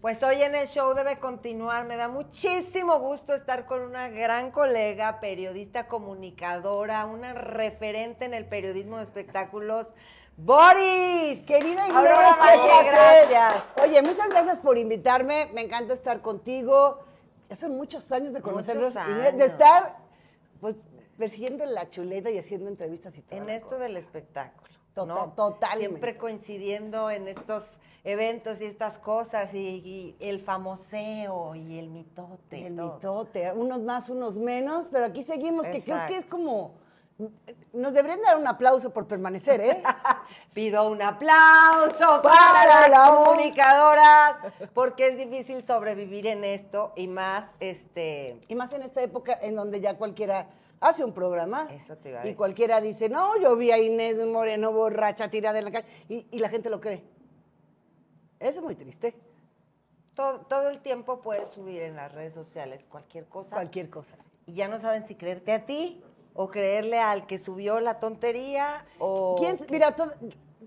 Pues hoy en el show debe continuar. Me da muchísimo gusto estar con una gran colega, periodista, comunicadora, una referente en el periodismo de espectáculos. Boris, querida Inés, gracias. Oye, muchas gracias por invitarme. Me encanta estar contigo. Hace muchos años de conocernos, de estar pues persiguiendo la chuleta y haciendo entrevistas y todo. En esto del espectáculo. Total, ¿no? Totalmente. Siempre coincidiendo en estos eventos y estas cosas, y, el famoseo y el mitote. el mitote, unos más, unos menos, pero aquí seguimos, que creo que es como. Nos deberían dar un aplauso por permanecer, ¿eh? Pido un aplauso para, la comunicadora. porque es difícil sobrevivir en esto y más, este... Y más en esta época en donde ya cualquiera hace un programa. Y cualquiera dice, no, yo vi a Inés Moreno borracha tirada en la calle. Y, la gente lo cree. Eso es muy triste. Todo, todo, el tiempo puedes subir en las redes sociales cualquier cosa. Cualquier cosa. Y ya no saben si creerte a ti o creerle al que subió la tontería o... mira,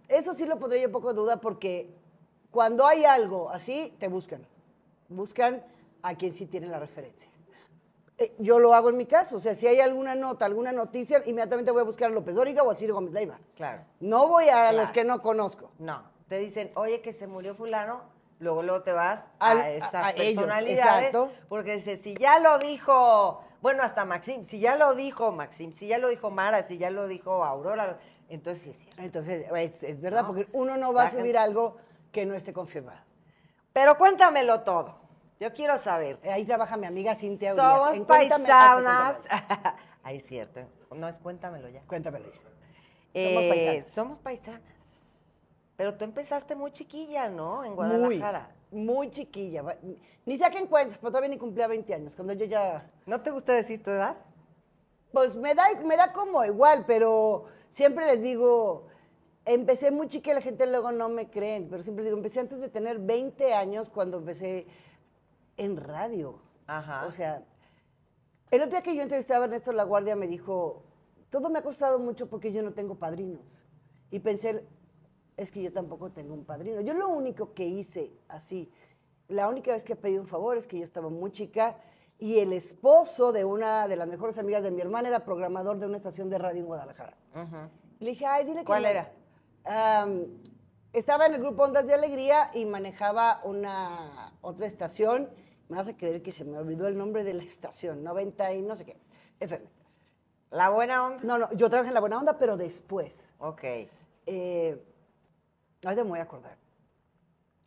eso sí lo pondría yo poco de duda porque cuando hay algo así, te buscan. Buscan a quien sí tiene la referencia. Eh, yo lo hago en mi caso. O sea, si hay alguna nota, alguna noticia, inmediatamente voy a buscar a López Dóriga o a Ciro Gómez Leiva. Claro. No voy a los que no conozco. No. Te dicen, oye, que se murió fulano, luego, luego te vas a esas personalidad. Porque dice, si ya lo dijo, bueno, hasta Maxim, si ya lo dijo Maxim, si ya lo dijo Mara, si ya lo dijo Aurora, entonces sí es Entonces, es, verdad, porque uno no va a subir algo que no esté confirmado. Pero cuéntamelo todo. Yo quiero saber. Eh, ahí trabaja mi amiga Cintia Urias. Somos paisanas. Ahí es cierto. No, es cuéntamelo ya. Cuéntamelo ya. Eh, somos paisanas. Somos paisanas. Pero tú empezaste muy chiquilla, ¿no? En Guadalajara. Muy, chiquilla. Ni saquen cuentas, pero todavía ni cumplía 20 años, cuando yo ya... ¿No te gusta decir tu edad? Pues me da, me da como igual, pero siempre les digo, empecé muy chiquilla, la gente luego no me cree. pero siempre digo, empecé antes de tener 20 años cuando empecé en radio. Ajá. O sea, el otro día que yo entrevistaba a Ernesto La Guardia me dijo, todo me ha costado mucho porque yo no tengo padrinos. Y pensé, es que yo tampoco tengo un padrino. Yo lo único que hice así, la única vez que pedí un favor es que yo estaba muy chica y el esposo de una de las mejores amigas de mi hermana era programador de una estación de radio en Guadalajara. Uh Le dije, ay, dile que... ¿Cuál era? estaba en el grupo Ondas de Alegría y manejaba una otra estación me vas a creer que se me olvidó el nombre de la estación, 90 y no sé qué. FM. ¿La Buena Onda? No, no, yo trabajé en La Buena Onda, pero después. Ok. Eh, ahorita me voy a acordar.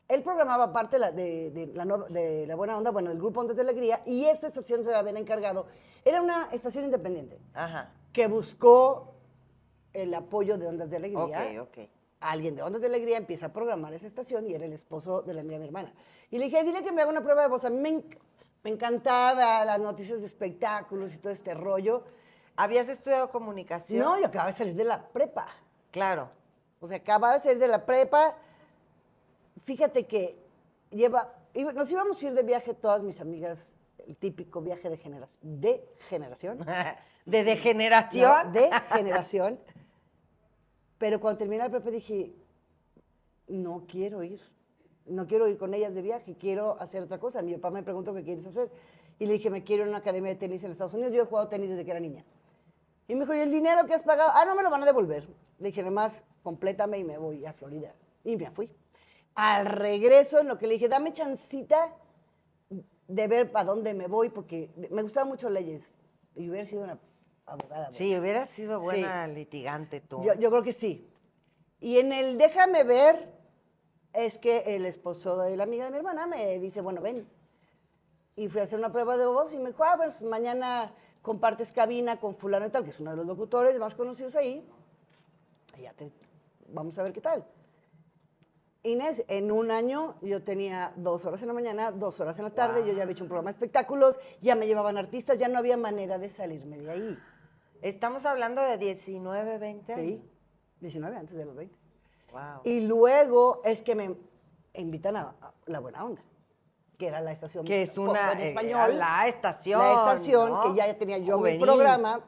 Él programaba parte de la, de, la, Buena Onda, bueno, del grupo Ondas de Alegría, y esta estación se había habían encargado. Era una estación independiente que buscó el apoyo de Ondas de Alegría. Ok, ok alguien de Ondas de Alegría empieza a programar esa estación y era el esposo de la amiga mi hermana. Y le dije, dile que me haga una prueba de voz. A mí me, encantaba las noticias de espectáculos y todo este rollo. ¿Habías estudiado comunicación? No, yo acababa de salir de la prepa. Claro. O sea, acababa de salir de la prepa. Fíjate que lleva, nos íbamos a ir de viaje todas mis amigas, el típico viaje de generación. ¿De generación? ¿De degeneración? de generación. Pero cuando terminé la prepa dije, no quiero ir. No quiero ir con ellas de viaje, quiero hacer otra cosa. Mi papá me preguntó qué quieres hacer. Y le dije, me quiero en una academia de tenis en Estados Unidos. Yo he jugado tenis desde que era niña. Y me dijo, ¿y el dinero que has pagado? Ah, no me lo van a devolver. Le dije, además complétame y me voy a Florida. Y me fui. Al regreso, en lo que le dije, dame chancita de ver para dónde me voy, porque me gustaban mucho leyes. Y hubiera sido una Sí, hubiera sido buena litigante tú. Yo, creo que sí. Y en el déjame ver, es que el esposo de la amiga de mi hermana me dice, bueno, ven. Y fui a hacer una prueba de voz y me dijo, ah, pues mañana compartes cabina con fulano y tal, que es uno de los locutores más conocidos ahí. Y ya te, vamos a ver qué tal. Inés, en un año yo tenía dos horas en la mañana, dos horas en la tarde, yo ya había hecho un programa de espectáculos, ya me llevaban artistas, ya no había manera de salirme de ahí. Estamos hablando de 19, 20 Sí, 19 antes de los 20. Y luego es que me invitan a, La Buena Onda, que era la estación. Que es una. Eh, la estación. La estación, que ya tenía yo un mi programa.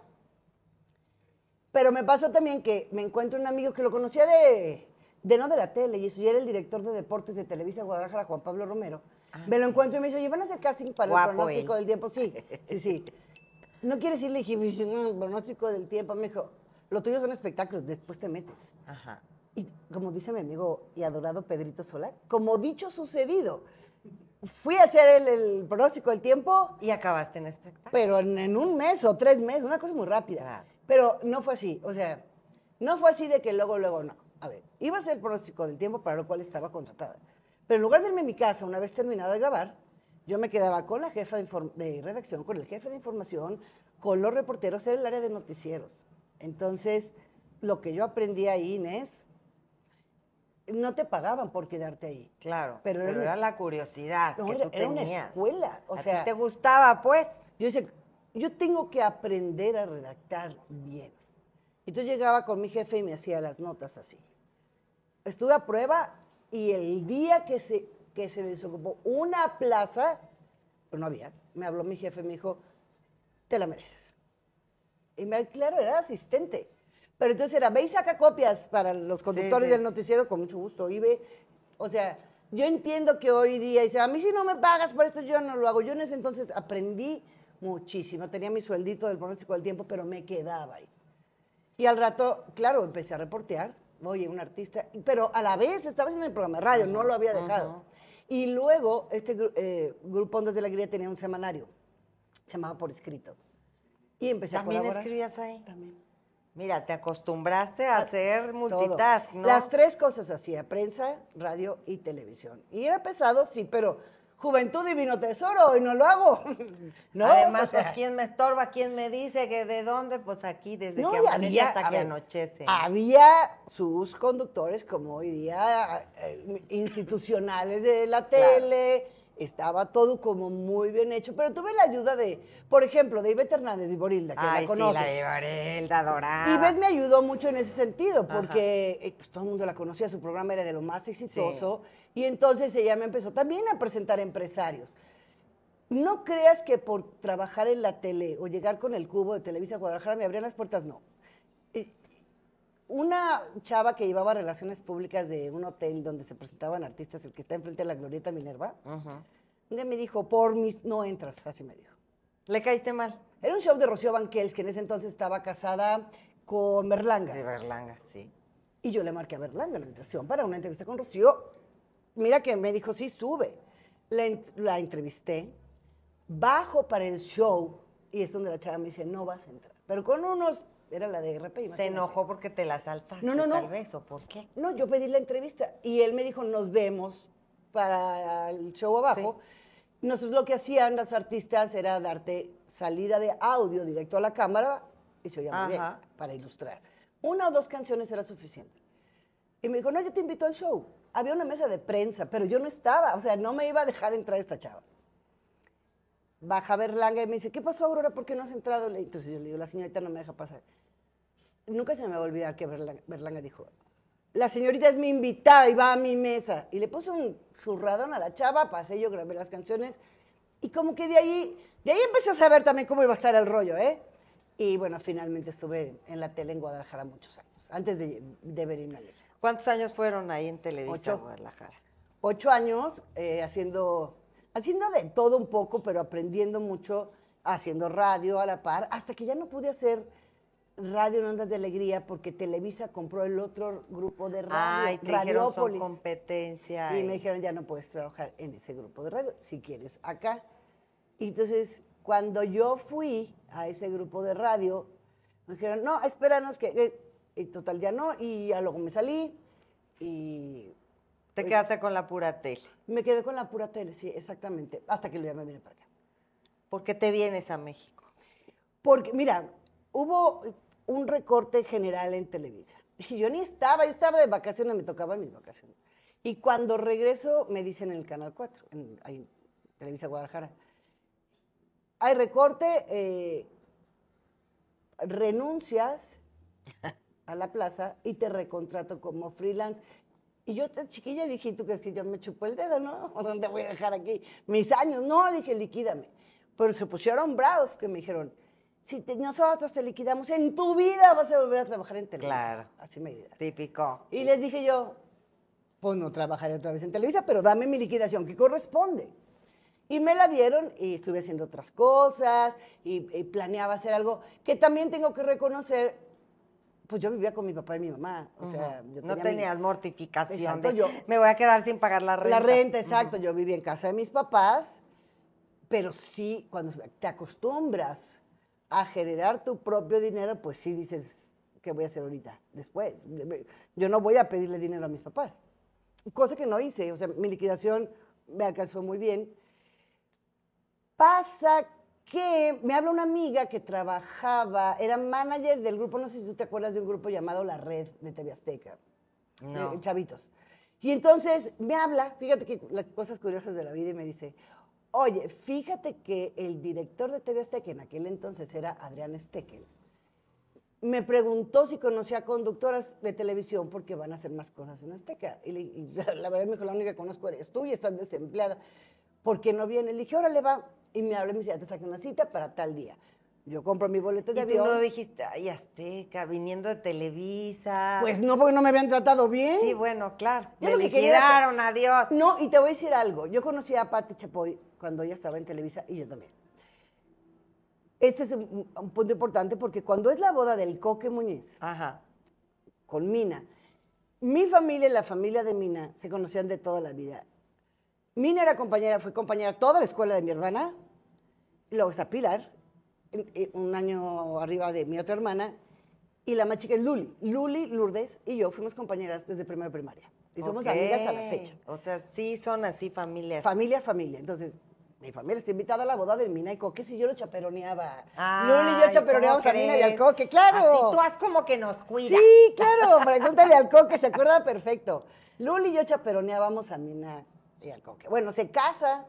Pero me pasa también que me encuentro un amigo que lo conocía de, no de la tele, y eso, ya era el director de deportes de Televisa Guadalajara, Juan Pablo Romero. Ah, me lo encuentro y me dice, oye, ¿van a hacer casting para el pronóstico del tiempo? Sí, sí, sí. No quiere decir, le dije, pues, un pronóstico del tiempo. Me dijo, lo tuyo son espectáculos, después te metes. Ajá. Y como dice mi amigo y adorado Pedrito Sola, como dicho sucedido, fui a hacer el, pronóstico del tiempo. Y acabaste en espectáculo. Pero en, un mes o tres meses, una cosa muy rápida. Pero no fue así, o sea, no fue así de que luego, luego no. A ver, iba a hacer el pronóstico del tiempo para lo cual estaba contratada. Pero en lugar de irme a mi casa una vez terminada de grabar, yo me quedaba con la jefa de, redacción, con el jefe de información, con los reporteros, en el área de noticieros. Entonces, lo que yo aprendí ahí, Inés, no te pagaban por quedarte ahí. Claro. Pero, era, la curiosidad que era, tenías. era una escuela. O sea, te gustaba, pues. Yo decía, yo tengo que aprender a redactar bien. Y tú llegaba con mi jefe y me hacía las notas así. Estuve a prueba y el día que se que se desocupó una plaza, pero no había. Me habló mi jefe, me dijo, te la mereces. Y me, claro, era asistente. Pero entonces era, ve y saca copias para los conductores del noticiero con mucho gusto. Y ve, o sea, yo entiendo que hoy día dice, a mí si no me pagas por esto, yo no lo hago. Yo en ese entonces aprendí muchísimo. Tenía mi sueldito del pronóstico del tiempo, pero me quedaba ahí. Y al rato, claro, empecé a reportear. Oye, un artista, pero a la vez estaba haciendo el programa de radio, no lo había dejado. Y luego, este eh, Ondas de la Alegría tenía un semanario, se llamaba Por Escrito. Y empecé a colaborar. ¿También escribías ahí? También. Mira, te acostumbraste a, ah, hacer multitask, ¿no? Las tres cosas hacía, prensa, radio y televisión. Y era pesado, sí, pero Juventud Divino Tesoro hoy no lo hago. Además, pues quién me estorba, quién me dice que de dónde, pues aquí, desde que amanece hasta que anochece. Había sus conductores, como hoy día, eh, institucionales de la tele, estaba todo como muy bien hecho, pero tuve la ayuda de, por ejemplo, de Ivette Hernández Borilda, que la conoces. Sí, la adorada. Ivette me ayudó mucho en ese sentido, porque eh, pues, todo el mundo la conocía, su programa era de lo más exitoso. Y entonces ella me empezó también a presentar empresarios. No creas que por trabajar en la tele o llegar con el cubo de Televisa Guadalajara me abrían las puertas, no. Eh, una chava que llevaba relaciones públicas de un hotel donde se presentaban artistas, el que está enfrente de la Glorieta Minerva, me dijo, por mis, no entras, así me dijo. ¿Le caíste mal? Era un show de Rocío Banquels, que en ese entonces estaba casada con Berlanga. De Berlanga, sí. Y yo le marqué a Berlanga la invitación para una entrevista con Rocío mira que me dijo, sí, sube. La, entrevisté, bajo para el show y es donde la chava me dice, no vas a entrar. Pero con unos, era la de RP. ¿Se enojó porque te la saltaste no, no, no. tal vez o por qué? No, yo pedí la entrevista y él me dijo, nos vemos para el show abajo. Nosotros lo que hacían las artistas era darte salida de audio directo a la cámara y se oía muy bien para ilustrar. Una o dos canciones era suficiente. Y me dijo, no, yo te invito al show había una mesa de prensa, pero yo no estaba, o sea, no me iba a dejar entrar esta chava. Baja Berlanga y me dice, ¿qué pasó, Aurora? ¿Por qué no has entrado? Entonces yo le digo, la señorita no me deja pasar. Nunca se me va a olvidar que Berlanga, dijo, la señorita es mi invitada y va a mi mesa. Y le puse un zurradón a la chava, pasé yo, grabé las canciones. Y como que de ahí, de ahí empecé a saber también cómo iba a estar el rollo, ¿eh? Y bueno, finalmente estuve en la tele en Guadalajara muchos años, antes de, de venirme a leer. ¿Cuántos años fueron ahí en Televisa Ocho. Guadalajara? Ocho años eh, haciendo, haciendo de todo un poco, pero aprendiendo mucho, haciendo radio a la par, hasta que ya no pude hacer radio en Ondas de Alegría porque Televisa compró el otro grupo de radio. Ay, competencia. Y me dijeron, ya no puedes trabajar en ese grupo de radio, si quieres, acá. Y entonces, cuando yo fui a ese grupo de radio, me dijeron, no, espéranos que eh, y total, ya no. Y luego me salí y... ¿Te pues quedaste con la pura tele? Me quedé con la pura tele, sí, exactamente. Hasta que día me vine para acá. ¿Por qué te vienes a México? Porque, mira, hubo un recorte general en Televisa. Y yo ni estaba, yo estaba de vacaciones, me tocaba mis vacaciones. Y cuando regreso, me dicen en el Canal 4, en, Televisa Guadalajara, hay recorte, eh, renuncias a la plaza y te recontrato como freelance. Y yo, esta chiquilla, dije, ¿tú crees que yo me chupo el dedo, no? ¿O dónde voy a dejar aquí mis años? No, le dije, liquídame. Pero se pusieron bravos que me dijeron, si te, nosotros te liquidamos, en tu vida vas a volver a trabajar en Televisa. Claro. Así me dijeron. Típico. Y les dije yo, pues no trabajaré otra vez en Televisa, pero dame mi liquidación que corresponde. Y me la dieron y estuve haciendo otras cosas y planeaba hacer algo que también tengo que reconocer pues yo vivía con mi papá y mi mamá. O sea, no tenías mortificación. me voy a quedar sin pagar la renta. La renta, exacto. Yo vivía en casa de mis papás, pero sí, cuando te acostumbras a generar tu propio dinero, pues sí dices, ¿qué voy a hacer ahorita? Después. Yo no voy a pedirle dinero a mis papás. Cosa que no hice. O sea, mi liquidación me alcanzó muy bien. Pasa que que me habla una amiga que trabajaba, era manager del grupo, no sé si tú te acuerdas de un grupo llamado La Red de TV Azteca, eh, chavitos. Y entonces me habla, fíjate que las cosas curiosas de la vida y me dice, oye, fíjate que el director de TV Azteca en aquel entonces era Adrián stekel Me preguntó si conocía conductoras de televisión porque van a hacer más cosas en Azteca. Y, le, la verdad me dijo, la única que conozco eres tú y estás desempleada. ¿Por qué no viene? Le dije, órale, va, y me habla y me dice, ya te saqué una cita para tal día. Yo compro mi boleto de avión. ¿Y tú no dijiste, ay, Azteca, viniendo de Televisa? Pues no, porque no me habían tratado bien. Sí, bueno, claro. me lo que adiós. No, y te voy a decir algo. Yo conocí a Pati Chapoy cuando ella estaba en Televisa y yo también. Este es un, punto importante porque cuando es la boda del Coque Muñiz, Ajá. con Mina, mi familia y la familia de Mina se conocían de toda la vida. Mina era compañera, fue compañera toda la escuela de mi hermana, Luego está Pilar, eh, un año arriba de mi otra hermana, y la más chica es Luli. Luli, Lourdes y yo fuimos compañeras desde primera primaria. Y somos amigas a la fecha. O sea, sí son así familias. Familia, familia. Entonces, mi familia está invitada a la boda de Mina y Coque si yo lo chaperoneaba. Luli y yo chaperoneábamos a Mina y al Coque, claro. Así tú como que nos cuidas. Sí, claro. Pregúntale al Coque, se acuerda perfecto. Luli y yo chaperoneábamos a Mina y al Coque. Bueno, se casa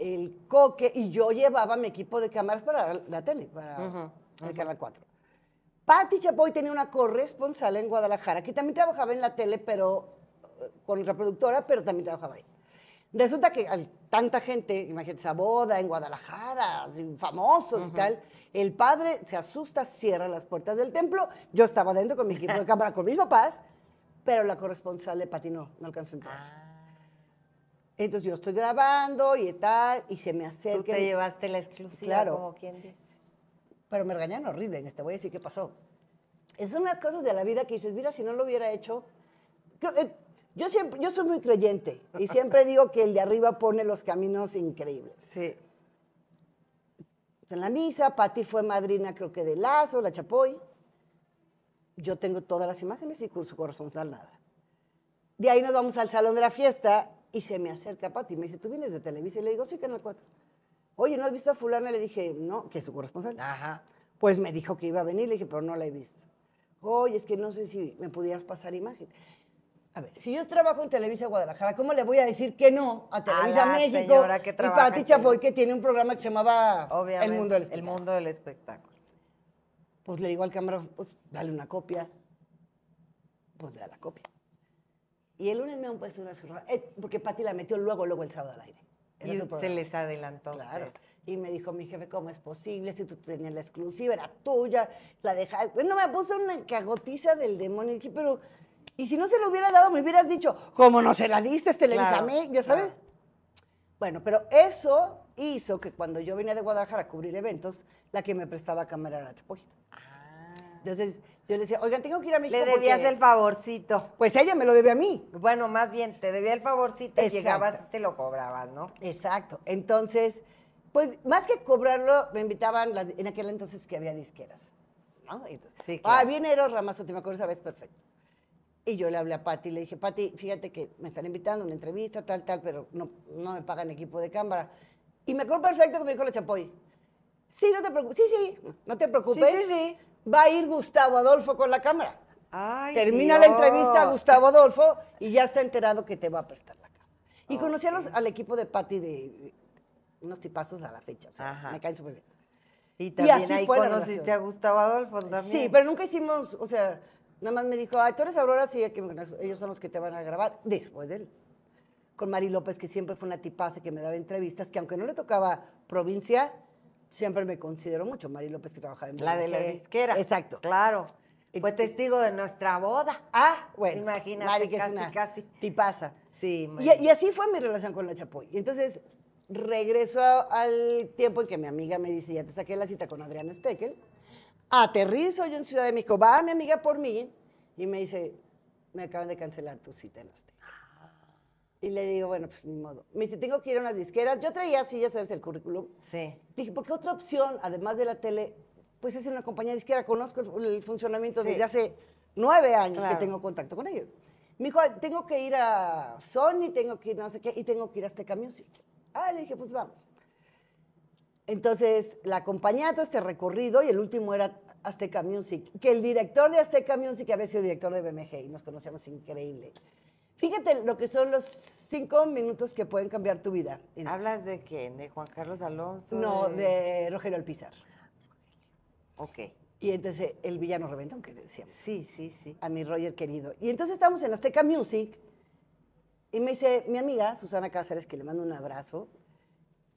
el coque, y yo llevaba mi equipo de cámaras para la tele, para el Canal 4. Patti Chapoy tenía una corresponsal en Guadalajara, que también trabajaba en la tele, pero eh, con otra productora, pero también trabajaba ahí. Resulta que hay tanta gente, imagínate, esa boda en Guadalajara, famosos y tal, el padre se asusta, cierra las puertas del templo, yo estaba dentro con mi equipo de cámara, con mis papás, pero la corresponsal de patinó, no alcanzó a entrar. Ah. Entonces yo estoy grabando y tal, y se me acerca. Tú te llevaste la exclusiva, claro. dice. Pero me regañaron horrible en este, voy a decir qué pasó. una de las cosas de la vida que dices, mira, si no lo hubiera hecho. Eh, yo siempre, yo soy muy creyente y siempre digo que el de arriba pone los caminos increíbles. Sí. En la misa, Pati fue madrina, creo que de Lazo, la Chapoy. Yo tengo todas las imágenes y con corazón corazón nada. De ahí nos vamos al salón de la fiesta y se me acerca Pati y me dice, ¿tú vienes de Televisa? Y le digo, sí, Canal 4. Oye, ¿no has visto a fulana? Le dije, no, que es su corresponsal. Ajá. Pues me dijo que iba a venir, le dije, pero no la he visto. Oye, es que no sé si me pudieras pasar imagen. A ver, si yo trabajo en Televisa Guadalajara, ¿cómo le voy a decir que no a Televisa México? que y Pati Chapoy, que tiene un programa que se llamaba El Mundo del El Mundo del Espectáculo. Pues le digo al cámara, pues dale una copia. Pues le da la copia. Y el lunes me han puesto una cerrada, eh, porque Pati la metió luego, luego el sábado al aire. y se les adelantó. Claro. Y me dijo mi jefe, ¿cómo es posible? Si tú tenías la exclusiva, era tuya, la dejaste. No, me puso una cagotiza del demonio. Y pero, y si no se lo hubiera dado, me hubieras dicho, ¿cómo no se la diste? a mí, ya sabes. Bueno, pero eso hizo que cuando yo venía de Guadalajara a cubrir eventos, la que me prestaba cámara era Chapoy. Ah. Entonces, yo le decía, oigan, tengo que ir a México. Le debías el favorcito. Pues ella me lo debe a mí. Bueno, más bien, te debía el favorcito y llegabas, te lo cobrabas, ¿no? Exacto. Entonces, pues más que cobrarlo, me invitaban en aquel entonces que había disqueras. ¿no? sí, ah, claro. Ah, viene Eros te me acuerdo esa vez perfecto. Y yo le hablé a Pati y le dije, Pati, fíjate que me están invitando a una entrevista, tal, tal, pero no, no me pagan equipo de cámara. Y me acuerdo perfecto que me dijo la Chapoy. Sí, no te preocupes. Sí, sí, no te preocupes. sí, sí va a ir Gustavo Adolfo con la cámara. Ay, Termina la entrevista a Gustavo Adolfo y ya está enterado que te va a prestar la cámara. Y conocí a los, al equipo de Patti de, unos tipazos a la fecha. O sea, me caen súper bien. Y también ahí conociste a Gustavo Adolfo también. Sí, pero nunca hicimos, o sea, nada más me dijo, ay, tú eres Aurora, sí, ellos son los que te van a grabar después de él. Con Mari López, que siempre fue una tipaza que me daba entrevistas, que aunque no le tocaba provincia, siempre me considero mucho Mari López que trabajaba en La de la disquera. Exacto. Claro. Fue testigo de nuestra boda. Ah, bueno. Imagínate, casi, casi. Sí. Y, así fue mi relación con la Chapoy. entonces regreso al tiempo en que mi amiga me dice, ya te saqué la cita con Adriana Steckel. Aterrizo yo en Ciudad de México, va mi amiga por mí y me dice, me acaban de cancelar tu cita en y le digo, bueno, pues ni modo. Me dice, tengo que ir a unas disqueras. Yo traía sí, ya sabes, el currículum. Sí. Dije, ¿por qué otra opción, además de la tele, pues es una compañía disquera? Conozco el, funcionamiento desde hace nueve años que tengo contacto con ellos. Me dijo, tengo que ir a Sony, tengo que ir no sé qué, y tengo que ir a Azteca Music. Ah, le dije, pues vamos. Entonces, la acompañé todo este recorrido y el último era Azteca Music, que el director de Azteca Music había sido director de BMG y nos conocíamos increíble. Fíjate lo que son los cinco minutos que pueden cambiar tu vida. ¿Hablas de quién? ¿De Juan Carlos Alonso? No, de, Rogelio Alpizar. Ok. Y entonces eh, el villano reventa, aunque le decíamos. Sí, sí, sí. A mi Roger querido. Y entonces estamos en Azteca Music y me dice mi amiga Susana Cáceres, que le mando un abrazo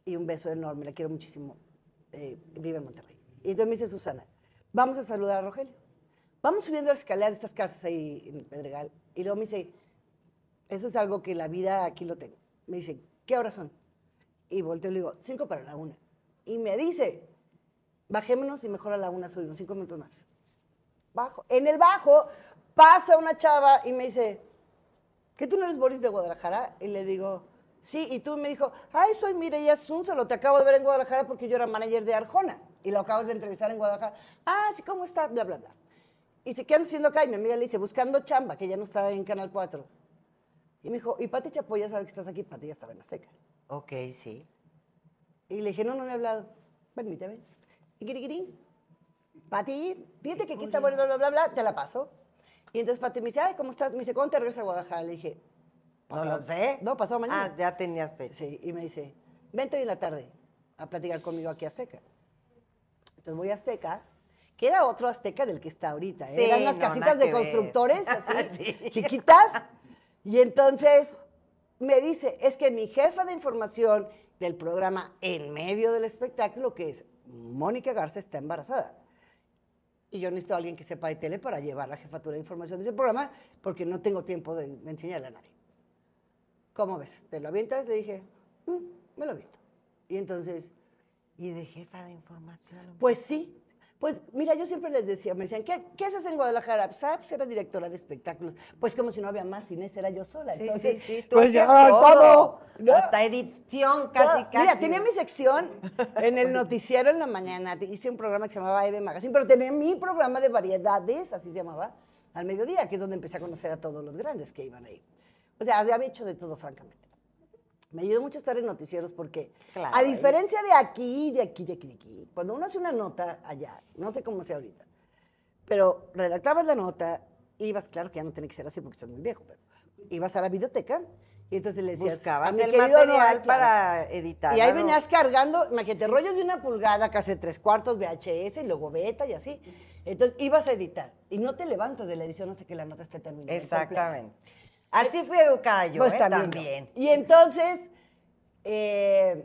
y un beso enorme, la quiero muchísimo, eh, vive en Monterrey. Y entonces me dice Susana, vamos a saludar a Rogelio. Vamos subiendo las escaleras de estas casas ahí en Pedregal. Y luego me dice, eso es algo que la vida aquí lo tengo. Me dice, ¿qué horas son? Y volteo y le digo, cinco para la una. Y me dice, bajémonos y mejor a la una subimos, cinco minutos más. Bajo. En el bajo pasa una chava y me dice, ¿que tú no eres Boris de Guadalajara? Y le digo, sí. Y tú me dijo, ay, soy Mireya solo te acabo de ver en Guadalajara porque yo era manager de Arjona y lo acabas de entrevistar en Guadalajara. Ah, sí, ¿cómo está? Bla, bla, bla. Y se quedan haciendo acá y mi amiga le dice, buscando chamba, que ya no está en Canal 4. Y me dijo, y Pati Chapoy ya sabe que estás aquí, Pati ya estaba en la seca. Ok, sí. Y le dije, no, no le he hablado. Permíteme. Y Pati, fíjate que aquí está bueno, bla, bla, bla, bla, te la paso. Y entonces Pati me dice, ay, ¿cómo estás? Me dice, ¿cuándo te regresas a Guadalajara? Le dije, no lo sé. No, pasado mañana. Ah, ya tenías pecho. Sí, y me dice, vente hoy en la tarde a platicar conmigo aquí a Azteca. Entonces voy a Azteca, que era otro Azteca del que está ahorita. ¿eh? Eran las casitas de constructores, así, chiquitas. Y entonces me dice, es que mi jefa de información del programa en medio del espectáculo, que es Mónica Garza, está embarazada. Y yo necesito a alguien que sepa de tele para llevar la jefatura de información de ese programa, porque no tengo tiempo de, enseñarle a nadie. ¿Cómo ves? ¿Te lo avientas? Le dije, mm, me lo aviento. Y entonces... ¿Y de jefa de información? Pues sí, pues mira, yo siempre les decía, me decían, ¿qué, haces en Guadalajara? Sabes pues, ah, pues, era directora de espectáculos. Pues como si no había más cines, era yo sola. Sí, sí, sí, tú pues ya, todo. Hasta edición casi, casi. Mira, tenía mi sección en el noticiero en la mañana. Hice un programa que se llamaba Eve Magazine, pero tenía mi programa de variedades, así se llamaba, al mediodía, que es donde empecé a conocer a todos los grandes que iban ahí. O sea, había hecho de todo, francamente me ayudó mucho estar en noticieros porque, a diferencia de aquí, de aquí, de aquí, de aquí, cuando uno hace una nota allá, no sé cómo sea ahorita, pero redactabas la nota, ibas, claro que ya no tiene que ser así porque soy muy viejo, pero ibas a la biblioteca y entonces le decías, Buscabas a mi querido para editar. Y ahí venías cargando, imagínate, rollos de una pulgada, casi tres cuartos, VHS, y luego beta y así. Entonces ibas a editar y no te levantas de la edición hasta que la nota esté terminada. Exactamente. Así fui educada yo, ¿eh? también. Y entonces, eh,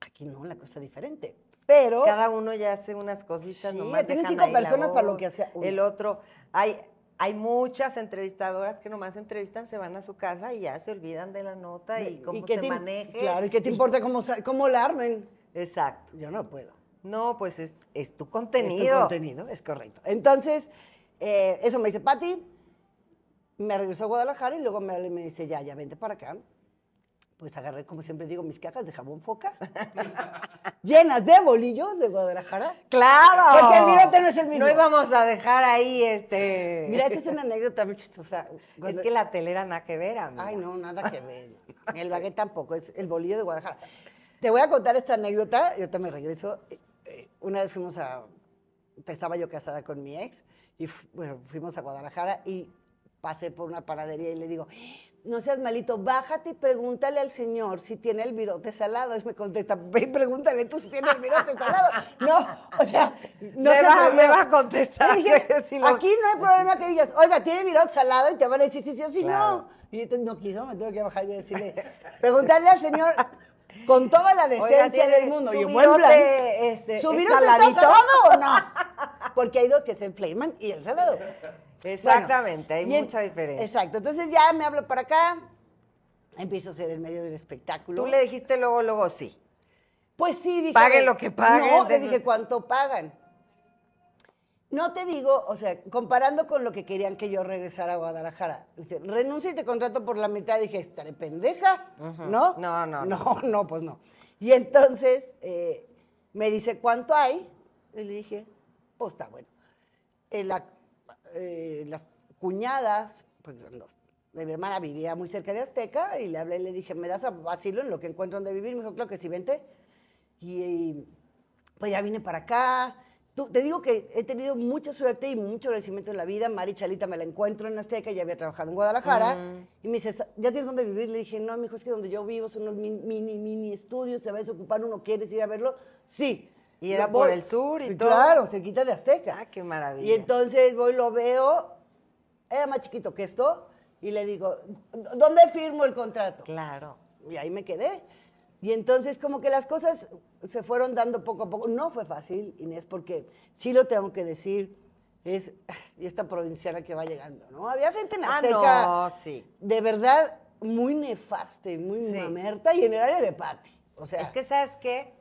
aquí no, la cosa es diferente. Pero. Cada uno ya hace unas cositas sí, nomás. cinco personas para lo que hace El otro. Hay, hay muchas entrevistadoras que nomás entrevistan, se van a su casa y ya se olvidan de la nota y, cómo se te, maneje. Claro, ¿y qué te importa cómo, cómo la armen? Exacto. Yo no puedo. No, pues es, tu contenido. Es tu contenido, es correcto. Entonces, eh, eso me dice Patti me regresó a Guadalajara y luego me, me dice, ya, ya, vente para acá. Pues agarré, como siempre digo, mis cajas de jabón foca, llenas de bolillos de Guadalajara. ¡Claro! Porque el virote no es el mismo. No íbamos a dejar ahí este... Mira, esta es una anécdota muy chistosa. Es que la telera nada que ver, Ay, no, nada que ver. El baguette tampoco, es el bolillo de Guadalajara. Te voy a contar esta anécdota, yo también regreso. Eh, eh, una vez fuimos a... Estaba yo casada con mi ex y bueno, fuimos a Guadalajara y pasé por una panadería y le digo, no seas malito, bájate y pregúntale al señor si tiene el virote salado. Y me contesta, ve pregúntale tú si tiene el virote salado. No, o sea, no me, va, me va, a contestar. Aquí no hay problema que digas, oiga, ¿tiene virote salado? Y te van a decir, sí, sí o sí, no. Y entonces no quiso, me tuve que bajar y decirle, pregúntale al señor con toda la decencia del mundo. y Este, ¿Su virote está salado o no? Porque hay dos que se inflaman y el salado. Exactamente, hay mucha diferencia. Exacto, entonces ya me hablo para acá, empiezo a ser el medio del espectáculo. Tú le dijiste luego, luego sí. Pues sí, dije. Pague lo que pague No, te dije, ¿cuánto pagan? No te digo, o sea, comparando con lo que querían que yo regresara a Guadalajara. renuncia y te contrato por la mitad. Dije, estaré pendeja, ¿no? ¿no? No, no. No, pues no. Y entonces eh, me dice, ¿cuánto hay? Y le dije, pues está bueno. El, eh, las cuñadas, pues de mi hermana vivía muy cerca de Azteca y le hablé le dije, ¿me das asilo en lo que encuentro donde vivir? Me dijo, claro que sí, vente. Y, pues ya vine para acá. te digo que he tenido mucha suerte y mucho agradecimiento en la vida. Mari Chalita me la encuentro en Azteca, ya había trabajado en Guadalajara. Mm. Y me dice, ¿ya tienes donde vivir? Le dije, no, mi hijo, es que donde yo vivo son unos mini, mini, estudios, te vas a ocupar, uno quieres ir a verlo. Sí. Y era por el sur y todo. Claro, cerquita de Azteca. Ah, qué maravilla. Y entonces voy, lo veo, era más chiquito que esto, y le digo, ¿dónde firmo el contrato? Claro. Y ahí me quedé. Y entonces como que las cosas se fueron dando poco a poco. No fue fácil, Inés, porque sí lo tengo que decir, es y esta provinciana que va llegando, ¿no? Había gente en ah, Azteca no, sí. de verdad muy nefasta muy mamerta y en el área de Pati. O sea, es que sabes qué?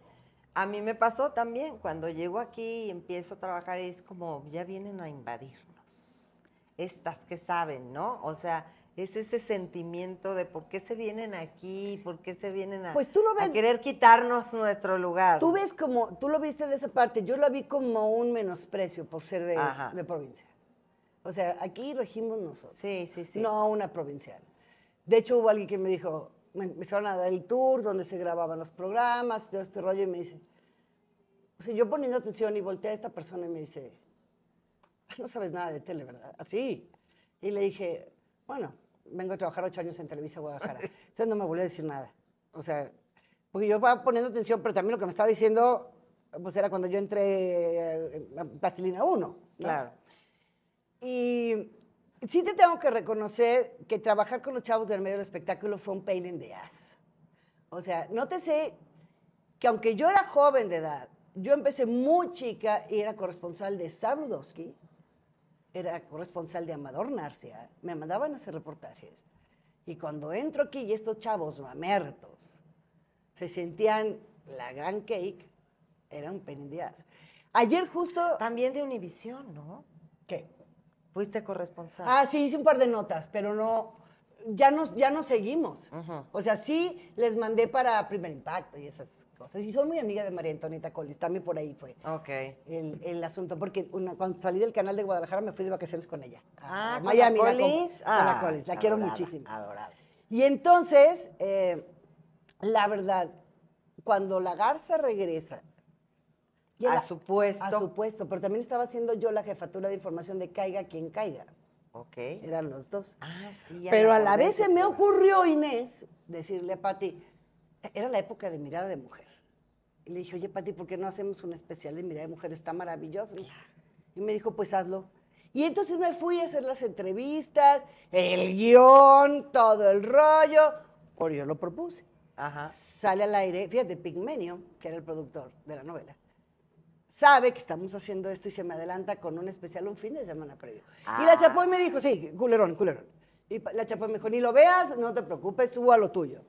A mí me pasó también, cuando llego aquí y empiezo a trabajar es como ya vienen a invadirnos, estas que saben, ¿no? O sea, es ese sentimiento de por qué se vienen aquí, por qué se vienen a, pues tú querer quitarnos nuestro lugar. Tú ves como, tú lo viste de esa parte, yo lo vi como un menosprecio por ser de, de provincia. O sea, aquí regimos nosotros. Sí, sí, sí. No una provincial. De hecho, hubo alguien que me dijo, me empezaron a dar el tour donde se grababan los programas, todo este rollo, y me dice, o sea, yo poniendo atención y volteé a esta persona y me dice, ah, no sabes nada de tele, ¿verdad? Así. Ah, y le dije, bueno, vengo a trabajar ocho años en Televisa Guadalajara. Entonces no me volvió a decir nada. O sea, porque yo estaba poniendo atención, pero también lo que me estaba diciendo, pues era cuando yo entré eh, en Plastilina 1. Claro. Y sí te tengo que reconocer que trabajar con los chavos del medio del espectáculo fue un pain in the ass. O sea, no te sé que aunque yo era joven de edad, yo empecé muy chica y era corresponsal de Sabludowski, era corresponsal de Amador Narcia, me mandaban a hacer reportajes. Y cuando entro aquí y estos chavos mamertos se sentían la gran cake, era un the ass. Ayer justo... También de Univisión, ¿no? ¿Qué? Fuiste corresponsal. Ah, sí, hice un par de notas, pero no, ya nos, ya nos seguimos. O sea, sí les mandé para Primer Impacto y esas cosas. Y soy muy amiga de María Antonieta Collis, también por ahí fue. Okay. El, el asunto, porque una, cuando salí del canal de Guadalajara me fui de vacaciones con ella. Ah, con Collis. Ah, la Collis, la quiero muchísimo. Adorada. Y entonces, eh, la verdad, cuando la Garza regresa a supuesto A pero también estaba haciendo yo la jefatura de información de caiga quien caiga. Ok. Eran los dos. Ah, sí. Ya pero a la vez se me ocurrió, Inés, decirle a Pati, e-, era la época de mirada de mujer. Y le dije, oye, Pati, ¿por qué no hacemos un especial de mirada de mujer? Está maravilloso. Y me dijo, pues hazlo. Y entonces me fui a hacer las entrevistas, el guión, todo el rollo, Por yo lo propuse. Ajá. Sale al aire, fíjate, Pigmenio, que era el productor de la novela, sabe que estamos haciendo esto y se me adelanta con un especial un fin de semana previo. Y la ah. Chapoy me dijo, sí, culerón, culerón. Y la Chapoy me dijo, ni lo veas, no te preocupes, tú a lo tuyo.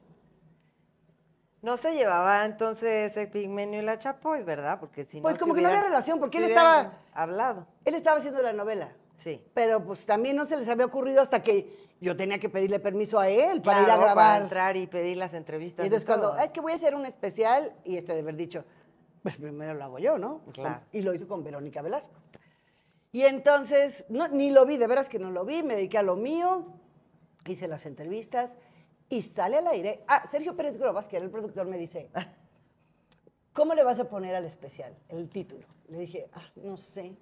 No se llevaba entonces el pigmenio y la Chapoy, ¿verdad? Porque si Pues como que no había relación, porque él estaba. Hablado. Él estaba haciendo la novela. Sí. Pero pues también no se les había ocurrido hasta que yo tenía que pedirle permiso a él para ir a grabar. entrar y pedir las entrevistas. Y entonces cuando, ah, es que voy a hacer un especial, y este de haber dicho, pues, primero lo hago yo, ¿no? Pues, y lo hizo con Verónica Velasco. Y entonces, ni lo vi, de veras que no lo vi, me dediqué a lo mío, hice las entrevistas y sale al aire. Ah, Sergio Pérez Grobas, que era el productor, me dice, ¿cómo le vas a poner al especial el título? Le dije, ah, no sé.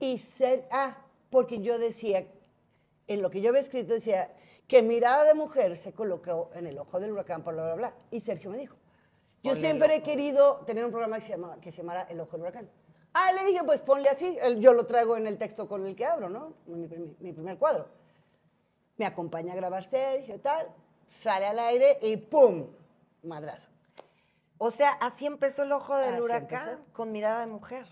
Y ser, ah, porque yo decía, en lo que yo había escrito decía, que mirada de mujer se colocó en el ojo del huracán, bla, bla, bla. Y Sergio me dijo, yo siempre he querido tener un programa que se, llama que se llamara El Ojo del Huracán. Ah, le dije, pues ponle así. Yo lo traigo en el texto con el que abro, ¿no? Mi, primer cuadro. Me acompaña a grabar Sergio, y tal. Sale al aire y ¡pum! Madrazo. O sea, así empezó el ojo del huracán con mirada de mujer.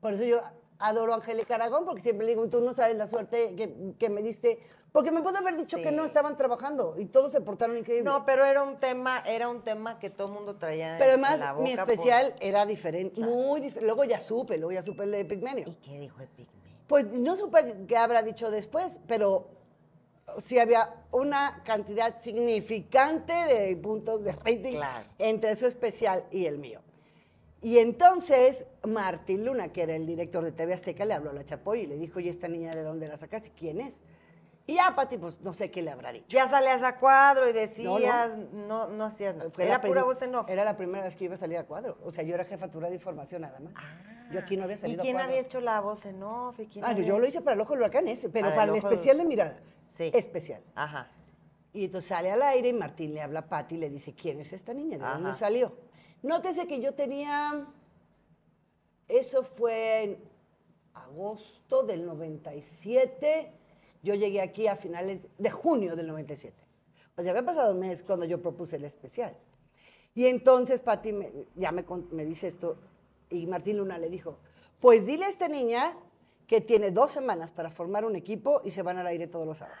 Por eso yo adoro a Angélica Aragón, porque siempre le digo, tú no sabes la suerte que, que me diste porque me puede haber dicho que no estaban trabajando y todos se portaron increíble. No, pero era un tema, era un tema que todo el mundo traía pero además, la boca mi especial era diferente, muy diferente. Luego ya supe, luego ya supe el de Pigmenio. ¿Y qué dijo Epigmenio? Pues no supe qué habrá dicho después, pero sí había una cantidad significante de puntos de rating entre su especial y el mío. Y entonces Martín Luna, que era el director de TV Azteca, le habló a la Chapoy y le dijo, ¿y esta niña de dónde la sacaste? ¿Quién es? Y ya, Pati, pues no sé qué le habrá dicho. Ya salías a cuadro y decías, no, no, no, no hacías era pura voz en off. Era la primera vez que iba a salir a cuadro. O sea, yo era jefatura de información nada más. Ah. yo aquí no había salido ¿Y quién había hecho la voz en off? ah, yo lo hice para el ojo del huracán ese, pero para, el, especial de mirada. Sí. Especial. Ajá. Y entonces sale al aire y Martín le habla a Pati y le dice, ¿quién es esta niña? ¿De dónde salió? Nótese que yo tenía, eso fue en agosto del 97 yo llegué aquí a finales de junio del 97. Pues ya había pasado un mes cuando yo propuse el especial. Y entonces Pati, ya me, dice esto y Martín Luna le dijo, pues dile a esta niña que tiene dos semanas para formar un equipo y se van al aire todos los sábados.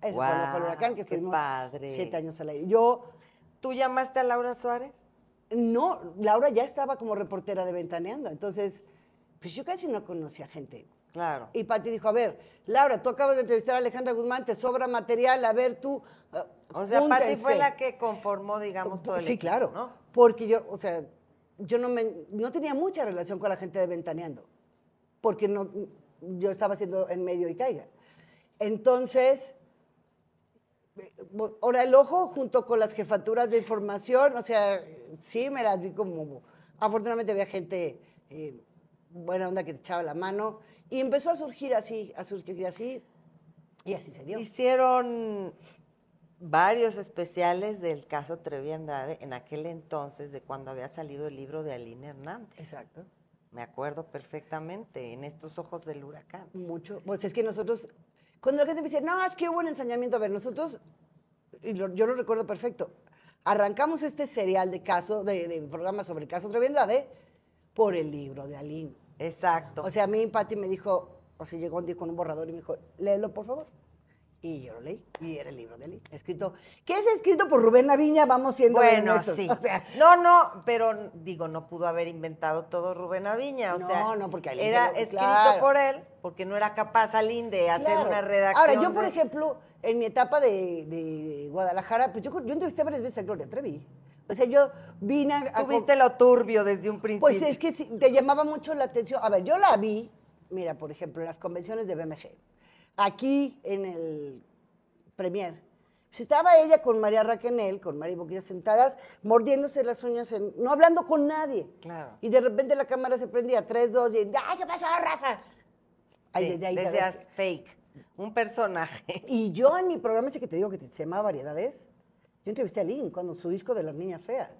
Es wow, fue el huracán que estuvimos siete años al aire. Yo, ¿Tú llamaste a Laura Suárez? No, Laura ya estaba como reportera de Ventaneando. Entonces, pues yo casi no conocía gente y Pati dijo, a ver, Laura, tú acabas de entrevistar a Alejandra Guzmán, te sobra material, a ver tú. Eh, o sea, Pati fue la que conformó, digamos, todo el Sí, claro. ¿no? Porque yo, o sea, yo no, me, no tenía mucha relación con la gente de Ventaneando, porque no, yo estaba haciendo en medio y caiga. Entonces, eh, ahora el ojo junto con las jefaturas de información, o sea, sí me las vi como, afortunadamente había gente eh, buena onda que te echaba la mano y empezó a surgir así, a surgir así, y así se dio. Hicieron varios especiales del caso Treviandade en aquel entonces, de cuando había salido el libro de Aline Hernández. Exacto. Me acuerdo perfectamente, en estos ojos del huracán. Mucho. Pues es que nosotros, cuando la gente me dice, no, es que hubo un ensañamiento, a ver, nosotros, y yo lo recuerdo perfecto, arrancamos este serial de caso, de, programa sobre el caso Treviandade por el libro de Aline Exacto. O sea, a mí Pati me dijo, o sea, llegó un día con un borrador y me dijo, léelo, por favor. Y yo lo leí, y era el libro de él, escrito, que es escrito por Rubén Naviña, vamos siendo Bueno, sí. O sea, no, no, pero digo, no pudo haber inventado todo Rubén Naviña, o no, sea, no, porque Aline era escrito por él, porque no era capaz Aline de hacer una redacción. Ahora, yo, por ejemplo, en mi etapa de, Guadalajara, pues yo, yo entrevisté varias veces a Gloria Trevi. O sea, yo vine a... Tuviste lo turbio desde un pues principio. Pues es que te llamaba mucho la atención. A ver, yo la vi, mira, por ejemplo, en las convenciones de BMG. Aquí, en el Premier, pues estaba ella con María Raquenel, con María Boquilla sentadas, mordiéndose las uñas, no hablando con nadie. Claro. Y de repente la cámara se prendía, tres, dos, y ¡ay, qué pasó, raza! desde ahí desde fake, un personaje. Y yo en mi programa ese que te digo que se llama Variedades, yo entrevisté a Aline cuando su disco de las niñas feas.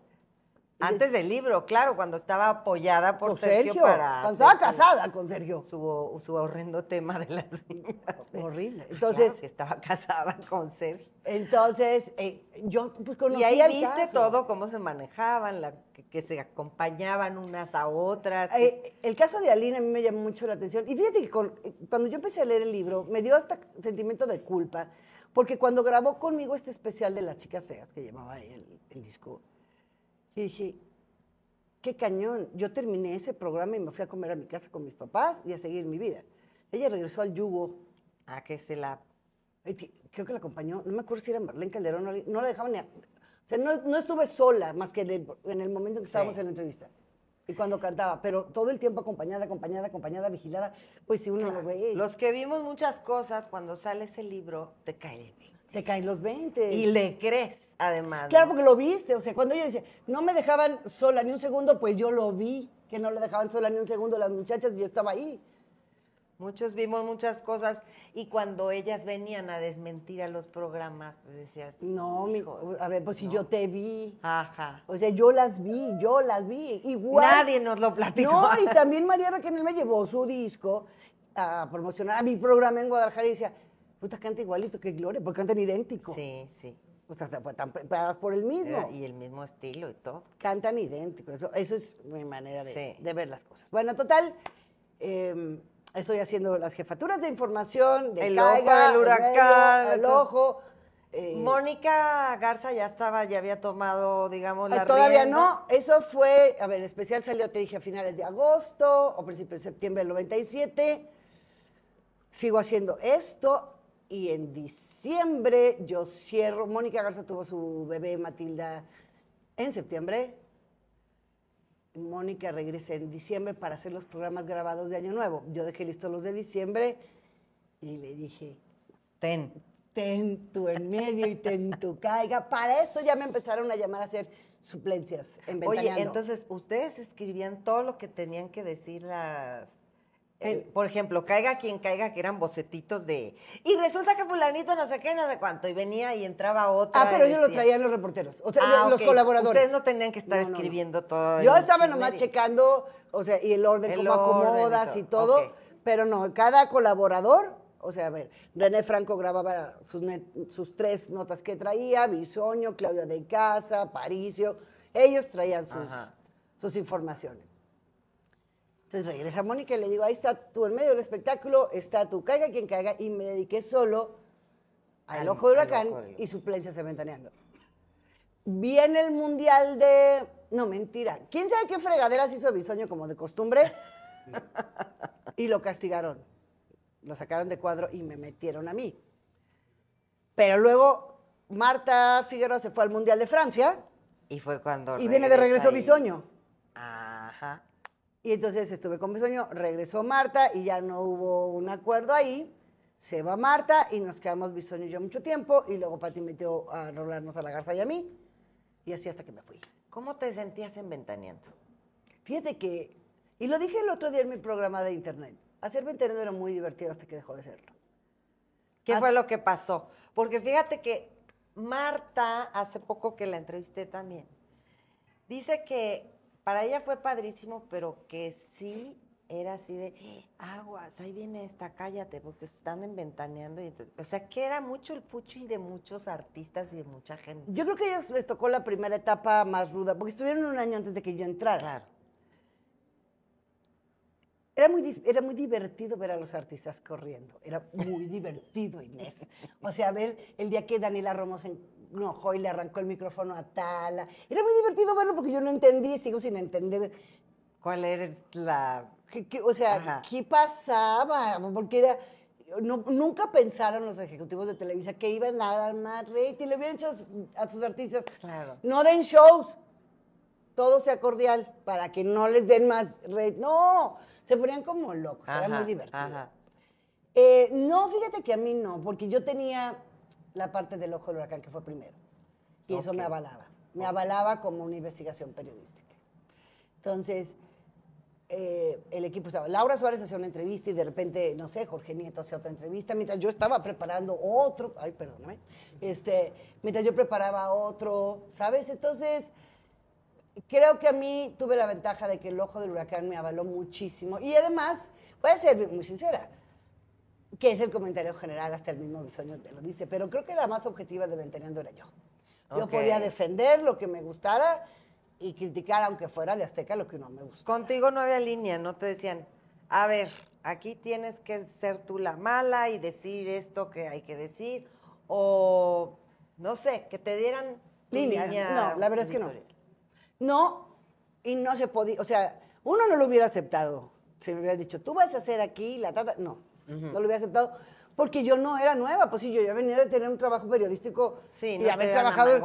Antes del libro, claro, cuando estaba apoyada por Sergio, Cuando estaba casada con Sergio. Su, su, horrendo tema de las niñas. Horrible. Entonces. estaba casada con Sergio. Entonces, eh, yo pues conocí Y ahí viste todo, cómo se manejaban, la, que, se acompañaban unas a otras. Eh, el caso de Aline a mí me llamó mucho la atención. Y fíjate que cuando yo empecé a leer el libro, me dio hasta sentimiento de culpa porque cuando grabó conmigo este especial de las chicas feas que llamaba el, disco, y dije, qué cañón. Yo terminé ese programa y me fui a comer a mi casa con mis papás y a seguir mi vida. Ella regresó al yugo. A ah, que se la... Creo que la acompañó, no me acuerdo si era Marlene Calderón, no la dejaban ni... O sea, no, estuve sola más que en el, momento en que estábamos en la entrevista y cuando cantaba, pero todo el tiempo acompañada, acompañada, acompañada, vigilada, pues si uno lo ve. Los que vimos muchas cosas, cuando sale ese libro, te cae 20. Te caen los 20. Y le crees, además. Claro, porque lo viste, o sea, cuando ella decía, no me dejaban sola ni un segundo, pues yo lo vi, que no le dejaban sola ni un segundo las muchachas y yo estaba ahí. Muchos vimos muchas cosas y cuando ellas venían a desmentir a los programas, pues decías, no, amigo, a ver, pues si yo te vi. Ajá. O sea, yo las vi, yo las vi. Igual. Nadie nos lo platicó. No, y también María Raquel me llevó su disco a promocionar a mi programa en Guadalajara y decía, puta, canta igualito que Gloria, porque cantan idéntico. Sí, sí. O sea, están preparadas por el mismo. Y el mismo estilo y todo. Cantan idéntico. Eso, es mi manera de, ver las cosas. Bueno, total. Em, Estoy haciendo las jefaturas de información, el ojo del huracán, el, ojo. Eh, Mónica Garza ya estaba, ya había tomado, digamos, la Todavía no, eso fue, a ver, el especial salió, te dije, a finales de agosto o principios de septiembre del 97. Sigo haciendo esto y en diciembre yo cierro. Mónica Garza tuvo su bebé Matilda en septiembre Mónica regrese en diciembre para hacer los programas grabados de Año Nuevo. Yo dejé listos los de diciembre y le dije, ten. Ten tu en medio y ten tu caiga. Para esto ya me empezaron a llamar a hacer suplencias en Oye, entonces, ¿ustedes escribían todo lo que tenían que decir las eh, por ejemplo, caiga quien caiga, que eran bocetitos de. Y resulta que fulanito no sé qué, no sé cuánto, y venía y entraba otra. Ah, pero ellos lo traían los reporteros, o sea, ah, los colaboradores. Ustedes no tenían que estar escribiendo todo. Yo estaba nomás checando, o sea, y el orden, como cómo acomodas y todo, pero no, cada colaborador, o sea, a ver, René Franco grababa sus, tres notas que traía, Bisoño, Claudia de Casa, Paricio, ellos traían sus informaciones. Entonces regresa Mónica y le digo, ahí está tú en medio del espectáculo, está tú, caiga quien caiga, y me dediqué solo al, ojo de huracán y suplencia se ventaneando. Viene el mundial de... No, mentira. ¿Quién sabe qué fregaderas hizo Bisoño como de costumbre? y lo castigaron. Lo sacaron de cuadro y me metieron a mí. Pero luego Marta Figueroa se fue al Mundial de Francia. Y fue cuando... Y viene de regreso Bisoño. Ajá. Y entonces estuve con Bisoño, regresó Marta y ya no hubo un acuerdo ahí. Se va Marta y nos quedamos Bisoño y yo mucho tiempo. Y luego Pati metió a rolarnos a la garza y a mí. Y así hasta que me fui. ¿Cómo te sentías en Ventaneando? Fíjate que, y lo dije el otro día en mi programa de internet, hacer Ventaneando era muy divertido hasta que dejó de serlo. ¿Qué fue lo que pasó? Porque fíjate que Marta, hace poco que la entrevisté también, dice que para ella fue padrísimo, pero que sí era así de aguas, ahí viene esta, cállate, porque están inventaneando. o sea, que era mucho el fuchi de muchos artistas y de mucha gente. Yo creo que a ellas les tocó la primera etapa más ruda, porque estuvieron un año antes de que yo entrara. Era muy, era muy divertido ver a los artistas corriendo. Era muy divertido, Inés. O sea, ver el día que Daniela Romo se no, Joy le arrancó el micrófono a Tala. Era muy divertido verlo porque yo no entendí, sigo sin entender cuál era la... o sea, ¿qué pasaba? Porque era... No, nunca pensaron los ejecutivos de Televisa que iban a dar más y Le hubieran hecho a sus, artistas, claro. no den shows, todo sea cordial, para que no les den más rating. No, se ponían como locos, era muy divertido. Eh, no, fíjate que a mí no, porque yo tenía la parte del ojo del huracán, que fue primero. Y eso me avalaba. Me avalaba como una investigación periodística. Entonces, eh, el equipo estaba. Laura Suárez hacía una entrevista y de repente, no sé, Jorge Nieto hacía otra entrevista. Mientras yo estaba preparando otro, ay, perdóname, este, mientras yo preparaba otro, ¿sabes? Entonces, creo que a mí tuve la ventaja de que el ojo del huracán me avaló muchísimo. Y además, voy a ser muy sincera, que es el comentario general, hasta el mismo Bisoño te lo dice, pero creo que la más objetiva de Ventaneando era yo. Yo podía defender lo que me gustara y criticar, aunque fuera de Azteca, lo que no me gustó. Contigo no había línea, no te decían, a ver, aquí tienes que ser tú la mala y decir esto que hay que decir, o no sé, que te dieran línea. no, la verdad es que no. No, y no se podía, o sea, uno no lo hubiera aceptado. si me hubiera dicho, tú vas a hacer aquí la tata. No, no lo hubiera aceptado porque yo no era nueva, pues sí, yo ya venía de tener un trabajo periodístico sí, y haber trabajado.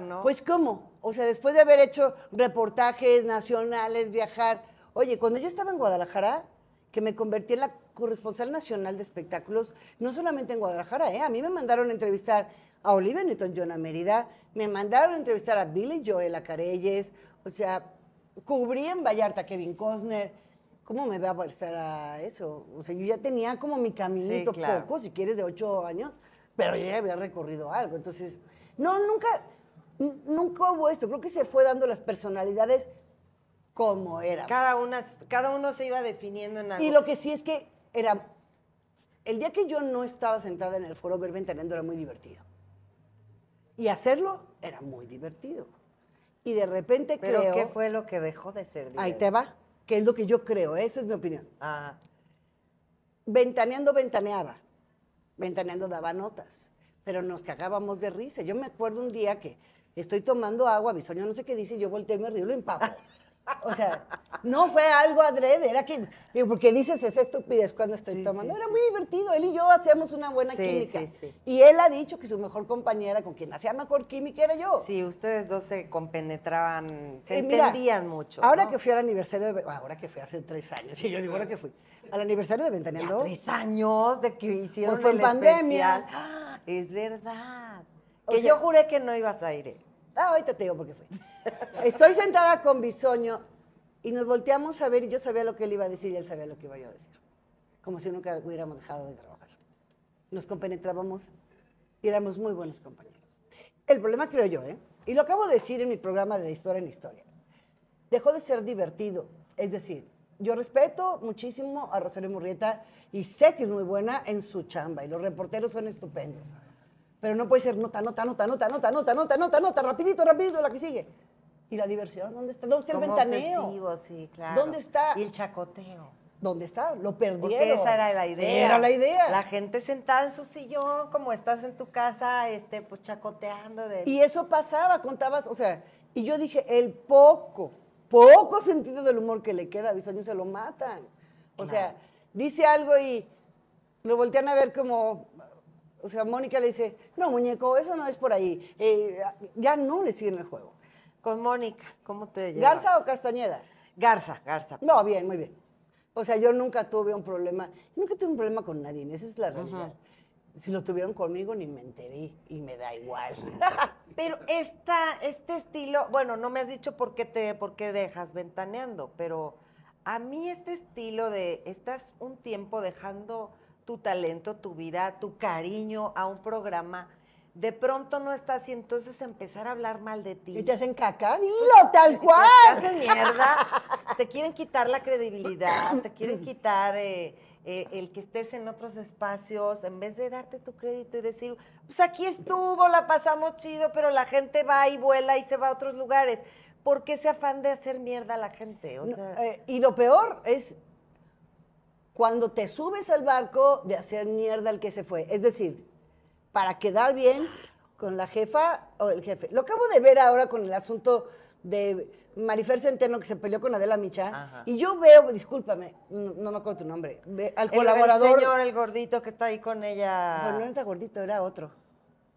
¿no? Pues cómo, o sea, después de haber hecho reportajes nacionales, viajar. Oye, cuando yo estaba en Guadalajara, que me convertí en la corresponsal nacional de espectáculos, no solamente en Guadalajara, ¿eh? a mí me mandaron a entrevistar a Olivia Newton-John a Mérida, me mandaron a entrevistar a Billy Joel a Carelles, o sea, cubrí en Vallarta a Kevin Costner, ¿cómo me va a prestar a eso? O sea, yo ya tenía como mi caminito poco, si quieres, de ocho años, pero ya había recorrido algo. Entonces, no, nunca, nunca hubo esto. Creo que se fue dando las personalidades como era. Cada, una, cada uno se iba definiendo en algo. Y lo que sí es que era, el día que yo no estaba sentada en el foro, ver teniendo, era muy divertido. Y hacerlo era muy divertido. Y de repente creo... ¿Pero qué fue lo que dejó de ser divertido? Ahí te va que es lo que yo creo, esa es mi opinión. Ventaneando ventaneaba, ventaneando daba notas, pero nos cagábamos de risa. Yo me acuerdo un día que estoy tomando agua, mi sueño no sé qué dice, yo volteé y me río, lo empapo. O sea, no fue algo adrede, era que, porque dices es estupidez cuando estoy tomando. era muy divertido, él y yo hacíamos una buena sí, química. Y él ha dicho que su mejor compañera, con quien hacía mejor química, era yo. Sí, ustedes dos se compenetraban, se eh, entendían mucho. Ahora que fui al aniversario, de, ahora que fui hace tres años, Sí, yo digo, ahora que fui, al aniversario de Ventaneando. Tres años de que hicieron pues fue pandemia. Especial. ¡Ah! es verdad. que yo juré que no ibas a ir. ¿eh? Ah, ahorita te digo por qué fue. Estoy sentada con Bisoño y nos volteamos a ver y yo sabía lo que él iba a decir y él sabía lo que iba yo a decir. Como si nunca hubiéramos dejado de trabajar. Nos compenetrábamos y éramos muy buenos compañeros. El problema creo yo, ¿eh? y lo acabo de decir en mi programa de Historia en Historia, dejó de ser divertido. Es decir, yo respeto muchísimo a Rosario Murrieta y sé que es muy buena en su chamba y los reporteros son estupendos. Pero no puede ser nota, nota, nota, nota, nota, nota, nota, nota, nota, rapidito, rapidito, la que sigue. ¿Y la diversión? ¿Dónde está? ¿Dónde está el ventaneo? sí, claro. ¿Dónde está? Y el chacoteo. ¿Dónde está? Lo perdieron. Porque esa era la idea. Era la idea. La gente sentada en su sillón, como estás en tu casa, este, pues chacoteando Y eso pasaba, contabas, o sea, y yo dije, el poco, poco sentido del humor que le queda a se lo matan. O sea, dice algo y lo voltean a ver como, o sea, Mónica le dice, no, muñeco, eso no es por ahí. Eh, ya no le siguen el juego. Con Mónica, ¿cómo te llamas? ¿Garza o Castañeda? Garza, Garza. No, bien, muy bien. O sea, yo nunca tuve un problema, nunca tuve un problema con nadie, esa es la realidad. Si lo tuvieron conmigo ni me enteré y me da igual. pero esta, este estilo, bueno, no me has dicho por qué te, por qué dejas ventaneando, pero a mí este estilo de estás un tiempo dejando tu talento, tu vida, tu cariño a un programa de pronto no estás y entonces empezar a hablar mal de ti. Y te hacen caca, dilo tal cual. Te hacen mierda, te quieren quitar la credibilidad, te quieren quitar eh, eh, el que estés en otros espacios, en vez de darte tu crédito y decir, pues aquí estuvo, la pasamos chido, pero la gente va y vuela y se va a otros lugares. ¿Por qué ese afán de hacer mierda a la gente? Eh, y lo peor es cuando te subes al barco de hacer mierda al que se fue. Es decir, para quedar bien con la jefa o el jefe. Lo acabo de ver ahora con el asunto de Marifer Centeno que se peleó con Adela Micha y yo veo, discúlpame, no, me acuerdo tu nombre, al colaborador. El señor, el gordito que está ahí con ella. No, no era gordito, era otro.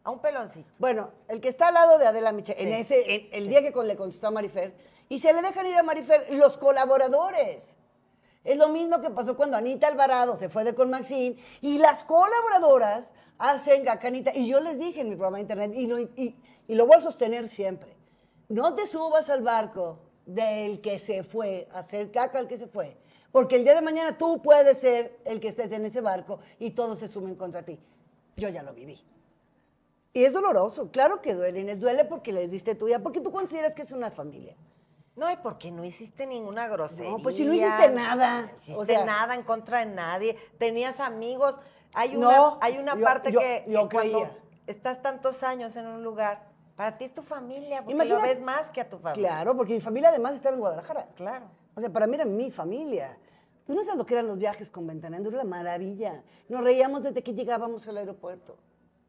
A un peloncito. Bueno, el que está al lado de Adela Micha, en ese, el día que con, le contestó a Marifer, y se le dejan ir a Marifer los colaboradores. Es lo mismo que pasó cuando Anita Alvarado se fue de con Maxine y las colaboradoras hacen Anita. Y yo les dije en mi programa de internet, y lo, y, lo voy a sostener siempre, no te subas al barco del que se fue, hacer caca al que se fue. Porque el día de mañana tú puedes ser el que estés en ese barco y todos se sumen contra ti. Yo ya lo viví. Y es doloroso, claro que duele, Inés, duele porque les diste tu vida, porque tú consideras que es una familia. No, y porque no hiciste ninguna grosería. No, pues si no hiciste nada. hiciste o sea, nada en contra de nadie. Tenías amigos. Hay una, no, hay una parte que, cuando estás tantos años en un lugar, para ti es tu familia, porque lo ves más que a tu familia. Claro, porque mi familia además estaba en Guadalajara. Claro. O sea, para mí era mi familia. Tú no sabes lo que eran los viajes con Ventanando, era la maravilla. Nos reíamos desde que llegábamos al aeropuerto.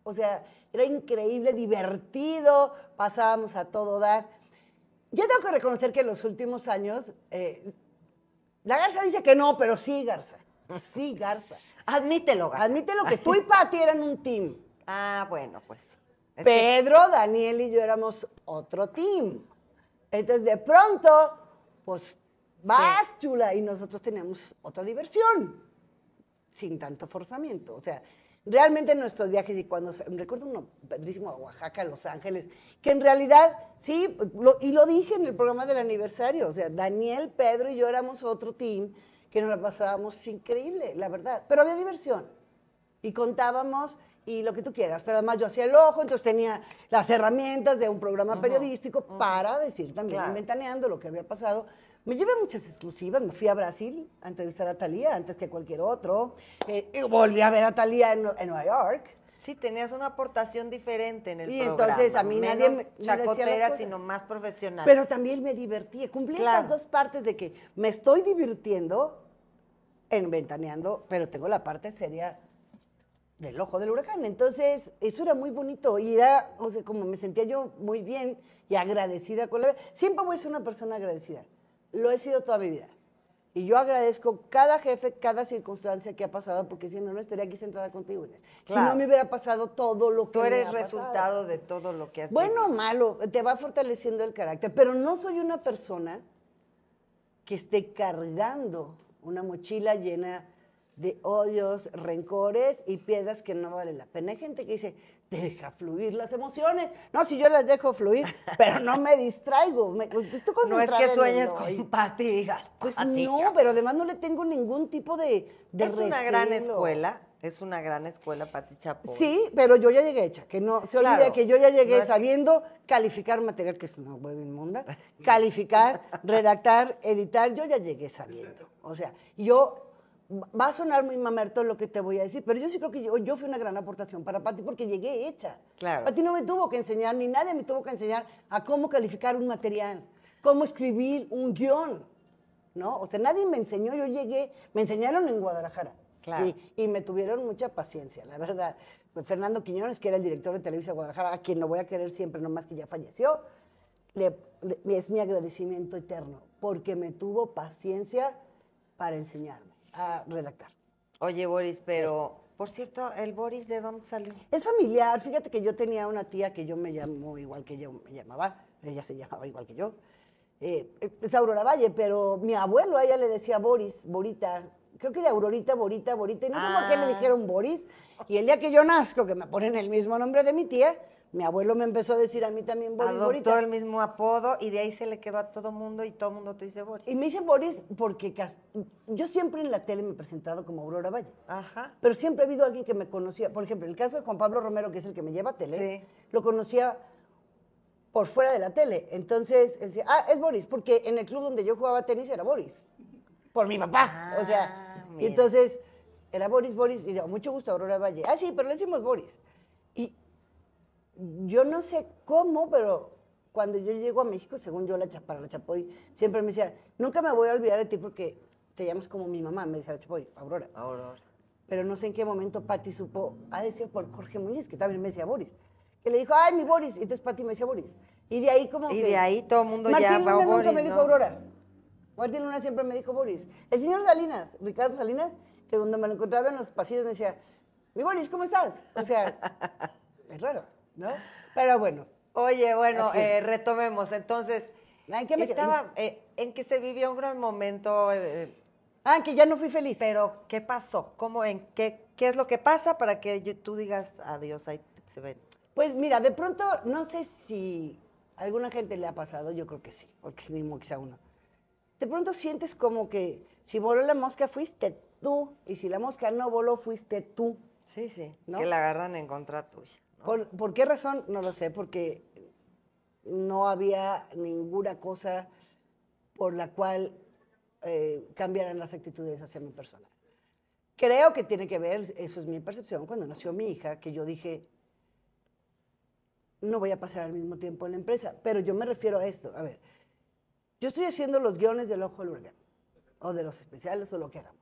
O sea, era increíble, divertido, pasábamos a todo dar yo tengo que reconocer que en los últimos años, eh, la Garza dice que no, pero sí, Garza. Sí, Garza. Admítelo, Garza. Admítelo que tú y Pati eran un team. Ah, bueno, pues. Pedro, Daniel y yo éramos otro team. Entonces, de pronto, pues, vas, chula, y nosotros tenemos otra diversión, sin tanto forzamiento. O sea, realmente nuestros viajes y cuando recuerdo uno padrísimo a Oaxaca, Los Ángeles, que en realidad sí, y lo dije en el programa del aniversario, o sea, Daniel, Pedro y yo éramos otro team que nos la pasábamos increíble, la verdad, pero había diversión y contábamos y lo que tú quieras, pero además yo hacía el ojo, entonces tenía las herramientas de un programa periodístico para decir también inventaneando lo que había pasado me llevé muchas exclusivas, me fui a Brasil a entrevistar a Talía antes que a cualquier otro. Eh, y volví a ver a Talía en, Nueva York. Sí, tenías una aportación diferente en el y entonces a mí nadie me, chacotera, sino más profesional. Pero también me divertí. Cumplí las dos partes de que me estoy divirtiendo en ventaneando, pero tengo la parte seria del ojo del huracán. Entonces, eso era muy bonito y era, o sea, como me sentía yo muy bien y agradecida con la vida. Siempre voy a ser una persona agradecida. Lo he sido toda mi vida. Y yo agradezco cada jefe, cada circunstancia que ha pasado, porque si no, no estaría aquí sentada contigo, Inés. Si no me hubiera pasado todo lo que. Tú eres resultado de todo lo que has Bueno o malo, te va fortaleciendo el carácter. Pero no soy una persona que esté cargando una mochila llena de odios, rencores y piedras que no vale la pena. Hay gente que dice, deja fluir las emociones. No, si yo las dejo fluir, pero no me distraigo. Pues, no es que sueñes con Pati pues no, pero además no le tengo ningún tipo de, Es una gran escuela. Es una gran escuela, Pati Chapo. Sí, pero yo ya llegué hecha. Que no se olvide que yo ya llegué sabiendo calificar material, que es una web inmunda, calificar, redactar, editar. Yo ya llegué sabiendo. O sea, yo va a sonar muy mamerto lo que te voy a decir, pero yo sí creo que yo, yo fui una gran aportación para Pati porque llegué hecha. Claro. Pati no me tuvo que enseñar, ni nadie me tuvo que enseñar a cómo calificar un material, cómo escribir un guión, ¿no? O sea, nadie me enseñó, yo llegué, me enseñaron en Guadalajara. Sí, y me tuvieron mucha paciencia, la verdad. Pues Fernando Quiñones, que era el director de Televisa Guadalajara, a quien no voy a querer siempre, nomás que ya falleció, es mi agradecimiento eterno, porque me tuvo paciencia para enseñarme a redactar. Oye, Boris, pero eh. por cierto, el Boris, ¿de dónde salió? Es familiar. Fíjate que yo tenía una tía que yo me llamo igual que yo me llamaba. Ella se llamaba igual que yo. Eh, es Aurora Valle, pero mi abuelo a ella le decía Boris, Borita. Creo que de Aurorita, Borita, Borita. Y no sé por qué le ah. dijeron Boris. Y el día que yo nazco, que me ponen el mismo nombre de mi tía, mi abuelo me empezó a decir a mí también Boris Adoptó el mismo apodo y de ahí se le quedó a todo mundo y todo mundo te dice Boris. Y me dice Boris porque yo siempre en la tele me he presentado como Aurora Valle. Ajá. Pero siempre ha habido alguien que me conocía. Por ejemplo, el caso de Juan Pablo Romero, que es el que me lleva a tele, lo conocía por fuera de la tele. Entonces, él decía, ah, es Boris, porque en el club donde yo jugaba tenis era Boris. Por mi papá. o sea, ah, y entonces era Boris, Boris, y yo, mucho gusto, Aurora Valle. Ah, sí, pero le decimos Boris yo no sé cómo, pero cuando yo llego a México, según yo la la Chapoy, siempre me decía, nunca me voy a olvidar de ti porque te llamas como mi mamá, me decía la Chapoy, Aurora. Aurora. Pero no sé en qué momento Patti supo, ha de ser por Jorge Muñiz, que también me decía Boris, que le dijo, ay, mi Boris, y entonces Patti me decía Boris. Y de ahí como Y de ahí todo el mundo Martín ya Luna va nunca me dijo Aurora. Martín Luna siempre me dijo Boris. El señor Salinas, Ricardo Salinas, que cuando me lo encontraba en los pasillos me decía, mi Boris, ¿cómo estás? O sea, es raro. ¿no? Pero bueno. Oye, bueno, eh, retomemos. Entonces, ¿En qué, me estaba, eh, en que se vivió un gran momento. Eh, ah, que ya no fui feliz. Pero, ¿qué pasó? ¿Cómo, en qué, qué es lo que pasa para que tú digas adiós? Pues mira, de pronto, no sé si a alguna gente le ha pasado, yo creo que sí, porque es mismo quizá uno. De pronto sientes como que si voló la mosca fuiste tú, y si la mosca no voló fuiste tú. Sí, sí, que la agarran en contra tuya. ¿Por, qué razón? No lo sé, porque no había ninguna cosa por la cual eh, cambiaran las actitudes hacia mi persona. Creo que tiene que ver, eso es mi percepción, cuando nació mi hija, que yo dije, no voy a pasar al mismo tiempo en la empresa, pero yo me refiero a esto. A ver, yo estoy haciendo los guiones del ojo del o de los especiales, o lo que hagamos.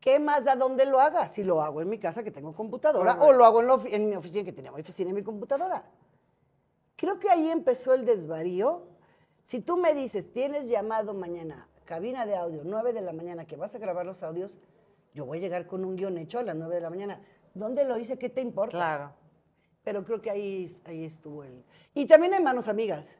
¿Qué más da dónde lo haga? Si lo hago en mi casa que tengo computadora o lo hago en, mi oficina que tenía mi oficina en mi computadora. Creo que ahí empezó el desvarío. Si tú me dices, tienes llamado mañana, cabina de audio, 9 de la mañana, que vas a grabar los audios, yo voy a llegar con un guión hecho a las 9 de la mañana. ¿Dónde lo hice? ¿Qué te importa? Claro. Pero creo que ahí, ahí estuvo el... Y también hay manos amigas.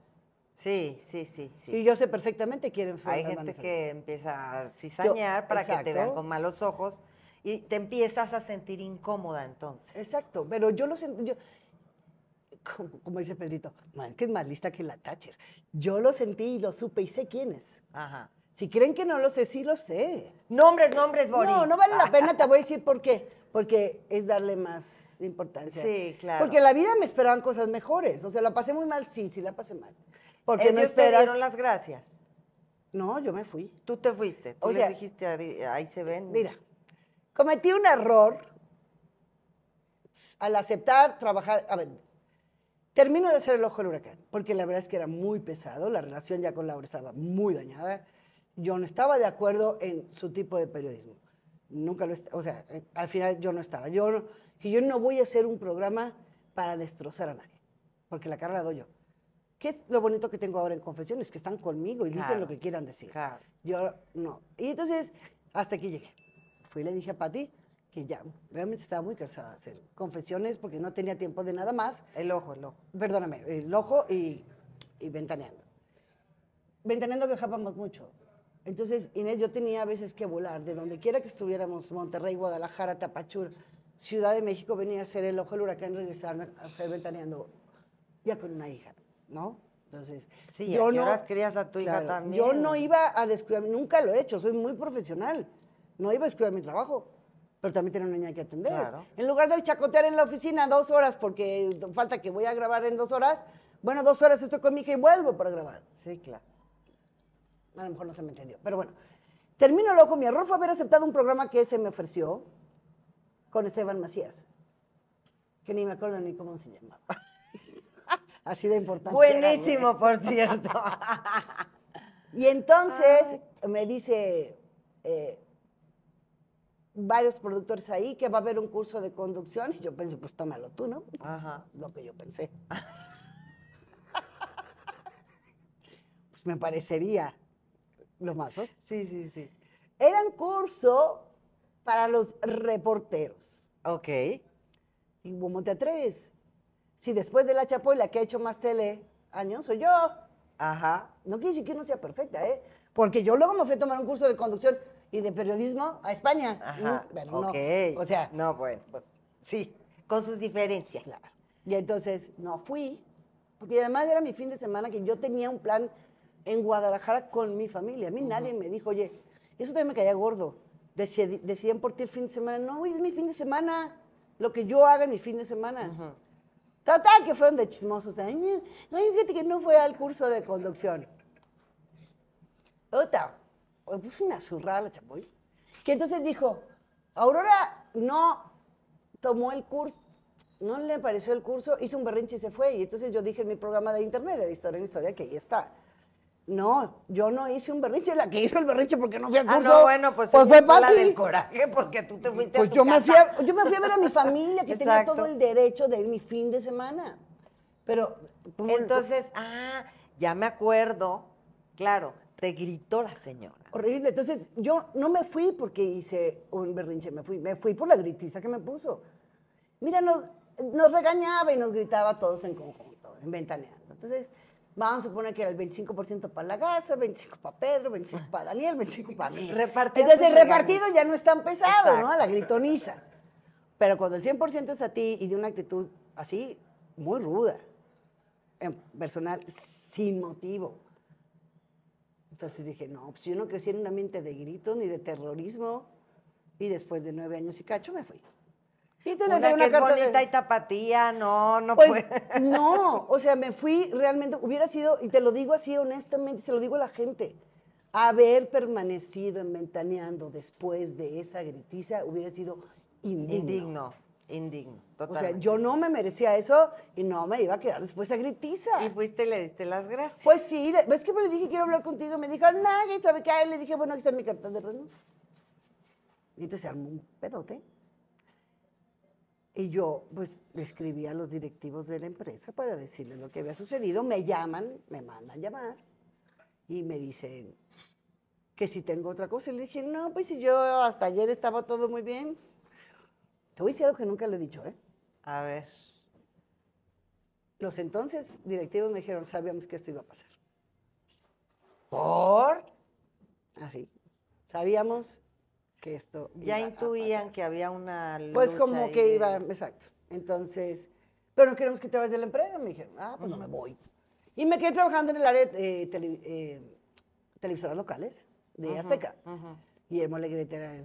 Sí, sí, sí, sí. Y yo sé perfectamente quién Hay gente que empieza a cizañar para que te vean con malos ojos y te empiezas a sentir incómoda entonces. Exacto, pero yo lo sentí, yo, como, dice Pedrito, que es más lista que la Thatcher. Yo lo sentí y lo supe y sé quién es. Ajá. Si creen que no lo sé, sí lo sé. Nombres, nombres, Boris. No, no vale la pena, te voy a decir por qué. Porque es darle más importancia. Sí, claro. Porque en la vida me esperaban cosas mejores. O sea, la pasé muy mal, sí, sí la pasé mal. Porque qué no esperas... las gracias. No, yo me fui. Tú te fuiste. Tú o sea, dijiste, ahí se ven. Mira, cometí un error al aceptar trabajar. A ver, termino de hacer el ojo del huracán, porque la verdad es que era muy pesado. La relación ya con Laura estaba muy dañada. Yo no estaba de acuerdo en su tipo de periodismo. Nunca lo O sea, eh, al final yo no estaba. Yo, yo no voy a hacer un programa para destrozar a nadie, porque la cara la doy yo. ¿Qué es lo bonito que tengo ahora en confesiones? Que están conmigo y dicen lo que quieran decir. Yo no. Y entonces, hasta aquí llegué. Fui y le dije a Pati que ya realmente estaba muy cansada de hacer confesiones porque no tenía tiempo de nada más. El ojo, el ojo. Perdóname, el ojo y, y ventaneando. Ventaneando viajábamos mucho. Entonces, Inés, yo tenía a veces que volar de donde quiera que estuviéramos, Monterrey, Guadalajara, Tapachur, Ciudad de México, venía a hacer el ojo del huracán, regresarme a hacer ventaneando ya con una hija. ¿no? Entonces, sí, yo no, crías a tu hija también? Yo no iba a descuidar, nunca lo he hecho, soy muy profesional. No iba a descuidar mi trabajo, pero también tenía una niña que atender. En lugar de chacotear en la oficina dos horas porque falta que voy a grabar en dos horas, bueno, dos horas estoy con mi hija y vuelvo para grabar. Sí, claro. A lo mejor no se me entendió, pero bueno. Termino ojo mi error fue haber aceptado un programa que se me ofreció con Esteban Macías, que ni me acuerdo ni cómo se llamaba. Así de importante. Buenísimo, por cierto. y entonces me dice eh, varios productores ahí que va a haber un curso de conducción. Y yo pensé, pues tómalo tú, ¿no? Ajá. Lo que yo pensé. pues me parecería lo más. ¿no? Sí, sí, sí. Era un curso para los reporteros. Ok. Y cómo te atreves si después de la Chapoy la que ha hecho más tele años soy yo. Ajá. No quiere decir que no sea perfecta, ¿eh? Porque yo luego me fui a tomar un curso de conducción y de periodismo a España. Ajá. bueno, mm, no. O sea. No, bueno. Pues, sí, con sus diferencias. Claro. Y entonces no fui, porque además era mi fin de semana que yo tenía un plan en Guadalajara con mi familia. A mí nadie me dijo, oye, eso también me caía gordo. Decidí por ti el fin de semana. No, es mi fin de semana. Lo que yo haga en mi fin de semana. Ajá. Total, que fueron de chismosos. ¿eh? que no fue al curso de conducción. Otra, puso una zurrada la chapoy. Que entonces dijo, Aurora no tomó el curso, no le pareció el curso, hizo un berrinche y se fue. Y entonces yo dije en mi programa de internet, de Historia en Historia, que ahí está. No, yo no hice un berrinche, la que hizo el berrinche porque no fui a curso. Ah, no, bueno, pues, pues fue Pati. La del coraje porque tú te fuiste a pues yo Me yo me fui a ver a mi familia que tenía todo el derecho de ir mi fin de semana. Pero entonces, ah, ya me acuerdo. Claro, te gritó la señora. Horrible. Entonces, yo no me fui porque hice un berrinche, me fui, me fui por la gritiza que me puso. Mira, nos, nos regañaba y nos gritaba todos en conjunto, en ventaneando. Entonces, Vamos a suponer que el 25% para la garza, 25% para Pedro, 25% para Daniel, 25% para mí. Entonces el repartido ya no es tan pesado, ¿no? La gritoniza. Pero cuando el 100% es a ti y de una actitud así, muy ruda, personal, sin motivo. Entonces dije, no, pues yo no crecí en un ambiente de grito ni de terrorismo. Y después de nueve años y cacho me fui una, que es bonita y tapatía, no, no pues, No, o sea, me fui realmente, hubiera sido, y te lo digo así honestamente, se lo digo a la gente, haber permanecido en Ventaneando después de esa gritiza hubiera sido indigno. Indigno, indigno, O sea, yo no me merecía eso y no me iba a quedar después a gritiza. Y fuiste y le diste las gracias. Pues sí, ves que le dije quiero hablar contigo, me dijo, nadie ¿sabe qué? le dije, bueno, aquí está mi carta de renuncia. Y entonces armó un pedote. Y yo, pues, le escribí a los directivos de la empresa para decirles lo que había sucedido. Me llaman, me mandan llamar y me dicen que si tengo otra cosa. Y le dije, no, pues si yo hasta ayer estaba todo muy bien. Te voy a decir algo que nunca le he dicho, ¿eh? A ver. Los entonces directivos me dijeron, sabíamos que esto iba a pasar. ¿Por? Así. Sabíamos que esto. Ya intuían que había una. pues como que iba, exacto. Entonces, pero no queremos que te vayas de la empresa. Me dijeron, ah, pues no me voy. Y me quedé trabajando en el área de eh, eh, televisoras locales de Azteca. Guillermo Legrete era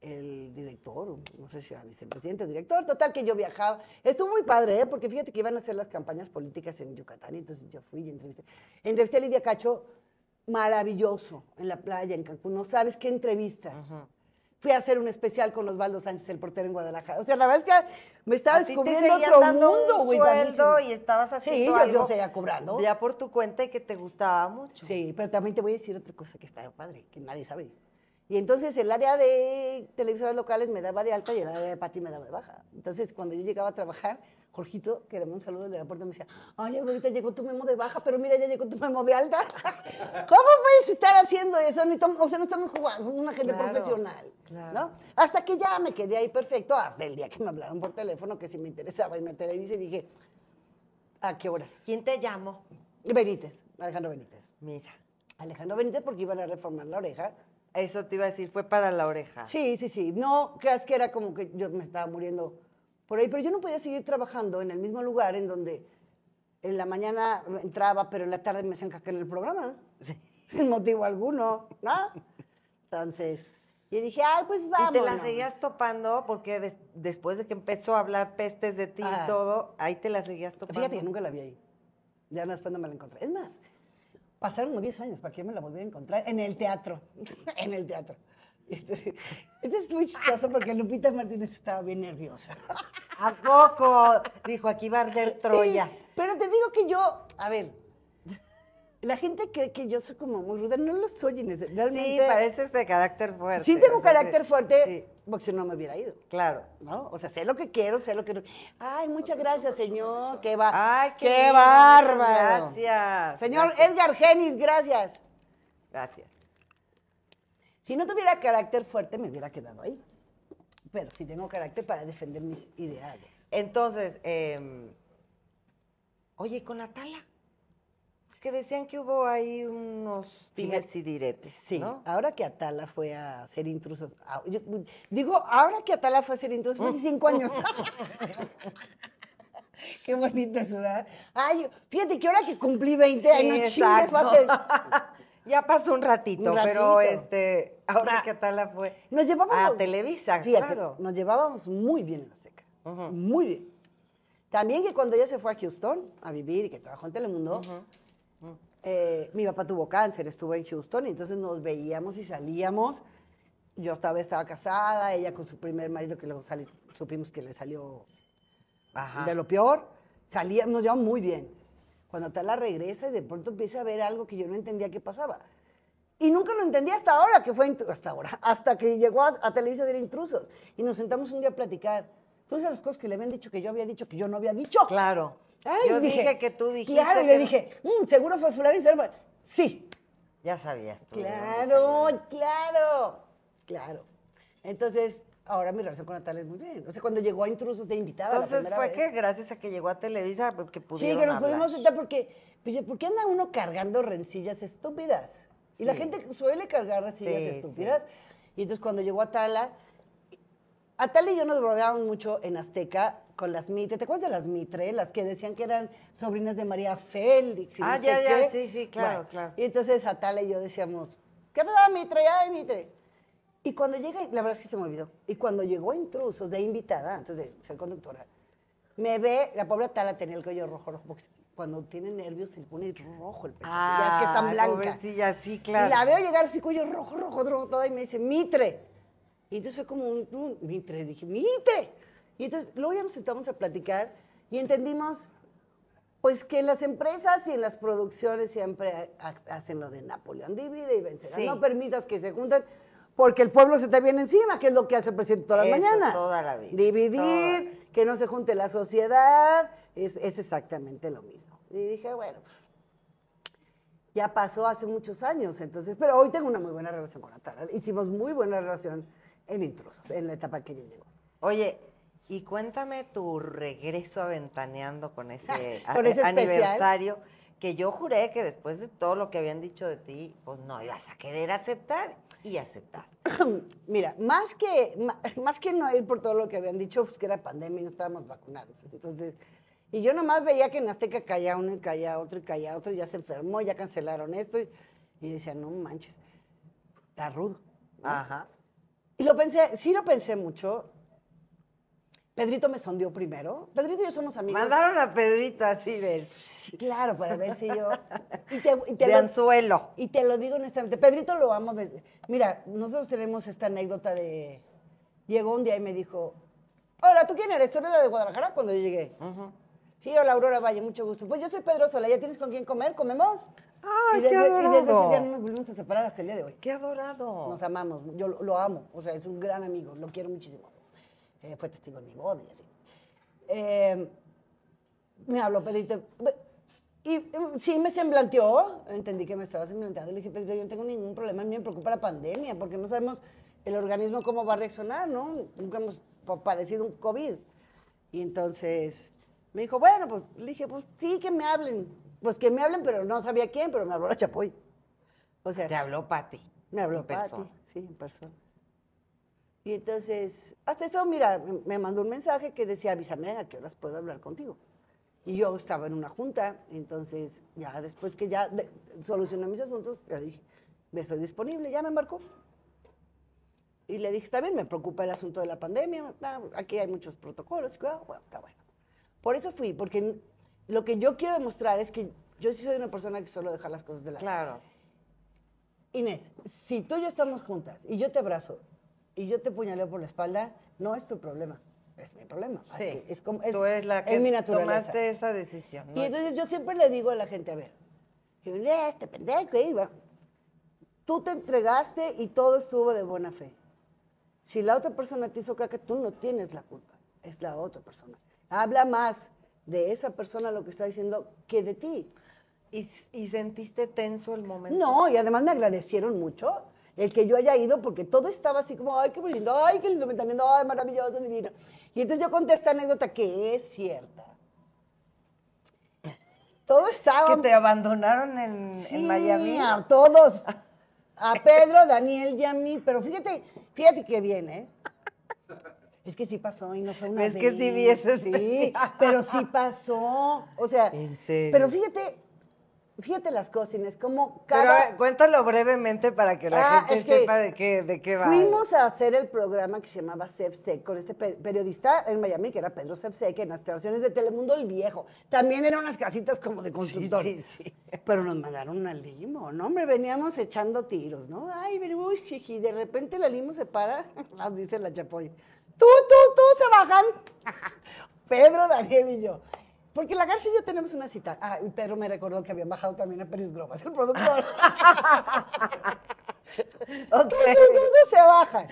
el, director, no sé si era vicepresidente o director. Total, que yo viajaba. Estuvo muy padre, ¿eh? porque fíjate que iban a hacer las campañas políticas en Yucatán. entonces yo fui y entrevisté. Entrevisté a Lidia Cacho maravilloso en la playa, en Cancún. No sabes qué entrevista. Fui a hacer un especial con Osvaldo Sánchez, el portero en Guadalajara. O sea, la verdad es que me estaba descubriendo otro mundo, güey. sueldo y estabas haciendo sí, algo. yo, seguía cobrando. Ya por tu cuenta y que te gustaba mucho. Sí, pero también te voy a decir otra cosa que está padre, que nadie sabe. Y entonces el área de televisoras locales me daba de alta y el área de Pati me daba de baja. Entonces, cuando yo llegaba a trabajar, Jorgito, que le mando un saludo de la puerta, me decía, ay, ahorita llegó tu memo de baja, pero mira, ya llegó tu memo de alta. ¿Cómo puedes estar haciendo eso? O sea, no estamos jugando, somos una gente profesional, Hasta que ya me quedé ahí perfecto, hasta el día que me hablaron por teléfono, que si me interesaba, y me televisé y dije, ¿a qué horas? ¿Quién te llamo? Benítez, Alejandro Benítez. Mira. Alejandro Benítez porque iban a reformar la oreja. Eso te iba a decir, fue para la oreja. Sí, sí, sí. No creas que era como que yo me estaba muriendo por ahí, pero yo no podía seguir trabajando en el mismo lugar en donde en la mañana entraba, pero en la tarde me hacían caca en el programa, sin motivo alguno, ¿no? Entonces, y dije, ah, pues vamos. Y te la seguías topando porque después de que empezó a hablar pestes de ti y todo, ahí te la seguías topando. Fíjate nunca la vi ahí. Ya no, después no me la encontré. Es más, pasaron como 10 años para que me la volviera a encontrar en el teatro. en el teatro. Este, este es muy chistoso porque Lupita Martínez estaba bien nerviosa. ¿A poco? Dijo, aquí va a arder Troya. Pero te digo que yo, a ver, la gente cree que yo soy como muy ruda. No lo soy, realmente. Sí, pareces de carácter fuerte. Sí tengo carácter fuerte, porque si no me hubiera ido. Claro. ¿No? O sea, sé lo que quiero, sé lo que Ay, muchas gracias, señor. Qué va. qué, bárbaro. Gracias. Señor Edgar Genis, gracias. Gracias. Si no tuviera carácter fuerte, me hubiera quedado ahí. Pero sí tengo carácter para defender mis ideales. Entonces, em, oye, ¿y con Atala? Que decían que hubo ahí unos dimes y diretes. Sí, ahora que Atala fue a ser intruso, digo, ahora que Atala fue a ser intruso, fue hace cinco años. Qué bonita ciudad. Ay, fíjate que ahora que cumplí 20 años, chingues, va a ser. Ya pasó un ratito, pero este, ahora que ah, qué tal la fue. Nos llevábamos a Televisa, claro. Nos llevábamos muy bien en la Seca. Muy bien. También que cuando ella se fue a Houston a vivir y que trabajó en Telemundo, eh, mi papá tuvo cáncer, estuvo en Houston, y entonces nos veíamos y salíamos. Yo estaba, estaba casada, ella con su primer marido que luego supimos que le salió de lo peor. Salíamos, nos llevamos muy bien cuando tal la regresa y de pronto empieza a ver algo que yo no entendía qué pasaba. Y nunca lo entendí hasta ahora, que fue hasta ahora, hasta que llegó a, a Televisa de Intrusos. Y nos sentamos un día a platicar. Tú sabes las cosas que le habían dicho que yo había dicho que yo no había dicho. Claro. yo dije, que tú dijiste. Claro, yo dije, mm, seguro fue fulano y Sí. Ya sabías tú. Claro, claro, claro. Entonces, ahora mi relación con Atala es muy bien. O sea, cuando llegó a Intrusos de invitada. Entonces la fue que gracias a que llegó a Televisa pues, que pudieron Sí, que nos pudimos sentar porque, pues, ¿por qué anda uno cargando rencillas estúpidas? Y la gente suele cargar rencillas estúpidas. Y entonces cuando llegó Atala, Atala y yo nos bromeábamos mucho en Azteca con las Mitre. ¿Te acuerdas de las Mitre? Las que decían que eran sobrinas de María Félix. ah, ya, ya, sí, sí, claro, claro. Y entonces Atala y yo decíamos, ¿qué pasa Mitre? Ay, Mitre. Y cuando llega, la verdad es que se me olvidó, y cuando llegó Intrusos de invitada, antes de ser conductora, me ve, la pobre Tala tenía el cuello rojo, rojo, porque cuando tiene nervios se le pone rojo el pecho, Ah, ya que tan blanca. sí, claro. Y la veo llegar así, cuello rojo, rojo, rojo, y me dice, Mitre. Y entonces fue como un, Mitre, dije, Mitre. Y entonces luego ya nos sentamos a platicar y entendimos, pues que las empresas y las producciones siempre hacen lo de Napoleón divide y vencerá. No permitas que se juntan porque el pueblo se te viene encima, que es lo que hace el presidente todas las mañanas. Toda la vida. Dividir, que no se junte la sociedad, es, exactamente lo mismo. Y dije, bueno, pues ya pasó hace muchos años, entonces, pero hoy tengo una muy buena relación con Natalia. Hicimos muy buena relación en intrusos, en la etapa que yo llegó. Oye, y cuéntame tu regreso aventaneando con ese, aniversario que yo juré que después de todo lo que habían dicho de ti, pues no ibas a querer aceptar y aceptaste. Mira, más que, más que no ir por todo lo que habían dicho, pues que era pandemia y no estábamos vacunados. Entonces, y yo nomás veía que en Azteca caía uno y caía otro y caía otro, y ya se enfermó, ya cancelaron esto. Y, decía, no manches, está rudo. Ajá. Y lo pensé, sí lo pensé mucho, Pedrito me sondió primero. Pedrito y yo somos amigos. Mandaron a Pedrito así de. claro, para ver si yo. Y te, de lo, anzuelo. Y te lo digo honestamente. Pedrito lo amo desde. Mira, nosotros tenemos esta anécdota de. Llegó un día y me dijo: Hola, ¿tú quién eres? ¿Tú eres de Guadalajara? Cuando yo llegué. Sí, hola, Aurora Valle, mucho gusto. Pues yo soy Pedro Sola, ¿ya tienes con quién comer? ¿Comemos? ¡Ay, qué adorado! Y desde ese día no nos volvimos a separar hasta el día de hoy. ¡Qué adorado! Nos amamos, yo lo amo. O sea, es un gran amigo, lo quiero muchísimo eh, fue testigo de mi boda y así. Eh, me habló Pedrito, y sí me semblanteó, entendí que me estaba semblanteando, le dije, Pedrito, yo no tengo ningún problema, me preocupa la pandemia, porque no sabemos el organismo cómo va a reaccionar, ¿no? Nunca hemos padecido un COVID. Y entonces me dijo, bueno, pues le dije, pues sí, que me hablen. Pues que me hablen, pero no sabía quién, pero me habló la Chapoy. O sea, Te habló Pati. Me habló Pati, sí, en persona. Y entonces, hasta eso, mira, me mandó un mensaje que decía, avísame a qué horas puedo hablar contigo. Y yo estaba en una junta, entonces ya después que ya solucioné mis asuntos, ya dije, me estoy disponible, ya me marcó. Y le dije, está bien, me preocupa el asunto de la pandemia, ah, aquí hay muchos protocolos, ah, bueno, está bueno. Por eso fui, porque lo que yo quiero demostrar es que yo sí soy una persona que suelo dejar las cosas de la Claro. Inés, si tú y yo estamos juntas y yo te abrazo y yo te puñaleo por la espalda, no es tu problema, es mi problema. Sí. Es, Tú eres la que tomaste esa decisión. Y entonces yo siempre le digo a la gente, a ver, eh, este pendejo, iba, eh, tú te entregaste y todo estuvo de buena fe. Si la otra persona te hizo caca, tú no tienes la culpa, es la otra persona. Habla más de esa persona lo que está diciendo que de ti. ¿Y, ¿Y, sentiste tenso el momento? No, y además me agradecieron mucho el que yo haya ido, porque todo estaba así como, ay, qué lindo, ay, qué lindo, me están viendo, ay, maravilloso, divino. Y entonces yo conté esta anécdota que es cierta. Todo estaba... Que te abandonaron en, Miami. a todos. A Pedro, Daniel y a mí. Pero fíjate, fíjate que bien, ¿eh? Es que sí pasó y no fue una Es que sí vi Sí, pero sí pasó. O sea, pero fíjate, Fíjate las cocinas, como cada... Pero, cuéntalo brevemente para que la ah, gente sepa de qué, va. Fuimos a hacer el programa que se llamaba Sefsec con este periodista en Miami, que era Pedro que en las estaciones de Telemundo El Viejo. También eran unas casitas como de constructor. Sí, sí, Pero nos mandaron una limo, ¿no? Hombre, veníamos echando tiros, ¿no? Ay, pero uy, de repente la limo se para, dice la chapoy. Tú, tú, tú, se bajan. Pedro, Daniel y yo. Porque la Garza y yo tenemos una cita. Ah, y Pedro me recordó que habían bajado también a Peris es el productor. okay. Los se bajan.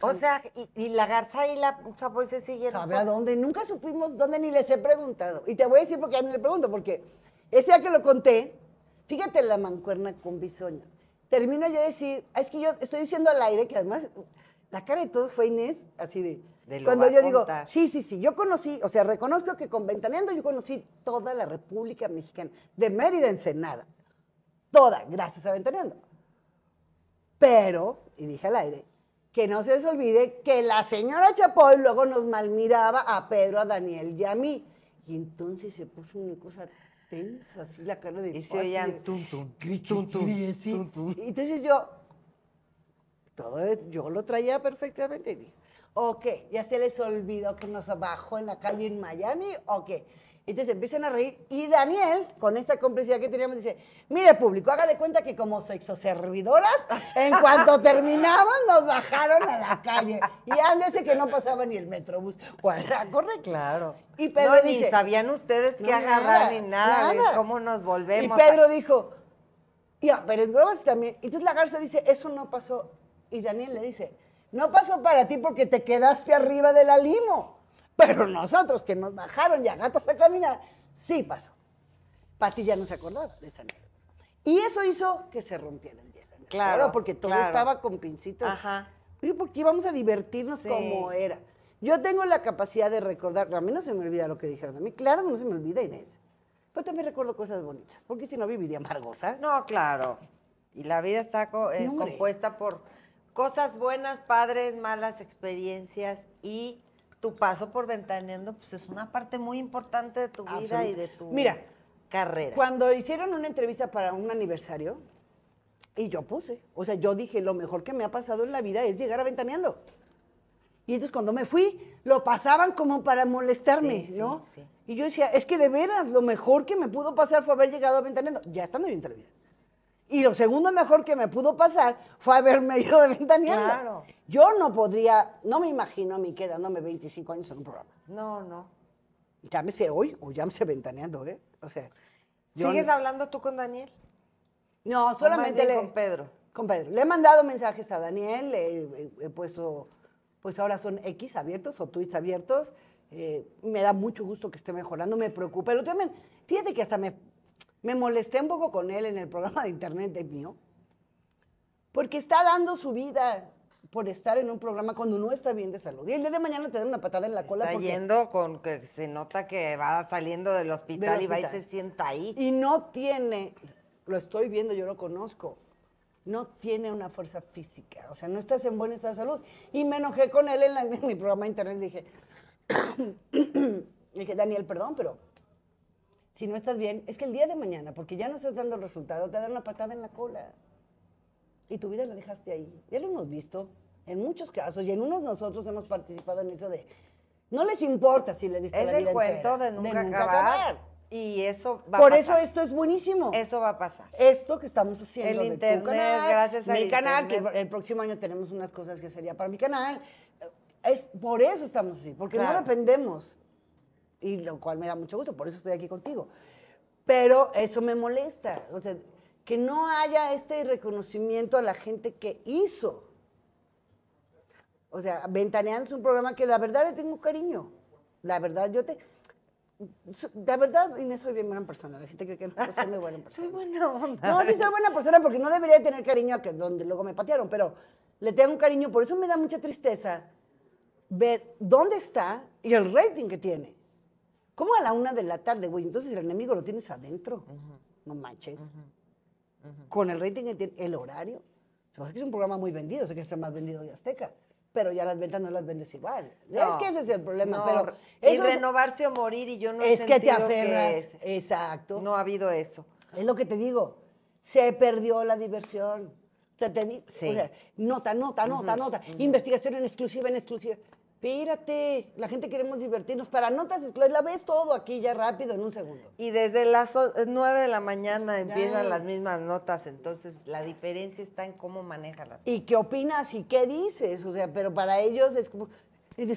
o sea, y, la garza y la chapoy se siguieron. ¿Sabe a dónde? Nunca supimos dónde ni les he preguntado. Y te voy a decir porque a mí le pregunto, porque ese día que lo conté, fíjate la mancuerna con bisoña. Termino yo de decir, ah, es que yo estoy diciendo al aire que además la cara de todos fue Inés, así de cuando yo digo, sí, sí, sí, yo conocí, o sea, reconozco que con Ventaneando yo conocí toda la República Mexicana, de Mérida a Ensenada, toda, gracias a Ventaneando. Pero, y dije al aire, que no se les olvide que la señora Chapoy luego nos malmiraba a Pedro, a Daniel y a mí. Y entonces se puso una cosa tensa, así la cara de... Y se oían tum, tum, entonces yo, todo yo lo traía perfectamente y o qué? ¿Ya se les olvidó que nos bajó en la calle en Miami o qué? Entonces empiezan a reír y Daniel, con esta complicidad que teníamos, dice, mire público, haga de cuenta que como sexoservidoras, en cuanto terminaban nos bajaron a la calle. Y ándese que no pasaba ni el metrobús. cuál corre. Claro. Y Pedro sabían ustedes que agarrar ni nada, cómo nos volvemos. Y Pedro dijo, y a Pérez Grobas también. Entonces la Garza dice, eso no pasó. Y Daniel le dice, no pasó para ti porque te quedaste arriba de la limo. Pero nosotros que nos bajaron ya gatas a caminar, sí pasó. Pati ya no se acordaba de esa anécdota. Y eso hizo que se rompiera el hielo. Claro, porque todo estaba con pincitos. Ajá. Pero porque íbamos a divertirnos como era. Yo tengo la capacidad de recordar, a mí no se me olvida lo que dijeron a mí, claro no se me olvida Inés, pero también recuerdo cosas bonitas, porque si no viviría amargosa. No, claro. Y la vida está eh, compuesta por cosas buenas, padres, malas experiencias y tu paso por ventaneando, pues es una parte muy importante de tu vida y de tu Mira, carrera. Cuando hicieron una entrevista para un aniversario, y yo puse, o sea, yo dije, lo mejor que me ha pasado en la vida es llegar a ventaneando. Y entonces cuando me fui, lo pasaban como para molestarme, ¿no? Y yo decía, es que de veras, lo mejor que me pudo pasar fue haber llegado a ventaneando. Ya estando en la entrevista. Y lo segundo mejor que me pudo pasar fue haberme ido de ventaneando. Claro. Yo no podría, no me imagino a mí quedándome 25 años en un programa. No, no. Llámese hoy o llámese ventaneando, ¿eh? O sea. ¿Sigues hablando tú con Daniel? No, solamente le. Con Pedro. Con Pedro. Le he mandado mensajes a Daniel, le he, puesto. Pues ahora son X abiertos o tweets abiertos. Eh, me da mucho gusto que esté mejorando, me preocupa. Pero también, fíjate que hasta me, me molesté un poco con él en el programa de internet de mío, porque está dando su vida por estar en un programa cuando no está bien de salud. Y el día de mañana te dan una patada en la cola. Está yendo con que se nota que va saliendo del hospital, y va y se sienta ahí. Y no tiene, lo estoy viendo, yo lo conozco, no tiene una fuerza física. O sea, no estás en buen estado de salud. Y me enojé con él en, mi programa de internet. Dije, dije, Daniel, perdón, pero si no estás bien, es que el día de mañana, porque ya no estás dando el resultado, te dan una patada en la cola. Y tu vida la dejaste ahí. Ya lo hemos visto en muchos casos y en unos nosotros hemos participado en eso de no les importa si le diste la vida el cuento de, nunca acabar. Y eso va Por a pasar. Por eso esto es buenísimo. Eso va a pasar. Esto que estamos haciendo. El canal, gracias a mi canal, que el próximo año tenemos unas cosas que sería para mi canal. Es por eso estamos así, porque no dependemos y lo cual me da mucho gusto, por eso estoy aquí contigo. Pero eso me molesta, o sea, que no haya este reconocimiento a la gente que hizo. O sea, Ventaneando es un programa que la verdad le tengo cariño. La verdad, yo te... La verdad, Inés, soy bien buena persona. La gente cree que no soy muy buena persona. soy buena onda. No, sí soy buena persona porque no debería tener cariño a que donde luego me patearon, pero le tengo un cariño. Por eso me da mucha tristeza ver dónde está y el rating que tiene. ¿Cómo a la una de la tarde, güey? Entonces el enemigo lo tienes adentro. No manches. Con el rating, el, el horario. O que es un programa muy vendido, sé que está más vendido de Azteca. Pero ya las ventas no las vendes igual. es que ese es el problema. pero y renovarse o morir, y yo no he Es que te aferras. exacto. No ha habido eso. Es lo que te digo. Se perdió la diversión. o sea, nota, nota, nota, nota. Investigación en exclusiva, en exclusiva. Espérate, la gente queremos divertirnos. Para notas, la ves todo aquí ya rápido en un segundo. Y desde las eh, nueve de la mañana empiezan las mismas notas, entonces la diferencia está en cómo manejas las ¿Y qué opinas y qué dices? O sea, pero para ellos es como, en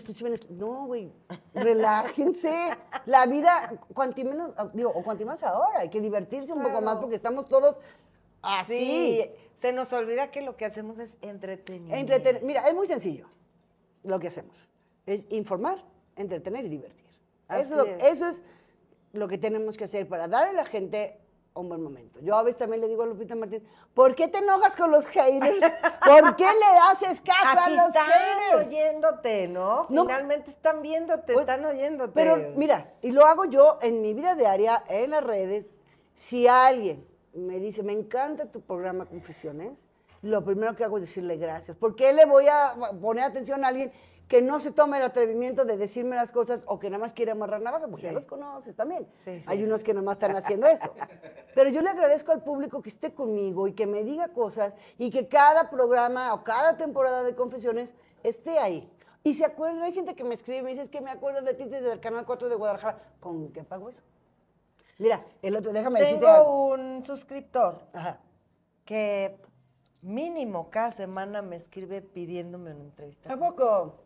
no, güey, relájense. la vida, cuanti menos, ah, digo, o cuanti más ahora, hay que divertirse un poco más porque estamos todos así. Sí, se nos olvida que lo que hacemos es entretenimiento. Mira, es muy sencillo lo que hacemos es informar, entretener y divertir. Eso es. lo que tenemos que hacer para darle a la gente un buen momento. Yo a veces también le digo a Lupita Martínez, ¿por qué te enojas con los haters? ¿Por qué le haces caso a los están oyéndote, ¿no? Finalmente están viéndote, pues, están oyéndote. Pero mira, y lo hago yo en mi vida diaria, en las redes, si alguien me dice, me encanta tu programa Confesiones, lo primero que hago es decirle gracias. ¿Por qué le voy a poner atención a alguien que no se tome el atrevimiento de decirme las cosas o que nada más quiere amarrar navaja, porque ya los conoces también. Hay unos que nada más están haciendo esto. Pero yo le agradezco al público que esté conmigo y que me diga cosas y que cada programa o cada temporada de Confesiones esté ahí. Y se acuerda, hay gente que me escribe y me dice, es que me acuerdo de ti desde el Canal 4 de Guadalajara. ¿Con qué pago eso? Mira, el otro, déjame decirte. Tengo un suscriptor que mínimo cada semana me escribe pidiéndome una entrevista. ¿A poco?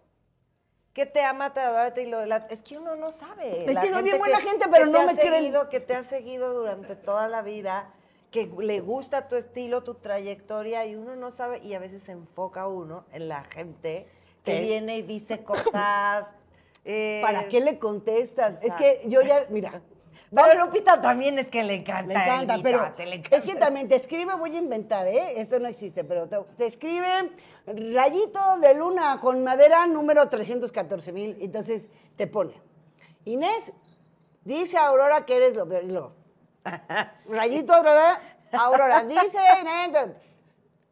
que te ama, te adora, te la... Es que uno no sabe. Es que no bien buena gente, pero no me creen. Que te ha seguido durante toda la vida, que le gusta tu estilo, tu trayectoria, y uno no sabe, y a veces se enfoca uno en la gente que eh. viene y dice cosas. ¿Para eh, qué le contestas? Es que yo ya, mira, bueno, Lupita también es que le encanta. Le encanta, pero es que también te escribe, voy a inventar, ¿eh? Esto no existe, pero te, escribe rayito de luna con madera número 314 mil. Entonces te pone, Inés, dice Aurora que eres lo peor. rayito, ¿verdad? Aurora, dice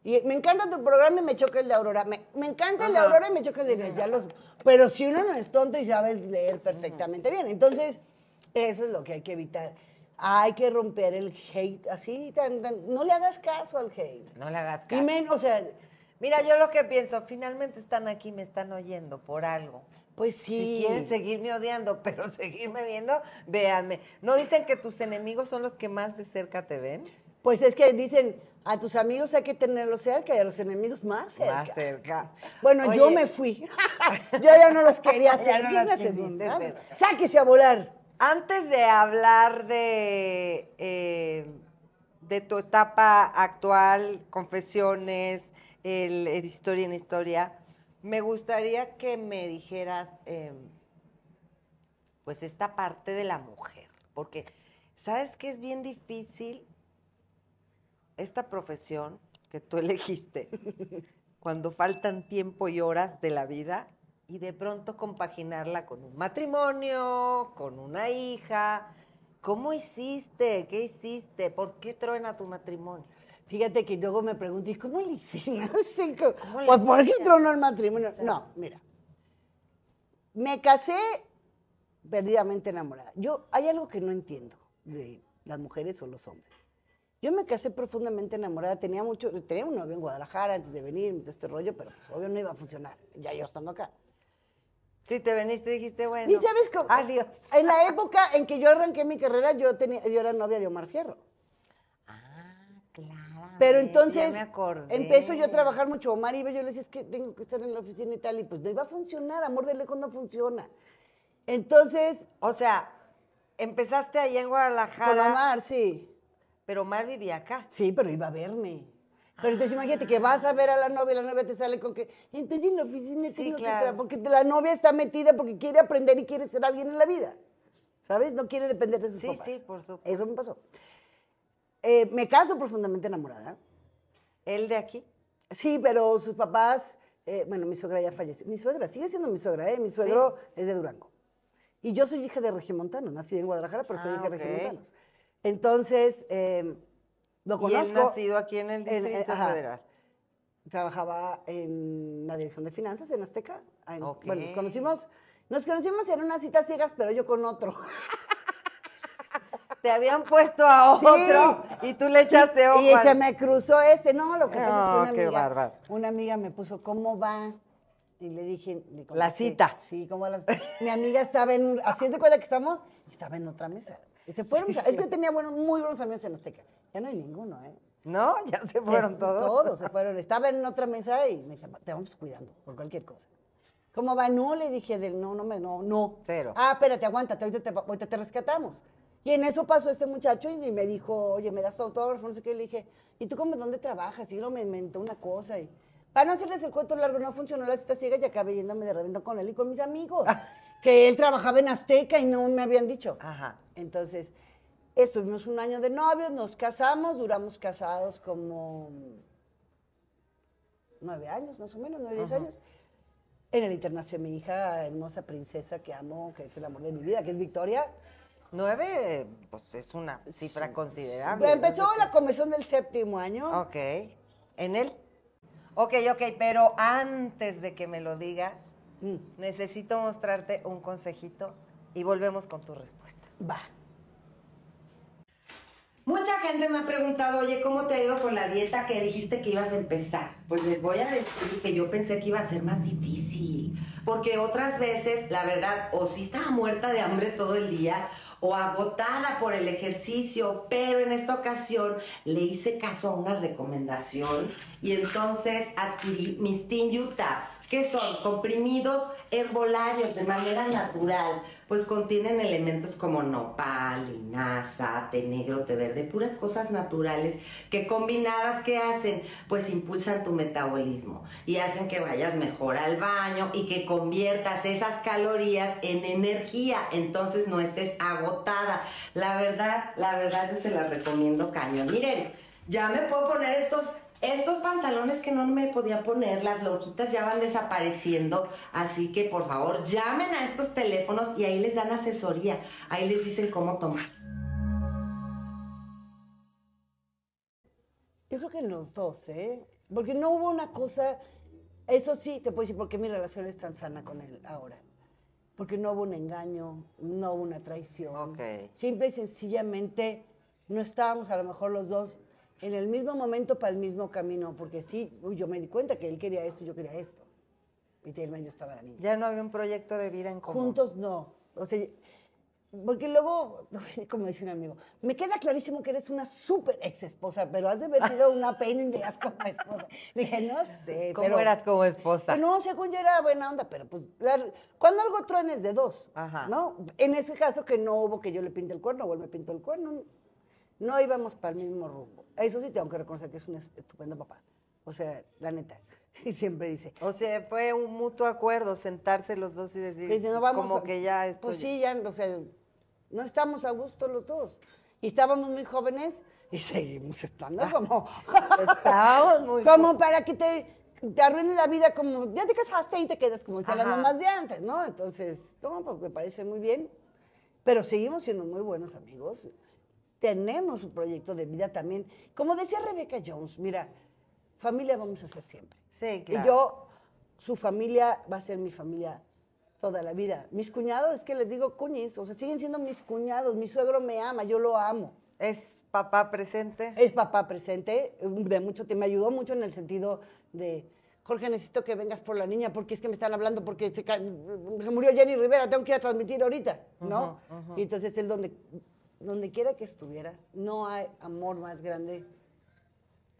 Inés. me encanta tu programa y me choca el de Aurora. Me, encanta el de Aurora y me choca el de Inés. pero si uno no es tonto y sabe leer perfectamente bien. Entonces eso es lo que hay que evitar. Hay que romper el hate así, no le hagas caso al hate. No le hagas caso. Y menos, o sea, Mira, yo lo que pienso, finalmente están aquí, me están oyendo por algo. Pues sí. Si quieren seguirme odiando, pero seguirme viendo, véanme. ¿No dicen que tus enemigos son los que más de cerca te ven? Pues es que dicen, a tus amigos hay que tenerlos cerca y a los enemigos más cerca. Más cerca. Bueno, yo me fui. yo ya no los quería hacer. No Sáquese a volar antes de hablar eh, de, tu etapa actual, confesiones, historia en historia, me gustaría que me dijeras, em, pues, esta parte de la mujer, porque sabes que es bien difícil esta profesión que tú elegiste, cuando faltan tiempo y horas de la vida, y de pronto compaginarla con un matrimonio, con una hija. ¿Cómo hiciste? ¿Qué hiciste? ¿Por qué truena tu matrimonio? Fíjate que luego me pregunté, ¿cómo pues, le ¿por qué tronó el matrimonio? No, mira. Me casé perdidamente enamorada. Yo, hay algo que no entiendo de las mujeres o los hombres. Yo me casé profundamente enamorada, tenía mucho, tenía un novio en Guadalajara antes de venir, todo este rollo, pero pues, obvio no iba a funcionar, ya yo estando acá. Sí, te veniste y dijiste, bueno. Y sabes cómo. Adiós. En la época en que yo arranqué mi carrera, yo, tenía, yo era novia de Omar Fierro. Ah, claro. Pero entonces empezó yo a trabajar mucho. Omar iba, yo le decía, es que tengo que estar en la oficina y tal. Y pues no iba a funcionar, amor de lejos no funciona. Entonces. O sea, empezaste ahí en Guadalajara. Con Omar, sí. Pero Omar vivía acá. Sí, pero iba a verme. Pero entonces imagínate que vas a ver a la novia y la novia te sale con que, entonces en la oficina claro. que porque la novia está metida porque quiere aprender y quiere ser alguien en la vida. ¿Sabes? No quiere depender de sus papás. Sí, sí, por supuesto. Eso me pasó. Eh, me caso profundamente enamorada. el de aquí? Sí, pero sus papás, eh, bueno, mi suegra ya falleció. Mi suegra sigue siendo mi suegra, ¿eh? Mi suegro es de Durango. Y yo soy hija de Regimontano. nací en Guadalajara, pero soy ah, hija de Regimontano. Entonces, eh, lo conozco. Y nacido aquí en el eh, Distrito Federal. Trabajaba en la dirección de finanzas en Azteca. Bueno, nos conocimos, nos conocimos en unas citas ciegas, pero yo con otro. Te habían puesto a otro y tú le echaste ojo. Y, se me cruzó ese. No, lo que pasa es una amiga, una amiga me puso, ¿cómo va? Y le dije... la cita. Sí, como las... Mi amiga estaba en... Así es de cuenta que estamos... Estaba en otra mesa. Y se fueron... Es que yo tenía muy buenos amigos en Azteca. Ya no hay ninguno, ¿eh? No, ya se fueron todos. Todos se fueron. Estaba en otra mesa y me dice, te vamos cuidando por cualquier cosa. Como va? No, le dije del no, no, no, no. Cero. Ah, espérate, aguántate, ahorita te, ahorita te rescatamos. Y en eso pasó este muchacho y, me dijo, oye, ¿me das tu autógrafo? No sé qué. le dije, ¿y tú cómo, dónde trabajas? Y lo me inventó una cosa. Y para no hacerles el cuento largo, no funcionó la cita ciega y acabé yéndome de reventón con él y con mis amigos. que él trabajaba en Azteca y no me habían dicho. Ajá. Entonces, Estuvimos un año de novios, nos casamos, duramos casados como nueve años, más o menos, nueve, diez años. En el internación mi hija, hermosa princesa que amo, que es el amor de mi vida, que es Victoria. Nueve, pues es una cifra considerable. Empezó la comisión del séptimo año. Ok. ¿En él? Ok, ok, pero antes de que me lo digas, mm. necesito mostrarte un consejito y volvemos con tu respuesta. Va. Mucha gente me ha preguntado, oye, ¿cómo te ha ido con la dieta que dijiste que ibas a empezar? Pues les voy a decir que yo pensé que iba a ser más difícil, porque otras veces, la verdad, o sí estaba muerta de hambre todo el día, o agotada por el ejercicio, pero en esta ocasión le hice caso a una recomendación y entonces adquirí mis Tingyu Tabs, que son comprimidos herbolarios de manera natural pues contienen elementos como nopal, linaza, té negro, té verde, puras cosas naturales que combinadas que hacen, pues impulsan tu metabolismo y hacen que vayas mejor al baño y que conviertas esas calorías en energía, entonces no estés agotada. La verdad, la verdad yo se las recomiendo caño. Miren, ya me puedo poner estos estos pantalones que no me podía poner, las loquitas ya van desapareciendo, así que por favor llamen a estos teléfonos y ahí les dan asesoría, ahí les dicen cómo tomar. Yo creo que los dos, ¿eh? Porque no hubo una cosa, eso sí, te puedo decir por qué mi relación es tan sana con él ahora. Porque no hubo un engaño, no hubo una traición. Okay. Simple y sencillamente no estábamos a lo mejor los dos en el mismo momento para el mismo camino, porque sí, yo me di cuenta que él quería esto y yo quería esto. Y en medio estaba la niña. Ya no había un proyecto de vida en común. Juntos no. O sea, porque luego, como dice un amigo, me queda clarísimo que eres una súper ex esposa, pero has de haber sido una pena y das como esposa. Dije, no sé. ¿Cómo eras como esposa? No, según yo era buena onda, pero pues claro cuando algo truena es de dos, ¿no? En ese caso que no hubo que yo le pinte el cuerno o él me pintó el cuerno, no íbamos para el mismo rumbo. Eso sí tengo que reconocer que es un estupendo papá. O sea, la neta. Y siempre dice. O sea, fue un mutuo acuerdo sentarse los dos y decir, pues, como que ya pues estoy... Pues sí, ya, o sea, no estamos a gusto los dos. Y estábamos muy jóvenes y seguimos estando ah, como... estábamos muy Como para que te, te arruine la vida como, ya te casaste y te quedas como decían las mamás de antes, ¿no? Entonces, no, porque me parece muy bien. Pero seguimos siendo muy buenos amigos tenemos un proyecto de vida también. Como decía Rebeca Jones, mira, familia vamos a ser siempre. Sí, claro. Y yo, su familia va a ser mi familia toda la vida. Mis cuñados, es que les digo cuñis, o sea, siguen siendo mis cuñados. Mi suegro me ama, yo lo amo. ¿Es papá presente? Es papá presente, de mucho te me ayudó mucho en el sentido de, Jorge, necesito que vengas por la niña porque es que me están hablando porque se, murió Jenny Rivera, tengo que ir a transmitir ahorita, ¿no? Y entonces él donde donde quiera que estuviera, no hay amor más grande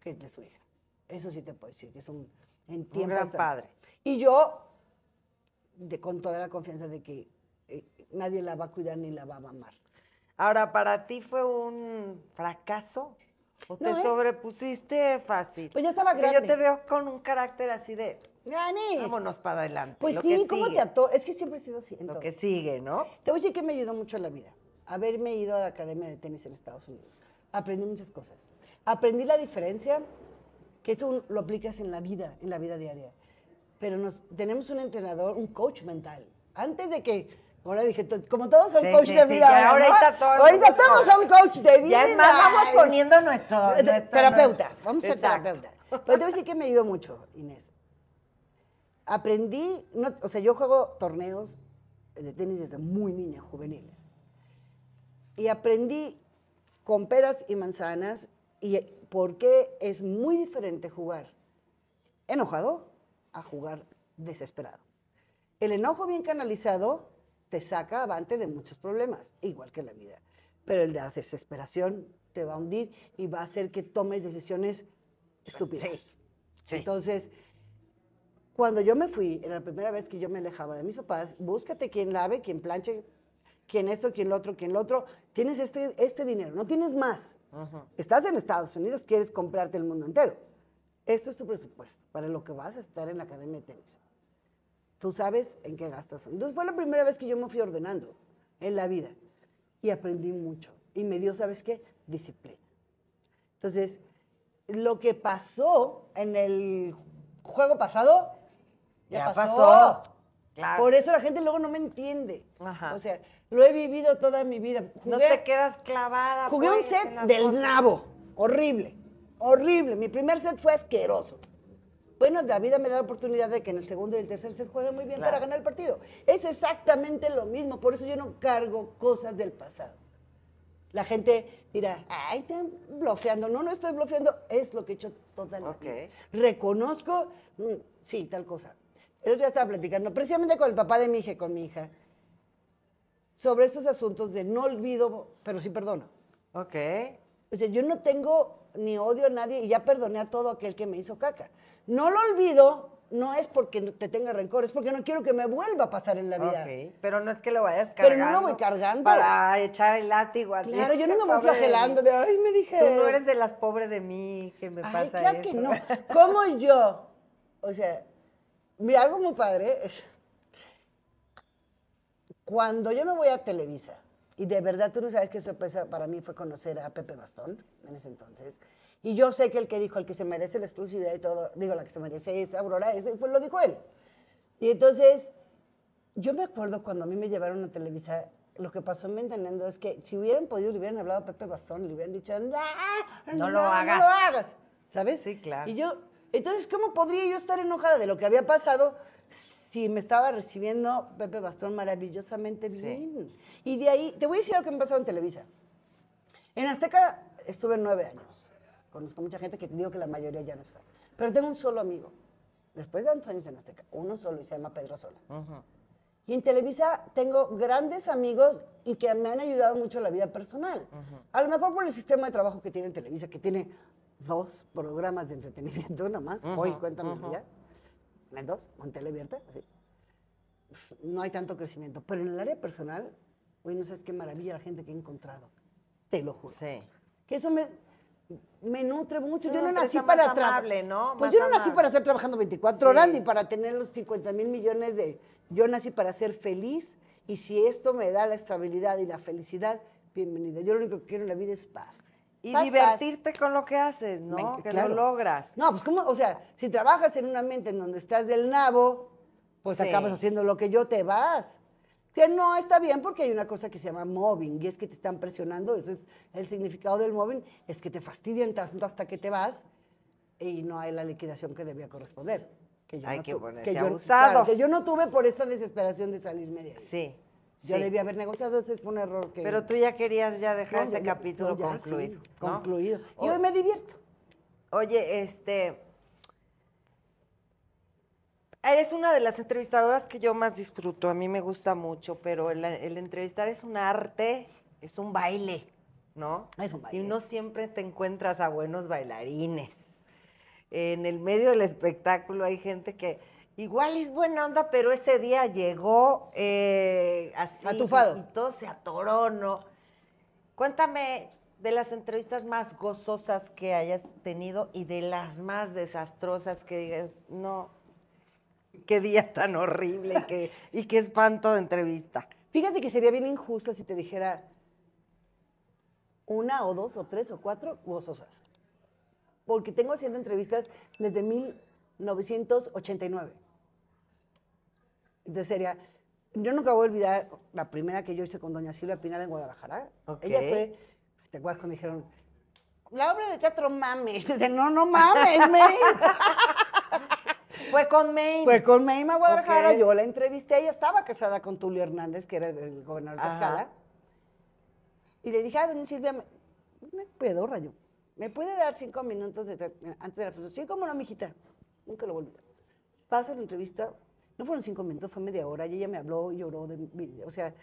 que el de su hija. Eso sí te puedo decir, que es un, en gran padre. Y yo, de, con toda la confianza de que eh, nadie la va a cuidar ni la va a amar. Ahora, ¿para ti fue un fracaso? ¿O te ¿eh? sobrepusiste fácil? Pues ya estaba grande. yo te veo con un carácter así de... gani. Vámonos para adelante. Pues sí, ¿cómo te ató? Es que siempre he sido así. Lo que sigue, ¿no? Te voy a decir que me ayudó mucho en la vida haberme ido a la Academia de Tenis en Estados Unidos. Aprendí muchas cosas. Aprendí la diferencia, que esto lo aplicas en la vida, en la vida diaria. Pero nos, tenemos un entrenador, un coach mental. Antes de que, ahora dije, como todos son coaches coach de vida, ahora está todo todos son coach de vida. más, vamos poniendo nuestro... terapeutas, vamos a ser terapeutas. Pero te voy a decir que me ayudó mucho, Inés. Aprendí, no, o sea, yo juego torneos de tenis desde muy niña, juveniles y aprendí con peras y manzanas y por qué es muy diferente jugar enojado a jugar desesperado. El enojo bien canalizado te saca avante de muchos problemas, igual que la vida. Pero el de la desesperación te va a hundir y va a hacer que tomes decisiones estúpidas. Entonces, cuando yo me fui, era la primera vez que yo me alejaba de mis papás, búscate quien lave, quien planche, quién esto, quién lo otro, quién lo otro. Tienes este, este dinero, no tienes más. Estás en Estados Unidos, quieres comprarte el mundo entero. Esto es tu presupuesto para lo que vas a estar en la academia de tenis. Tú sabes en qué gastas. Entonces fue la primera vez que yo me fui ordenando en la vida y aprendí mucho. Y me dio, ¿sabes qué? Disciplina. Entonces, lo que pasó en el juego pasado, ya, pasó. Por eso la gente luego no me entiende. O sea, lo he vivido toda mi vida. no te quedas clavada. Jugué un pues, set del nabo. Horrible. Horrible. Mi primer set fue asqueroso. Bueno, la vida me da la oportunidad de que en el segundo y el tercer set juegue muy bien para ganar el partido. Es exactamente lo mismo. Por eso yo no cargo cosas del pasado. La gente dirá, ay, estoy bloqueando. No, no estoy bloqueando. Es lo que he hecho toda la vida. Reconozco, mm, sí, tal cosa. El otro día estaba platicando, precisamente con el papá de mi hija, con mi hija sobre estos asuntos de no olvido, pero sí perdono. Ok. O sea, yo no tengo ni odio a nadie y ya perdoné a todo aquel que me hizo caca. No lo olvido, no es porque te tenga rencor, es porque no quiero que me vuelva a pasar en la vida. Okay, pero no es que lo vayas cargando. Pero no lo voy cargando. Para echar el látigo Claro, yo no me voy flagelando de, ay, me dije. Tú no eres de las pobres de mí que me pasa claro que no. ¿Cómo yo? O sea, mira, algo muy padre es cuando yo me voy a Televisa, y de verdad tú no sabes qué sorpresa para mí fue conocer a Pepe Bastón en ese entonces. Y yo sé que el que dijo, el que se merece la exclusividad y todo, digo, la que se merece es Aurora, ese, pues lo dijo él. Y entonces, yo me acuerdo cuando a mí me llevaron a Televisa, lo que pasó en Ventanando es que si hubieran podido, le hubieran hablado a Pepe Bastón, le hubieran dicho, no, no, lo hagas. No lo hagas. ¿Sabes? Sí, claro. Y yo, entonces, ¿cómo podría yo estar enojada de lo que había pasado? y me estaba recibiendo Pepe Bastón maravillosamente bien. Y de ahí, te voy a decir lo que me pasó en Televisa. En Azteca estuve nueve años. Conozco mucha gente que te digo que la mayoría ya no está. Pero tengo un solo amigo. Después de tantos años en Azteca, uno solo y se llama Pedro Sola. Y en Televisa tengo grandes amigos y que me han ayudado mucho en la vida personal. A lo mejor por el sistema de trabajo que tiene en Televisa, que tiene dos programas de entretenimiento nada más. Hoy, cuéntame ya las dos, con tele abierta, no hay tanto crecimiento. Pero en el área personal, hoy no sabes qué maravilla la gente que he encontrado. Te lo juro. Sí. Que eso me, me nutre mucho. Yo no nací para trabajar. ¿no? Pues yo no nací para estar trabajando 24 horas ni para tener los 50 mil millones de. Yo nací para ser feliz y si esto me da la estabilidad y la felicidad, bienvenida. Yo lo único que quiero en la vida es paz. Y divertirte con lo que haces, ¿no? que lo logras. No, pues como, o sea, si trabajas en una mente en donde estás del nabo, pues acabas haciendo lo que yo te vas. Que no está bien porque hay una cosa que se llama mobbing y es que te están presionando, eso es el significado del mobbing, es que te fastidian tanto hasta que te vas y no hay la liquidación que debía corresponder. Que yo hay no que que abusados. que yo no tuve por esta desesperación de salir media. Sí. Ya debía haber negociado, ese fue un error que... Pero tú ya querías ya dejar este capítulo concluido. Concluido. Y hoy me divierto. Oye, este... Eres una de las entrevistadoras que yo más disfruto, a mí me gusta mucho, pero el, el entrevistar es un arte, es un baile, ¿no? Es un baile. Y no siempre te encuentras a buenos bailarines. En el medio del espectáculo hay gente que Igual es buena onda, pero ese día llegó eh, así. Atufado. Y todo se atoró, ¿no? Cuéntame de las entrevistas más gozosas que hayas tenido y de las más desastrosas que digas, no, qué día tan horrible y qué espanto de entrevista. Fíjate que sería bien injusta si te dijera una o dos o tres o cuatro gozosas. Porque tengo haciendo entrevistas desde 1989. Entonces sería, yo nunca voy a olvidar la primera que yo hice con Doña Silvia Pinal en Guadalajara. Ella fue, ¿te acuerdas cuando dijeron, la obra de teatro mames? Dice, no, no mames, me. Fue con me. Fue con a Guadalajara. Yo la entrevisté. Ella estaba casada con Tulio Hernández, que era el, gobernador de Tlaxcala. Y le dije a ah, doña Silvia, me puedo rayo, ¿Me puede dar cinco minutos antes de la función? Sí, cómo no, mijita. Nunca lo volví. Paso la entrevista, no fueron cinco minutos, fue media hora. Y ella me habló, y lloró. De, o sea.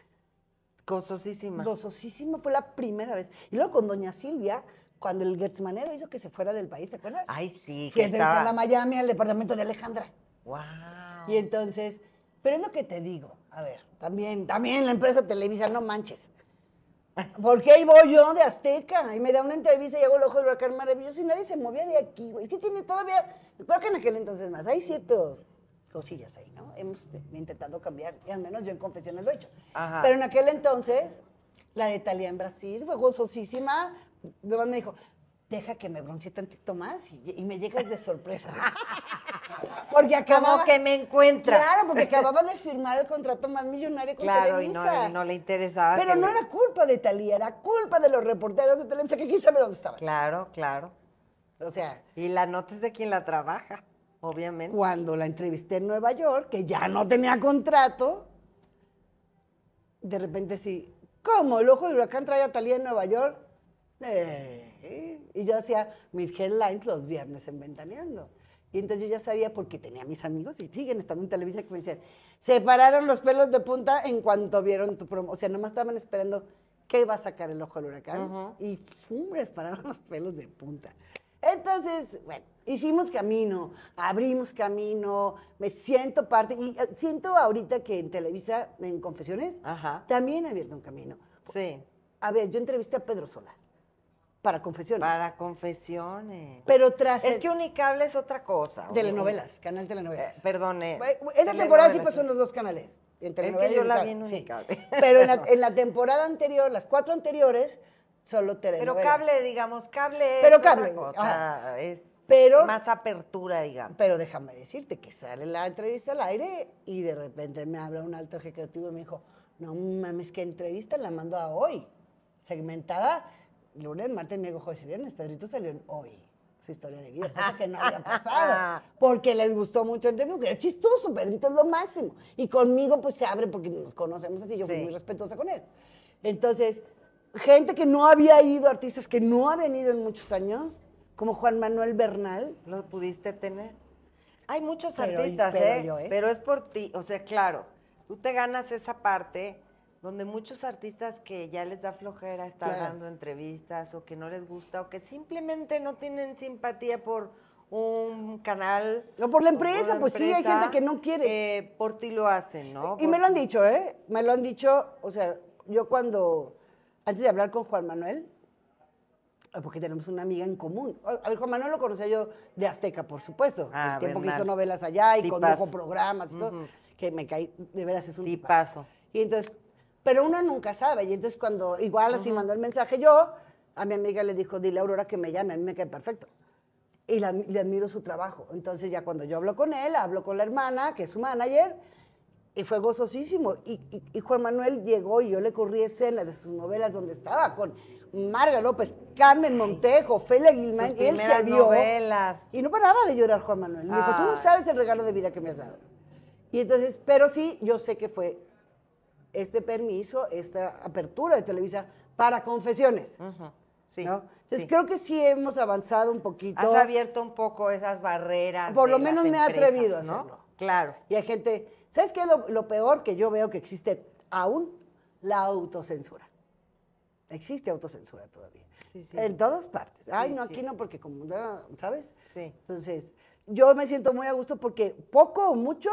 Gozosísima. Gozosísima, fue la primera vez. Y luego con Doña Silvia, cuando el Gertzmanero hizo que se fuera del país, ¿te acuerdas? Ay, sí. Que, que la a Miami, al departamento de Alejandra. Wow. Y entonces, pero es lo que te digo. A ver, también, también la empresa Televisa, no manches. Porque ahí voy yo de Azteca y me da una entrevista y hago el ojo de huracán maravilloso y nadie se movía de aquí, güey. ¿Qué tiene todavía, creo que en aquel entonces más, hay ciertos cosillas ahí, ¿no? Hemos este, intentado cambiar, y al menos yo en confesiones lo he hecho. Pero en aquel entonces, la de Talía en Brasil fue gozosísima. me dijo, deja que me broncee tantito más y, me llegas de sorpresa. porque acababa... que me encuentra. Claro, porque acababa de firmar el contrato más millonario con claro, Televisa. Claro, y no, le interesaba. Pero no era culpa de Talía, era culpa de los reporteros de Televisa, que quién sabe dónde estaban. Claro, claro. O sea... Y la nota es de quien la trabaja. Obviamente. Cuando la entrevisté en Nueva York, que ya no tenía contrato, de repente sí, ¿cómo el ojo del huracán trae a Talía en Nueva York? Y yo hacía mis headlines los viernes en Ventaneando. Y entonces yo ya sabía, porque tenía mis amigos y siguen estando en Televisa, que me decían, se pararon los pelos de punta en cuanto vieron tu promo. O sea, nomás estaban esperando qué iba a sacar el ojo del huracán. Y fumes pararon los pelos de punta. Entonces, bueno, hicimos camino, abrimos camino, me siento parte. Y eh, siento ahorita que en Televisa, en Confesiones, también ha abierto un camino. Sí. A ver, yo entrevisté a Pedro Sola. Para confesiones. Para confesiones. Pero tras. Es que Unicable es otra cosa. Telenovelas, canal telenovelas. Eh, perdone. Eh, Esta temporada sí pues, son los dos canales. En es que yo la vi en Unicable. Pero en la, temporada anterior, las cuatro anteriores, solo telenovelas. Pero cable, digamos, cable es pero cable, otra cosa. Es pero, más apertura, digamos. Pero déjame decirte que sale la entrevista al aire y de repente me habla un alto ejecutivo y me dijo, no mames, que entrevista la mando a hoy, segmentada lunes, martes, miércoles, jueves y viernes. Pedrito salió hoy su historia de vida, que no había pasado, porque les gustó mucho el tema, era chistoso, Pedrito es lo máximo. Y conmigo pues se abre porque nos conocemos así, yo fui muy respetuosa con él. Entonces, gente que no había ido, artistas que no ha venido en muchos años, como Juan Manuel Bernal. Lo pudiste tener. Hay muchos artistas, pero ¿eh? ¿eh? Pero es por ti, o sea, claro, tú te ganas esa parte donde muchos artistas que ya les da flojera estar dando entrevistas o que no les gusta o que simplemente no tienen simpatía por un canal. No, por la empresa, pues sí, hay gente que no quiere. Eh, por ti lo hacen, ¿no? Y me lo han dicho, ¿eh? Me lo han dicho, o sea, yo cuando, antes de hablar con Juan Manuel, Ah, porque tenemos una amiga en común. ver, Juan Manuel lo conocía yo de Azteca, por supuesto. Ah, el tiempo que hizo novelas allá y condujo programas y todo, que me caí, de veras es un tipazo. paso Y entonces, pero uno nunca sabe. Y entonces cuando, igual así mandó el mensaje yo, a mi amiga le dijo, dile a Aurora que me llame, a mí me cae perfecto. Y le admiro su trabajo. Entonces ya cuando yo hablo con él, hablo con la hermana, que es su manager, y fue gozosísimo. y Juan Manuel llegó y yo le corrí escenas de sus novelas donde estaba con Marga López, Carmen Montejo, Fela Gilman, él se vio. Y no paraba de llorar Juan Manuel. Me dijo, tú no ah. sabes el regalo de vida que me has dado. Y entonces, pero sí, yo sé que fue este permiso, esta apertura de Televisa para confesiones. Sí. Entonces creo que sí hemos avanzado un poquito. Has abierto un poco esas barreras. Por lo menos me ha atrevido ¿no? Claro. Y hay gente, ¿sabes qué? es lo peor que yo veo que existe aún, la autocensura existe autocensura todavía. En todas partes. Ay, no, aquí no, porque como, ¿sabes? Sí. Entonces, yo me siento muy a gusto porque poco o mucho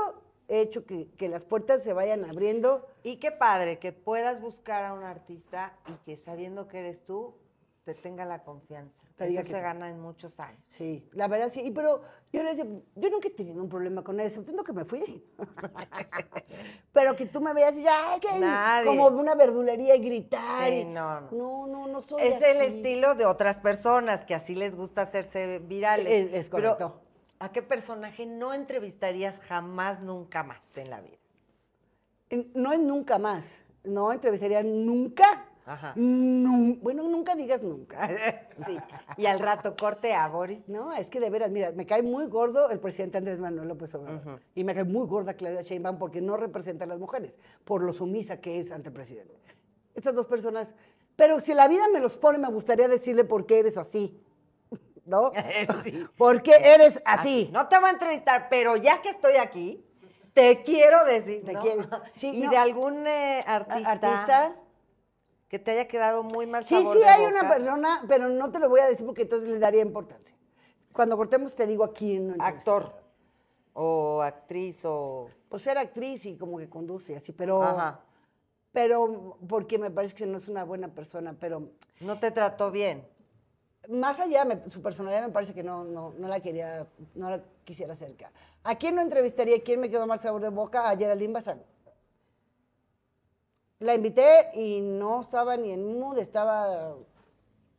he hecho que, que, las puertas se vayan abriendo. Y qué padre que puedas buscar a un artista y que sabiendo que eres tú, te tenga la confianza. eso se gana en muchos años. Sí, la verdad sí. Y pero yo le digo, yo nunca he tenido un problema con eso, entiendo que me fui. pero que tú me veas y yo, como una verdulería y gritar. no, no. No, no, no soy Es el estilo de otras personas que así les gusta hacerse virales. Es, correcto. ¿a qué personaje no entrevistarías jamás, nunca más en la vida? No es nunca más. No entrevistaría nunca bueno, nunca digas nunca. Y al rato corte a Boris. No, es que de veras, mira, me cae muy gordo el presidente Andrés Manuel López Obrador. Y me cae muy gorda Claudia Sheinbaum porque no representa a las mujeres, por lo sumisa que es ante el presidente. Estas dos personas. Pero si la vida me los pone, me gustaría decirle por qué eres así. ¿No? ¿Por qué eres así? No te voy a entrevistar, pero ya que estoy aquí, te quiero decir. Te quiero. y de algún eh, artista, que te haya quedado muy mal sabor de boca. Sí, sí, hay una persona, pero no te lo voy a decir porque entonces le daría importancia. Cuando cortemos te digo a quién. Actor o actriz o... Pues ser actriz y como que conduce así, pero... Pero porque me parece que no es una buena persona, pero... No te trató bien. Más allá, su personalidad me parece que no, no, no, la quería, no la quisiera acercar. ¿A quién no entrevistaría? ¿Quién me quedó mal sabor de boca? A Geraldine Bazán. La invité y no estaba ni en mood, estaba.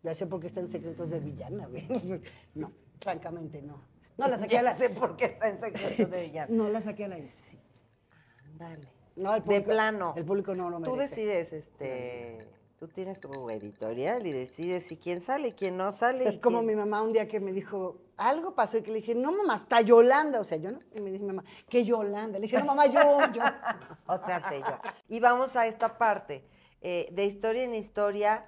Ya sé por qué está en secretos de villana, No, francamente no. No la saqué a la. sé por qué está en secretos de villana. No la saqué a la. Sí. Dale. No, de plano. El público no lo merece. Tú decides, este. Tú tienes tu editorial y decides si quién sale, y quién no sale. Es como mi mamá un día que me dijo, algo pasó y que le dije, no mamá, está Yolanda. O sea, yo no. Y me dice mi mamá, ¿qué Yolanda. Le dije, no mamá, yo, yo. o sea, te yo. Y vamos a esta parte. Eh, de historia en historia,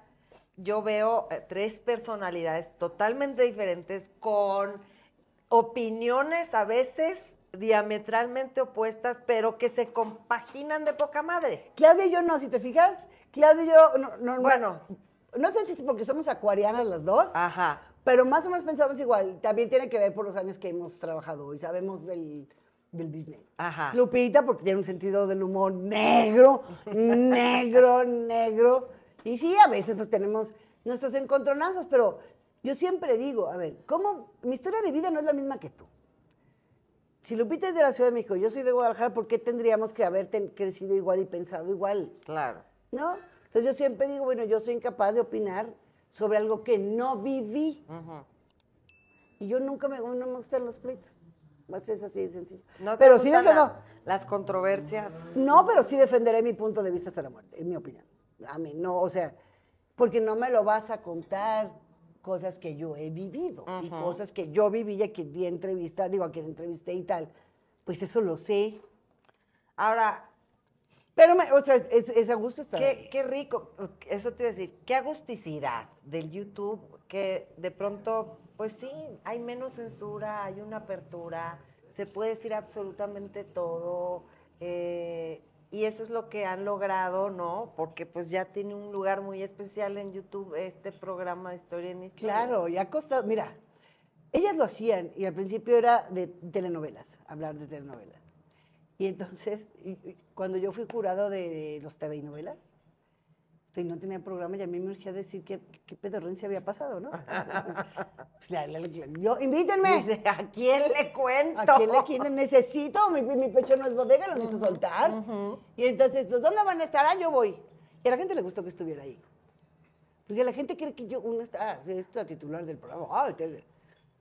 yo veo eh, tres personalidades totalmente diferentes con opiniones a veces diametralmente opuestas, pero que se compaginan de poca madre. Claudia y yo no, si te fijas, Claudio y yo, no, no, bueno, no, sé si es porque somos acuarianas las dos. Ajá. Pero más o menos pensamos igual. También tiene que ver por los años que hemos trabajado y sabemos del, business. Ajá. Lupita, porque tiene un sentido del humor negro, negro, negro. Y sí, a veces pues tenemos nuestros encontronazos, pero yo siempre digo, a ver, ¿cómo? Mi historia de vida no es la misma que tú. Si Lupita es de la Ciudad de México, yo soy de Guadalajara, ¿por qué tendríamos que haber crecido igual y pensado igual? Claro. ¿no? Entonces yo siempre digo, bueno, yo soy incapaz de opinar sobre algo que no viví. Y yo nunca me, no me gustan los pleitos. es así de sencillo. pero sí las controversias. No, pero sí defenderé mi punto de vista hasta la muerte, en mi opinión. A mí no, o sea, porque no me lo vas a contar cosas que yo he vivido y cosas que yo viví y que quien di entrevista, digo, a quien entrevisté y tal. Pues eso lo sé. Ahora, pero, o sea, es, a gusto estar. Qué, rico, eso te iba a decir, qué agusticidad del YouTube, que de pronto, pues sí, hay menos censura, hay una apertura, se puede decir absolutamente todo, eh, y eso es lo que han logrado, ¿no? Porque pues ya tiene un lugar muy especial en YouTube este programa de Historia en Historia. Claro, y ha costado, mira, ellas lo hacían, y al principio era de telenovelas, hablar de telenovelas y entonces, cuando yo fui jurado de los TV y novelas, pues, no tenía programa y a mí me urgía decir qué, qué se había pasado, ¿no? Pues, yo, invítenme. ¿a quién le cuento? ¿A quién le necesito? Mi, pecho no es bodega, lo necesito soltar. Y entonces, ¿dónde van a estar? Ah, yo voy. Y a la gente le gustó que estuviera ahí. Porque la gente cree que yo, uno está, ah, es titular del programa, ah, el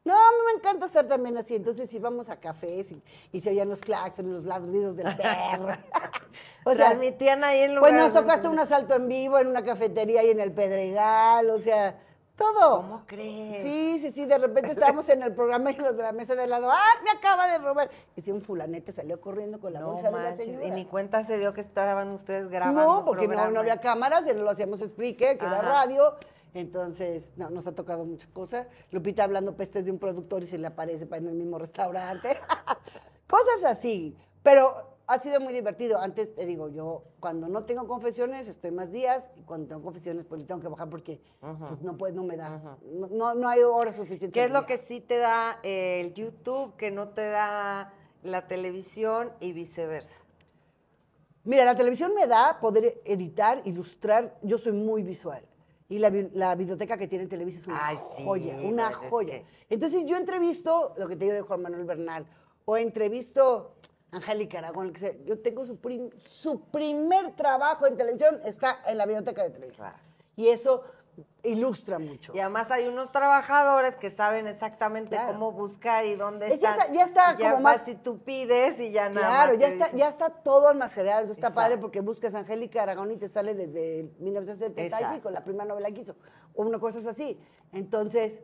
no, a mí me encanta estar también así. Entonces íbamos a cafés y, se oían los claxons, los ladridos del perro. o sea, admitían ahí en lugar. Pues nos tocaste un asalto en vivo en una cafetería y en el Pedregal, o sea, todo. ¿Cómo crees? Sí, sí, sí. De repente estábamos en el programa y los de la mesa de lado, ¡ah, me acaba de robar! Y si un fulanete salió corriendo con la bolsa de la señora. Y ni cuenta se dio que estaban ustedes grabando. No, porque no, había cámaras, no lo hacíamos speaker, que era radio. Entonces, no, nos ha tocado mucha cosa. Lupita hablando pestes de un productor y se le aparece para en el mismo restaurante. Cosas así. Pero ha sido muy divertido. Antes te digo, yo cuando no tengo confesiones estoy más días y cuando tengo confesiones pues le tengo que bajar porque pues, no pues no me da. no, hay horas suficientes. ¿Qué es lo que sí te da el YouTube que no te da la televisión y viceversa? Mira, la televisión me da poder editar, ilustrar. Yo soy muy visual. Y la, biblioteca que tiene en Televisa es una joya, una joya. Entonces yo entrevisto, lo que te digo de Juan Manuel Bernal, o entrevisto a Angélica Aragón, que yo tengo su, su, primer trabajo en televisión, está en la biblioteca de Televisa. Y eso ilustra mucho. Y además hay unos trabajadores que saben exactamente cómo buscar y dónde están. Ya está, como más, si tú pides y ya nada. Claro, ya está, ya está todo almacenado. Eso está padre porque buscas Angélica Aragón y te sale desde 1975, la primera novela que hizo. Una cosa así. Entonces,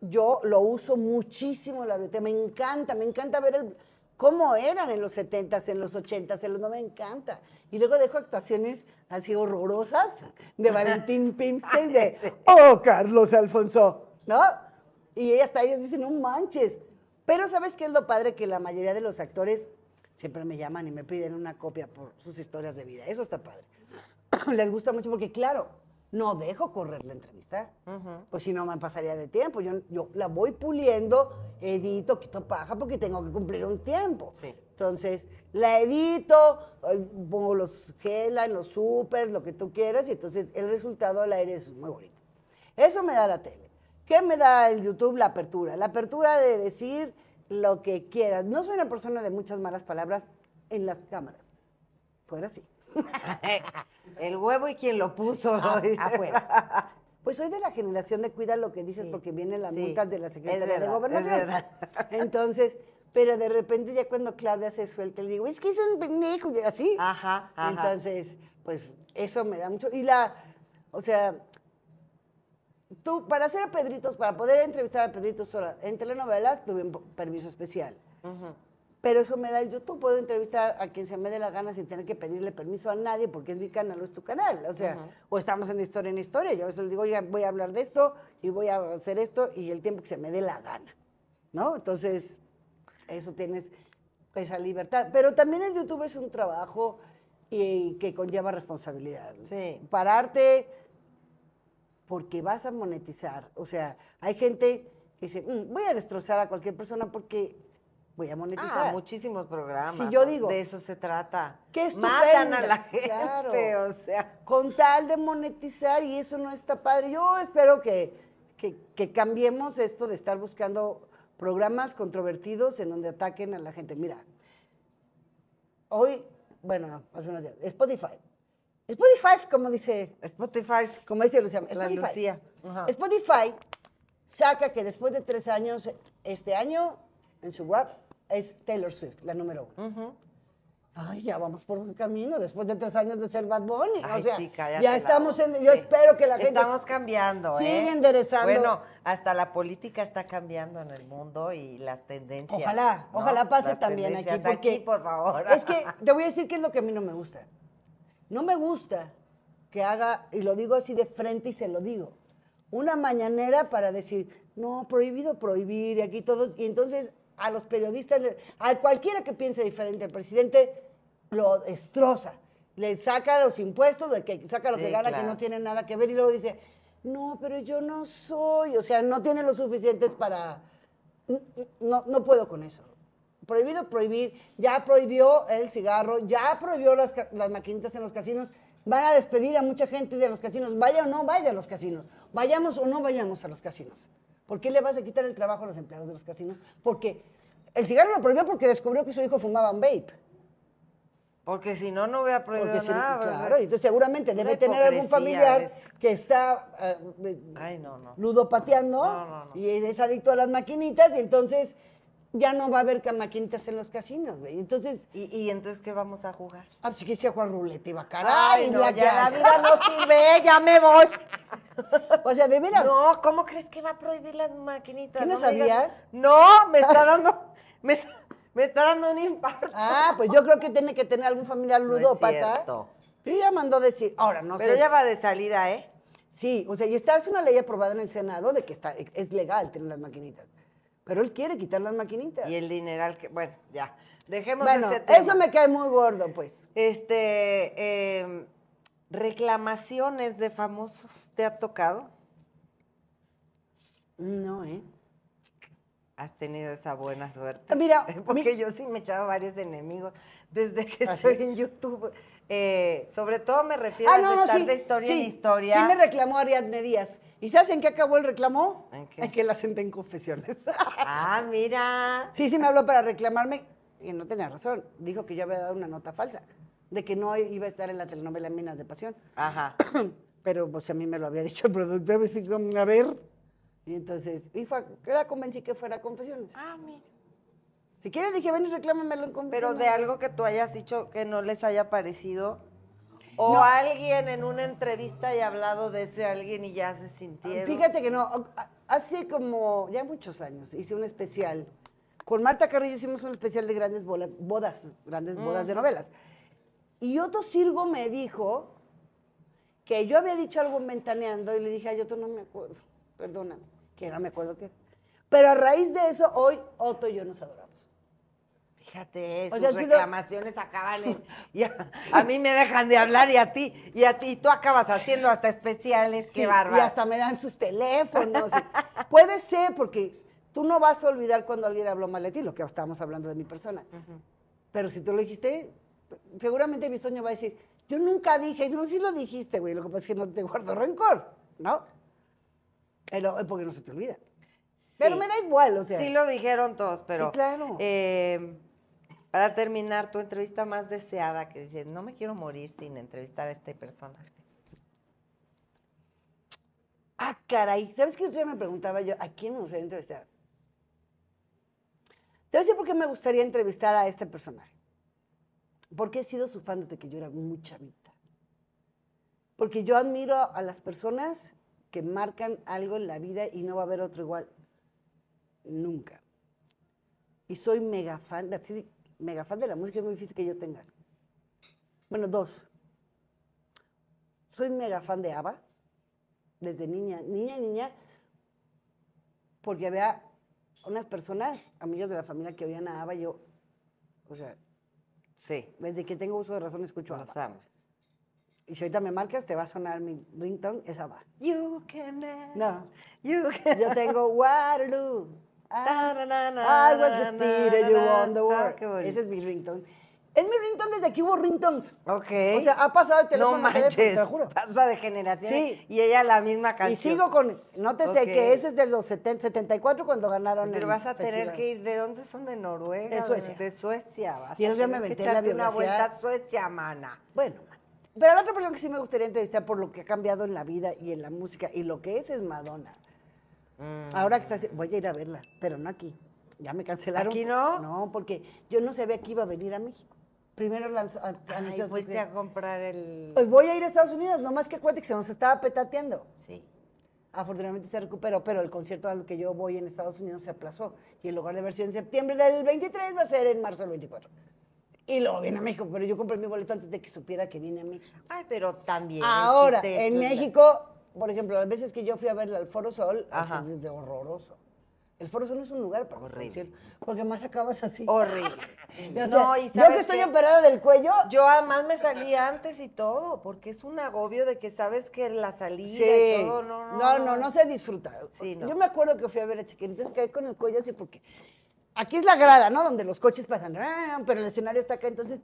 yo lo uso muchísimo la biblioteca. Me encanta, me encanta ver el cómo eran en los 70s, en los 80s, en los no me encanta. Y luego dejo actuaciones así horrorosas de Valentín Pimstein, de, oh, Carlos Alfonso, ¿no? Y hasta ellos dicen, no manches. Pero ¿sabes qué es lo padre? Que la mayoría de los actores siempre me llaman y me piden una copia por sus historias de vida. Eso está padre. Les gusta mucho porque, claro, no dejo correr la entrevista. O pues si no me pasaría de tiempo. Yo, yo la voy puliendo, edito, quito paja porque tengo que cumplir un tiempo. Entonces, la edito, pongo los gelas, los supers, lo que tú quieras, y entonces el resultado al aire es muy bonito. Eso me da la tele. ¿Qué me da el YouTube? La apertura. La apertura de decir lo que quieras. No soy una persona de muchas malas palabras en las cámaras. Fuera así. el huevo y quien lo puso. Ah, ah, pues soy de la generación de cuida lo que dices porque vienen las multas de la Secretaría de Gobernación. Entonces, pero de repente ya cuando Claudia se suelta, le digo, es que hizo un pendejo, y así. Ajá, Entonces, pues eso me da mucho. Y la, o sea, tú, para hacer a Pedritos, para poder entrevistar a Pedritos en telenovelas, tuve un permiso especial. ajá pero eso me da, el YouTube. puedo entrevistar a quien se me dé la gana sin tener que pedirle permiso a nadie porque es mi canal o es tu canal, o sea, o estamos en historia en historia, yo les digo, oye, voy a hablar de esto y voy a hacer esto y el tiempo que se me dé la gana, ¿no? Entonces, eso tienes esa libertad, pero también el YouTube es un trabajo y, que conlleva responsabilidad. Sí. Pararte porque vas a monetizar, o sea, hay gente que dice, mm, voy a destrozar a cualquier persona porque voy a monetizar. Ah, muchísimos programas. Si yo digo. De eso se trata. Que Matan a la gente, o sea. Con tal de monetizar y eso no está padre. Yo espero que, que, cambiemos esto de estar buscando programas controvertidos en donde ataquen a la gente. Mira, hoy, bueno, hace unos días, Spotify. Spotify, como dice. Spotify. Como dice Lucía. La Lucía. Spotify saca que después de tres años, este año, en su web, es Taylor Swift, la número uno. Ay, ya vamos por un camino después de tres años de ser Bad Bunny. ya estamos en. Yo espero que la gente. Estamos cambiando, ¿eh? enderezando. Bueno, hasta la política está cambiando en el mundo y las tendencias. Ojalá, ojalá pase también aquí. Porque aquí, por favor. Es que te voy a decir qué es lo que a mí no me gusta. No me gusta que haga, y lo digo así de frente y se lo digo, una mañanera para decir, no, prohibido prohibir, y aquí todos. Y entonces a los periodistas, a cualquiera que piense diferente al presidente, lo destroza. Le saca los impuestos, le saca lo que gana, que no tiene nada que ver, y luego dice, no, pero yo no soy, o sea, no tiene lo suficientes para... No, no puedo con eso. Prohibido prohibir, ya prohibió el cigarro, ya prohibió las, las maquinitas en los casinos, van a despedir a mucha gente de los casinos, vaya o no vaya a los casinos, vayamos o no vayamos a los casinos. ¿Por qué le vas a quitar el trabajo a los empleados de los casinos? Porque el cigarro lo prohibió porque descubrió que su hijo fumaba un vape. Porque si no, no hubiera prohibido si claro, entonces seguramente debe tener algún familiar que está eh, Ay, no, no. ludopateando y es adicto a las maquinitas y entonces ya no va a haber maquinitas en los casinos, güey. Entonces. ¿Y, entonces qué vamos a jugar? Ah, pues quisiera jugar ruleta y bacará Ay, y no, ya la vida no sirve, ¿eh? ya me voy. O sea, de veras. No, ¿cómo crees que va a prohibir las maquinitas? ¿Qué no, sabías? no, me está dando. Me, dando un impacto. Ah, pues yo creo que tiene que tener algún familiar ludópata. No y ya mandó decir, ahora no sé. Pero ella va de salida, ¿eh? Sí, o sea, y está, es una ley aprobada en el Senado de que está, es legal tener las maquinitas. Pero él quiere quitar las maquinitas. Y el dineral que, bueno, ya. Dejemos Eso me cae muy gordo, pues. Este, em, reclamaciones de famosos, ¿te ha tocado? No, ¿eh? Has tenido esa buena suerte. Mira, porque yo sí me he echado varios enemigos desde que ¿Ah, estoy en YouTube. Eh, sobre todo me refiero ah, a de historia en historia. Sí me reclamó Ariadne Díaz ¿Y sabes en qué acabó el reclamo? ¿En qué? En que la senté en confesiones. Ah, mira. Sí, sí me habló para reclamarme y no tenía razón. Dijo que yo había dado una nota falsa, de que no iba a estar en la telenovela Minas de Pasión. Ajá. Pero pues a mí me lo había dicho el productor, me dijo, a ver. Y entonces, y fue, la convencí que fuera confesiones. Ah, mira. Si quieres, dije, ven y reclámamelo en confesiones. Pero de algo que tú hayas dicho que no les haya parecido o alguien en una entrevista haya hablado de ese alguien y ya se sintieron. Fíjate que no, hace como ya muchos años hice un especial. Con Marta Carrillo hicimos un especial de grandes bodas, grandes bodas de mm. novelas. Y Otto Sirgo me dijo que yo había dicho algo mentaneando y le dije, ay, Otto, no me acuerdo, perdóname, que no me acuerdo qué. Pero a raíz de eso, hoy Otto y yo nos adoramos. Fíjate, eh, o reclamaciones acaban Y a, mí me dejan de hablar y a ti, y a ti, y tú acabas haciendo hasta especiales, qué bárbaro. Y hasta me dan sus teléfonos. Puede ser, porque tú no vas a olvidar cuando alguien habló mal de ti, lo que estábamos hablando de mi persona. Pero si tú lo dijiste, seguramente mi sueño va a decir, yo nunca dije, no, sí lo dijiste, güey, lo que pasa es que no te guardo rencor, ¿no? Eh, porque no se te olvida. Pero me da igual, o sea. Sí lo dijeron todos, pero. claro. Eh, para terminar, tu entrevista más deseada, que dices, no me quiero morir sin entrevistar a este personaje. Ah, caray. ¿Sabes qué? usted me preguntaba yo, ¿a quién me gustaría entrevistar? Te voy a decir por qué me gustaría entrevistar a este personaje. Porque he sido su fan desde que yo era muy chavita. Porque yo admiro a las personas que marcan algo en la vida y no va a haber otro igual. Nunca. Y soy mega fan. De, mega fan de la música, es muy difícil que yo tenga. Bueno, dos. Soy mega fan de ABBA desde niña, niña, niña, porque había unas personas, amigas de la familia que oían a ABBA, yo, o sea, sí. desde que tengo uso de razón escucho a ABBA. Y si ahorita me marcas, te va a sonar mi ringtone, es ABBA. No. Yo tengo Waterloo. I was the theater you won the war. Ese es mi ringtone. Es mi ringtone desde que hubo ringtones. Ok. O sea, ha pasado el teléfono. No manches, pues, te lo juro. Pasa de generación. Sí. Y ella la misma canción. Y sigo con, no te sé, que ese es de los 74 cuando ganaron Pero vas a tener que ir, ¿de dónde son? ¿De Noruega? De Suecia. De, Suecia. y el ya me en la biografía. una vuelta a Suecia, mana. Bueno, pero la otra persona que sí me gustaría entrevistar por lo que ha cambiado en la vida y en la música y lo que es es Madonna. Mm. Ahora que está, voy a ir a verla, pero no aquí. Ya me cancelaron. ¿Aquí no? No, porque yo no sabía que iba a venir a México. Primero lanzó, a, fuiste a comprar el... Hoy pues voy a ir a Estados Unidos, nomás que acuérdate que se nos estaba petateando. Sí. Afortunadamente se recuperó, pero el concierto al que yo voy en Estados Unidos se aplazó. Y en lugar de versión en septiembre del 23, va a ser en marzo del 24. Y luego viene a México, pero yo compré mi boleto antes de que supiera que viene a México. Ay, pero también. Ahora, en México por ejemplo, las veces que yo fui a verla al Foro Sol, es de horroroso. El Foro Sol no es un lugar para horrible. porque más acabas así. Horrible. no, y yo que estoy emperada del cuello. Yo además me salí antes y todo, porque es un agobio de que sabes que la salida y todo, no, no. No, se ha disfrutado. Yo me acuerdo que fui a ver a que caí con el cuello así porque aquí es la grada, ¿no? Donde los coches pasan, pero el escenario está acá, entonces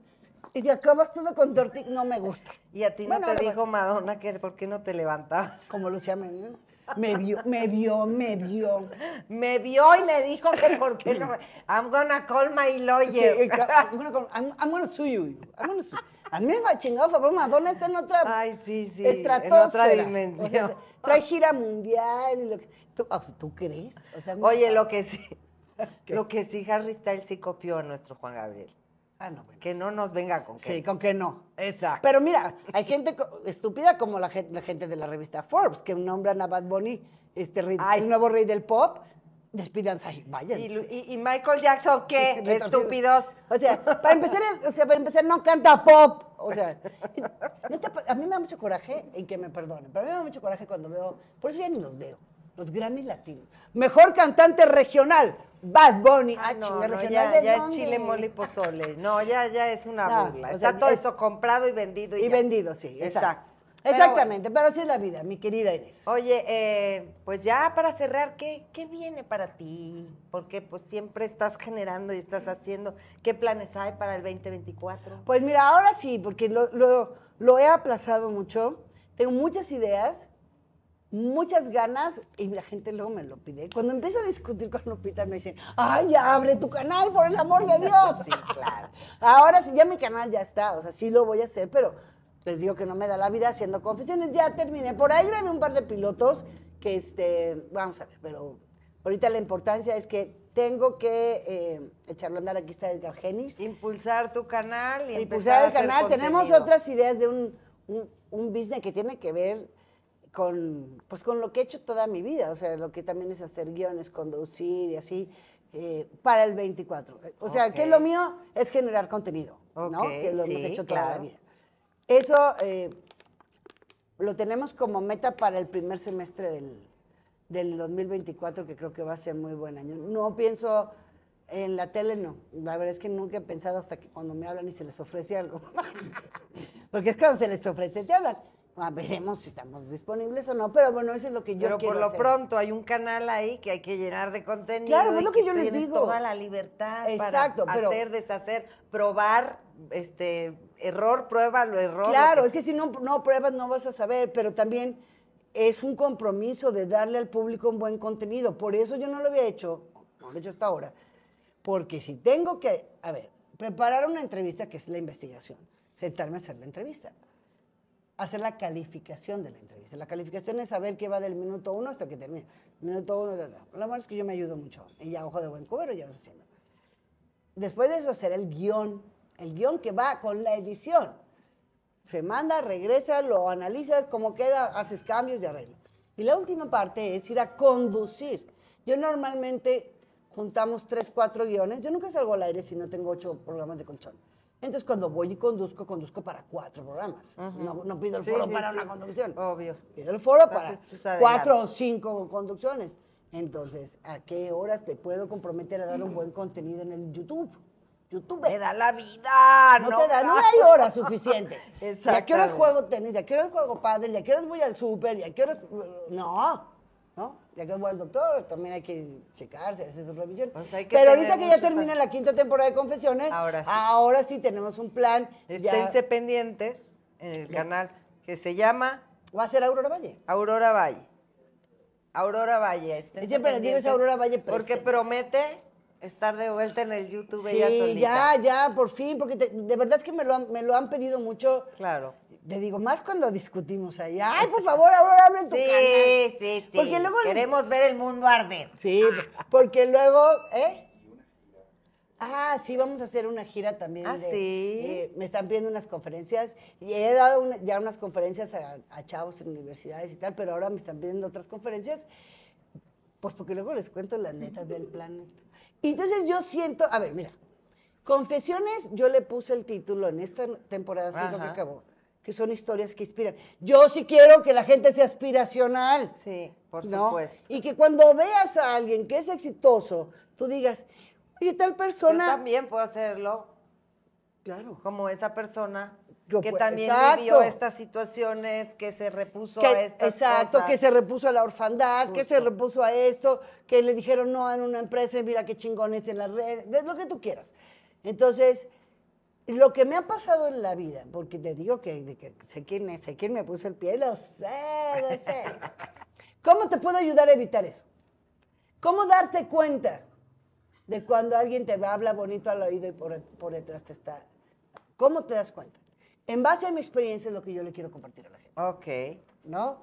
y te acabas todo con tortilla. No me gusta. Y a ti no te dijo Madonna que por qué no te levantabas. Como Lucía Menino. Me vio, me vio, me vio. Me vio y me dijo que por qué no. I'm gonna call my lawyer. Eh, I'm, gonna sue you. I'm A mí me chingado, por favor, Madonna está en otra. Ay, sí, sí. En otra dimensión. trae gira mundial y ah, ¿Tú, crees? O sea, Oye, lo que sí. Lo que sí, Harry Styles sí copió a nuestro Juan Gabriel. Ah, que no nos venga con que. Sí, con que no. Exacto. Pero mira, hay gente estúpida como la gente, de la revista Forbes, que nombran a Bad Bunny este el nuevo rey del pop. Despídanse ahí, vayan. Y, Michael Jackson, qué estúpidos. O sea, para empezar, no canta pop. O sea, a mí me da mucho coraje, y que me perdonen, pero a mí me da mucho coraje cuando veo, por eso ya ni los veo, los Grammy Latinos. Mejor cantante regional, Bad Bunny. Ah, ah, ya, es chile, mole y pozole. No, ya, ya es una burla. Está todo eso comprado y vendido. Y, vendido, sí. Exacto. Exactamente, pero así es la vida, mi querida Inés. Oye, eh, pues ya para cerrar, ¿qué, viene para ti? Porque pues siempre estás generando y estás haciendo. ¿Qué planes hay para el 2024? Pues mira, ahora sí, porque lo he aplazado mucho. Tengo muchas ideas muchas ganas y la gente luego me lo pide. Cuando empiezo a discutir con Lupita me dicen, ay, ya abre tu canal, por el amor de Dios. sí, claro. Ahora sí, ya mi canal ya está, o sea, sí lo voy a hacer, pero les digo que no me da la vida haciendo confesiones, ya terminé. Por ahí grabé un par de pilotos que, este, vamos a ver, pero ahorita la importancia es que tengo que eh, echarlo a andar, aquí está Edgar Genis. Impulsar tu canal y Impulsar el canal. Tenemos otras ideas de un, un, un business que tiene que ver con, pues con lo que he hecho toda mi vida, o sea, lo que también es hacer guiones, conducir y así, eh, para el 24. O sea, que lo mío es generar contenido, ¿no? Que lo hemos hecho toda la vida. Eso eh, lo tenemos como meta para el primer semestre del, del 2024, que creo que va a ser muy buen año. No pienso en la tele no. La verdad es que nunca he pensado hasta que cuando me hablan y se les ofrece algo. Porque es cuando se les ofrece, te hablan veremos si estamos disponibles o no, pero bueno, eso es lo que yo pero quiero Pero por lo pronto hay un canal ahí que hay que llenar de contenido. Claro, es pues lo que, yo les digo. toda la libertad Exacto, para hacer, deshacer, probar, este, error, lo error. Claro, es que si no, no pruebas no vas a saber, pero también es un compromiso de darle al público un buen contenido. Por eso yo no lo había hecho, no lo he hecho hasta ahora, porque si tengo que, a ver, preparar una entrevista, que es la investigación, sentarme a hacer la entrevista hacer la calificación de la entrevista. La calificación es saber qué va del minuto uno hasta que termine. Minuto uno, la verdad es que yo me ayudo mucho. Y ya ojo de buen cubero ya vas haciendo. Después de eso hacer el guión, el guión que va con la edición. Se manda, regresa, lo analizas, cómo queda, haces cambios y arreglo. Y la última parte es ir a conducir. Yo normalmente juntamos tres, cuatro guiones. Yo nunca salgo al aire si no tengo ocho programas de colchón entonces, cuando voy y conduzco, conduzco para cuatro programas. no, pido el foro para una conducción. Obvio. Pido el foro para cuatro o cinco conducciones. Entonces, ¿a qué horas te puedo comprometer a dar un buen contenido en el YouTube? YouTube. Me da la vida, ¿no? te da, no hay hora suficiente. Exacto. ¿Y a qué horas juego tenis? ¿Y a qué horas juego padre? ¿Y a qué horas voy al súper? ¿Y a qué horas.? No ya que voy al doctor, también hay que checarse, hacer su revisión. Pero ahorita que ya termina la quinta temporada de Confesiones, ahora sí, tenemos un plan. Esténse pendientes en el canal que se llama... Va a ser Aurora Valle. Aurora Valle. Aurora Valle. Esténse siempre Porque promete estar de vuelta en el YouTube ella solita. ya, ya, por fin, porque de verdad es que me lo me lo han pedido mucho. Claro. Le digo, más cuando discutimos allá Ay, por favor, ahora abre tu sí, Sí, sí, porque luego Queremos ver el mundo arder. Sí, pues, porque luego, ¿eh? Ah, sí, vamos a hacer una gira también. Ah, sí. Eh, me están pidiendo unas conferencias. Y he dado ya unas conferencias a, chavos en universidades y tal, pero ahora me están pidiendo otras conferencias. Pues porque luego les cuento las netas del planeta. Y entonces yo siento, a ver, mira, Confesiones, yo le puse el título en esta temporada lo que acabó que son historias que inspiran. Yo sí quiero que la gente sea aspiracional. Sí, por supuesto. Y que cuando veas a alguien que es exitoso, tú digas, oye, tal persona... Yo también puedo hacerlo. Claro. Como esa persona que también vivió estas situaciones, que se repuso a esto, Exacto, que se repuso a la orfandad, que se repuso a esto, que le dijeron no en una empresa, mira qué chingones en las redes, lo que tú quieras. Entonces lo que me ha pasado en la vida, porque te digo que, que sé, quién me puso el pie, lo sé, lo sé. ¿Cómo te puedo ayudar a evitar eso? ¿Cómo darte cuenta de cuando alguien te habla bonito al oído y por, detrás te está... ¿Cómo te das cuenta? En base a mi experiencia es lo que yo le quiero compartir a la gente. Ok. ¿No?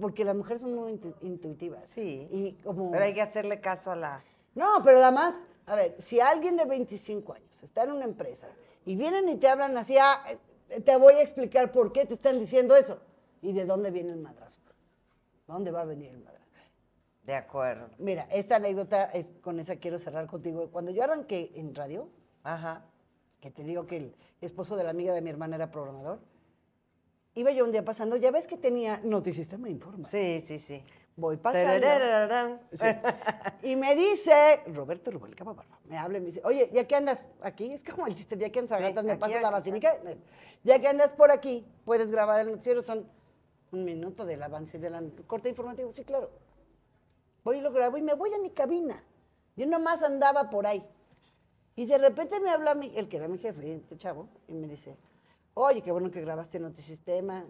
porque las mujeres son muy intuitivas. Sí. Y como... Pero hay que hacerle caso a la... No, pero más... A ver, si alguien de 25 años está en una empresa y vienen y te hablan así, ah, eh, te voy a explicar por qué te están diciendo eso y de dónde viene el madrazo. ¿Dónde va a venir el madrazo? De acuerdo. Mira, esta anécdota, es, con esa quiero cerrar contigo. Cuando yo arranqué en radio, Ajá. que te digo que el esposo de la amiga de mi hermana era programador, iba yo un día pasando, ya ves que tenía muy Informa. Sí, sí, sí voy pasando. Y me dice, Roberto Rubalica, me habla y me dice, oye, ya que andas aquí, es como el chiste, ya que andas? me pasas la basílica, ya que andas por aquí, puedes grabar el noticiero, son un minuto del avance de la corte informativo, Sí, claro. Voy y lo grabo y me voy a mi cabina. Yo nomás andaba por ahí. Y de repente me habla el que era mi jefe, este chavo, y me dice, oye, qué bueno que grabaste en sistema.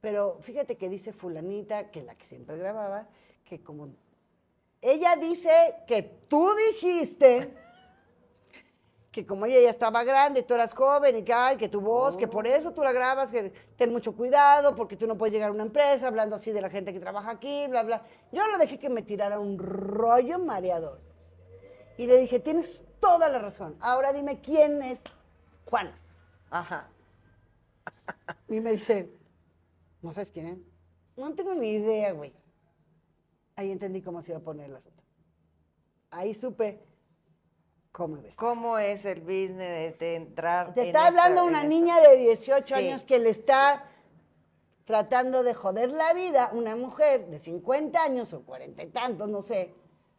Pero fíjate que dice fulanita, que es la que siempre grababa, que como ella dice que tú dijiste que como ella ya estaba grande y tú eras joven y que, que tu voz, que por oh. eso tú la grabas, que ten mucho cuidado porque tú no puedes llegar a una empresa hablando así de la gente que trabaja aquí, bla, bla. Yo lo dejé que me tirara un rollo mareador. Y le dije, tienes toda la razón. Ahora dime quién es Juan Ajá. Y me dice... ¿No sabes quién No tengo ni idea, güey. Ahí entendí cómo se iba a poner la asunto. Ahí supe cómo es. ¿Cómo es el business de, entrar? Te está hablando una niña de 18 años que le está tratando de joder la vida una mujer de 50 años o 40 y tantos, no sé,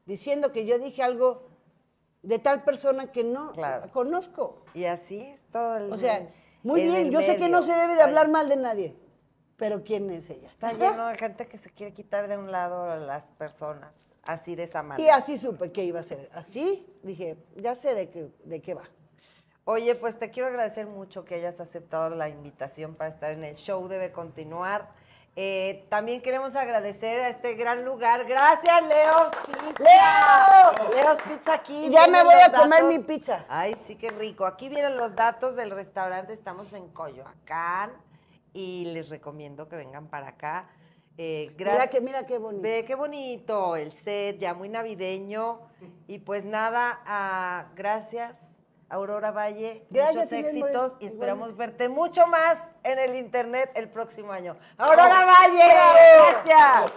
diciendo que yo dije algo de tal persona que no conozco. Y así es todo el... O sea, muy bien, yo sé que no se debe de hablar mal de nadie pero ¿quién es ella? Está lleno de gente que se quiere quitar de un lado a las personas, así de esa manera. Y así supe que iba a ser. Así dije, ya sé de qué, de qué va. Oye, pues te quiero agradecer mucho que hayas aceptado la invitación para estar en el show. Debe continuar. Eh, también queremos agradecer a este gran lugar. Gracias, Leo. Leo. Leo. Pizza aquí. Ya me voy a comer mi pizza. Ay, sí, qué rico. Aquí vienen los datos del restaurante. Estamos en Coyoacán y les recomiendo que vengan para acá. Eh, mira, que, mira qué bonito. Ve qué bonito el set, ya muy navideño. Y pues nada, ah, gracias Aurora Valle. muchos éxitos y esperamos verte mucho más en el internet el próximo año. Aurora Valle, gracias.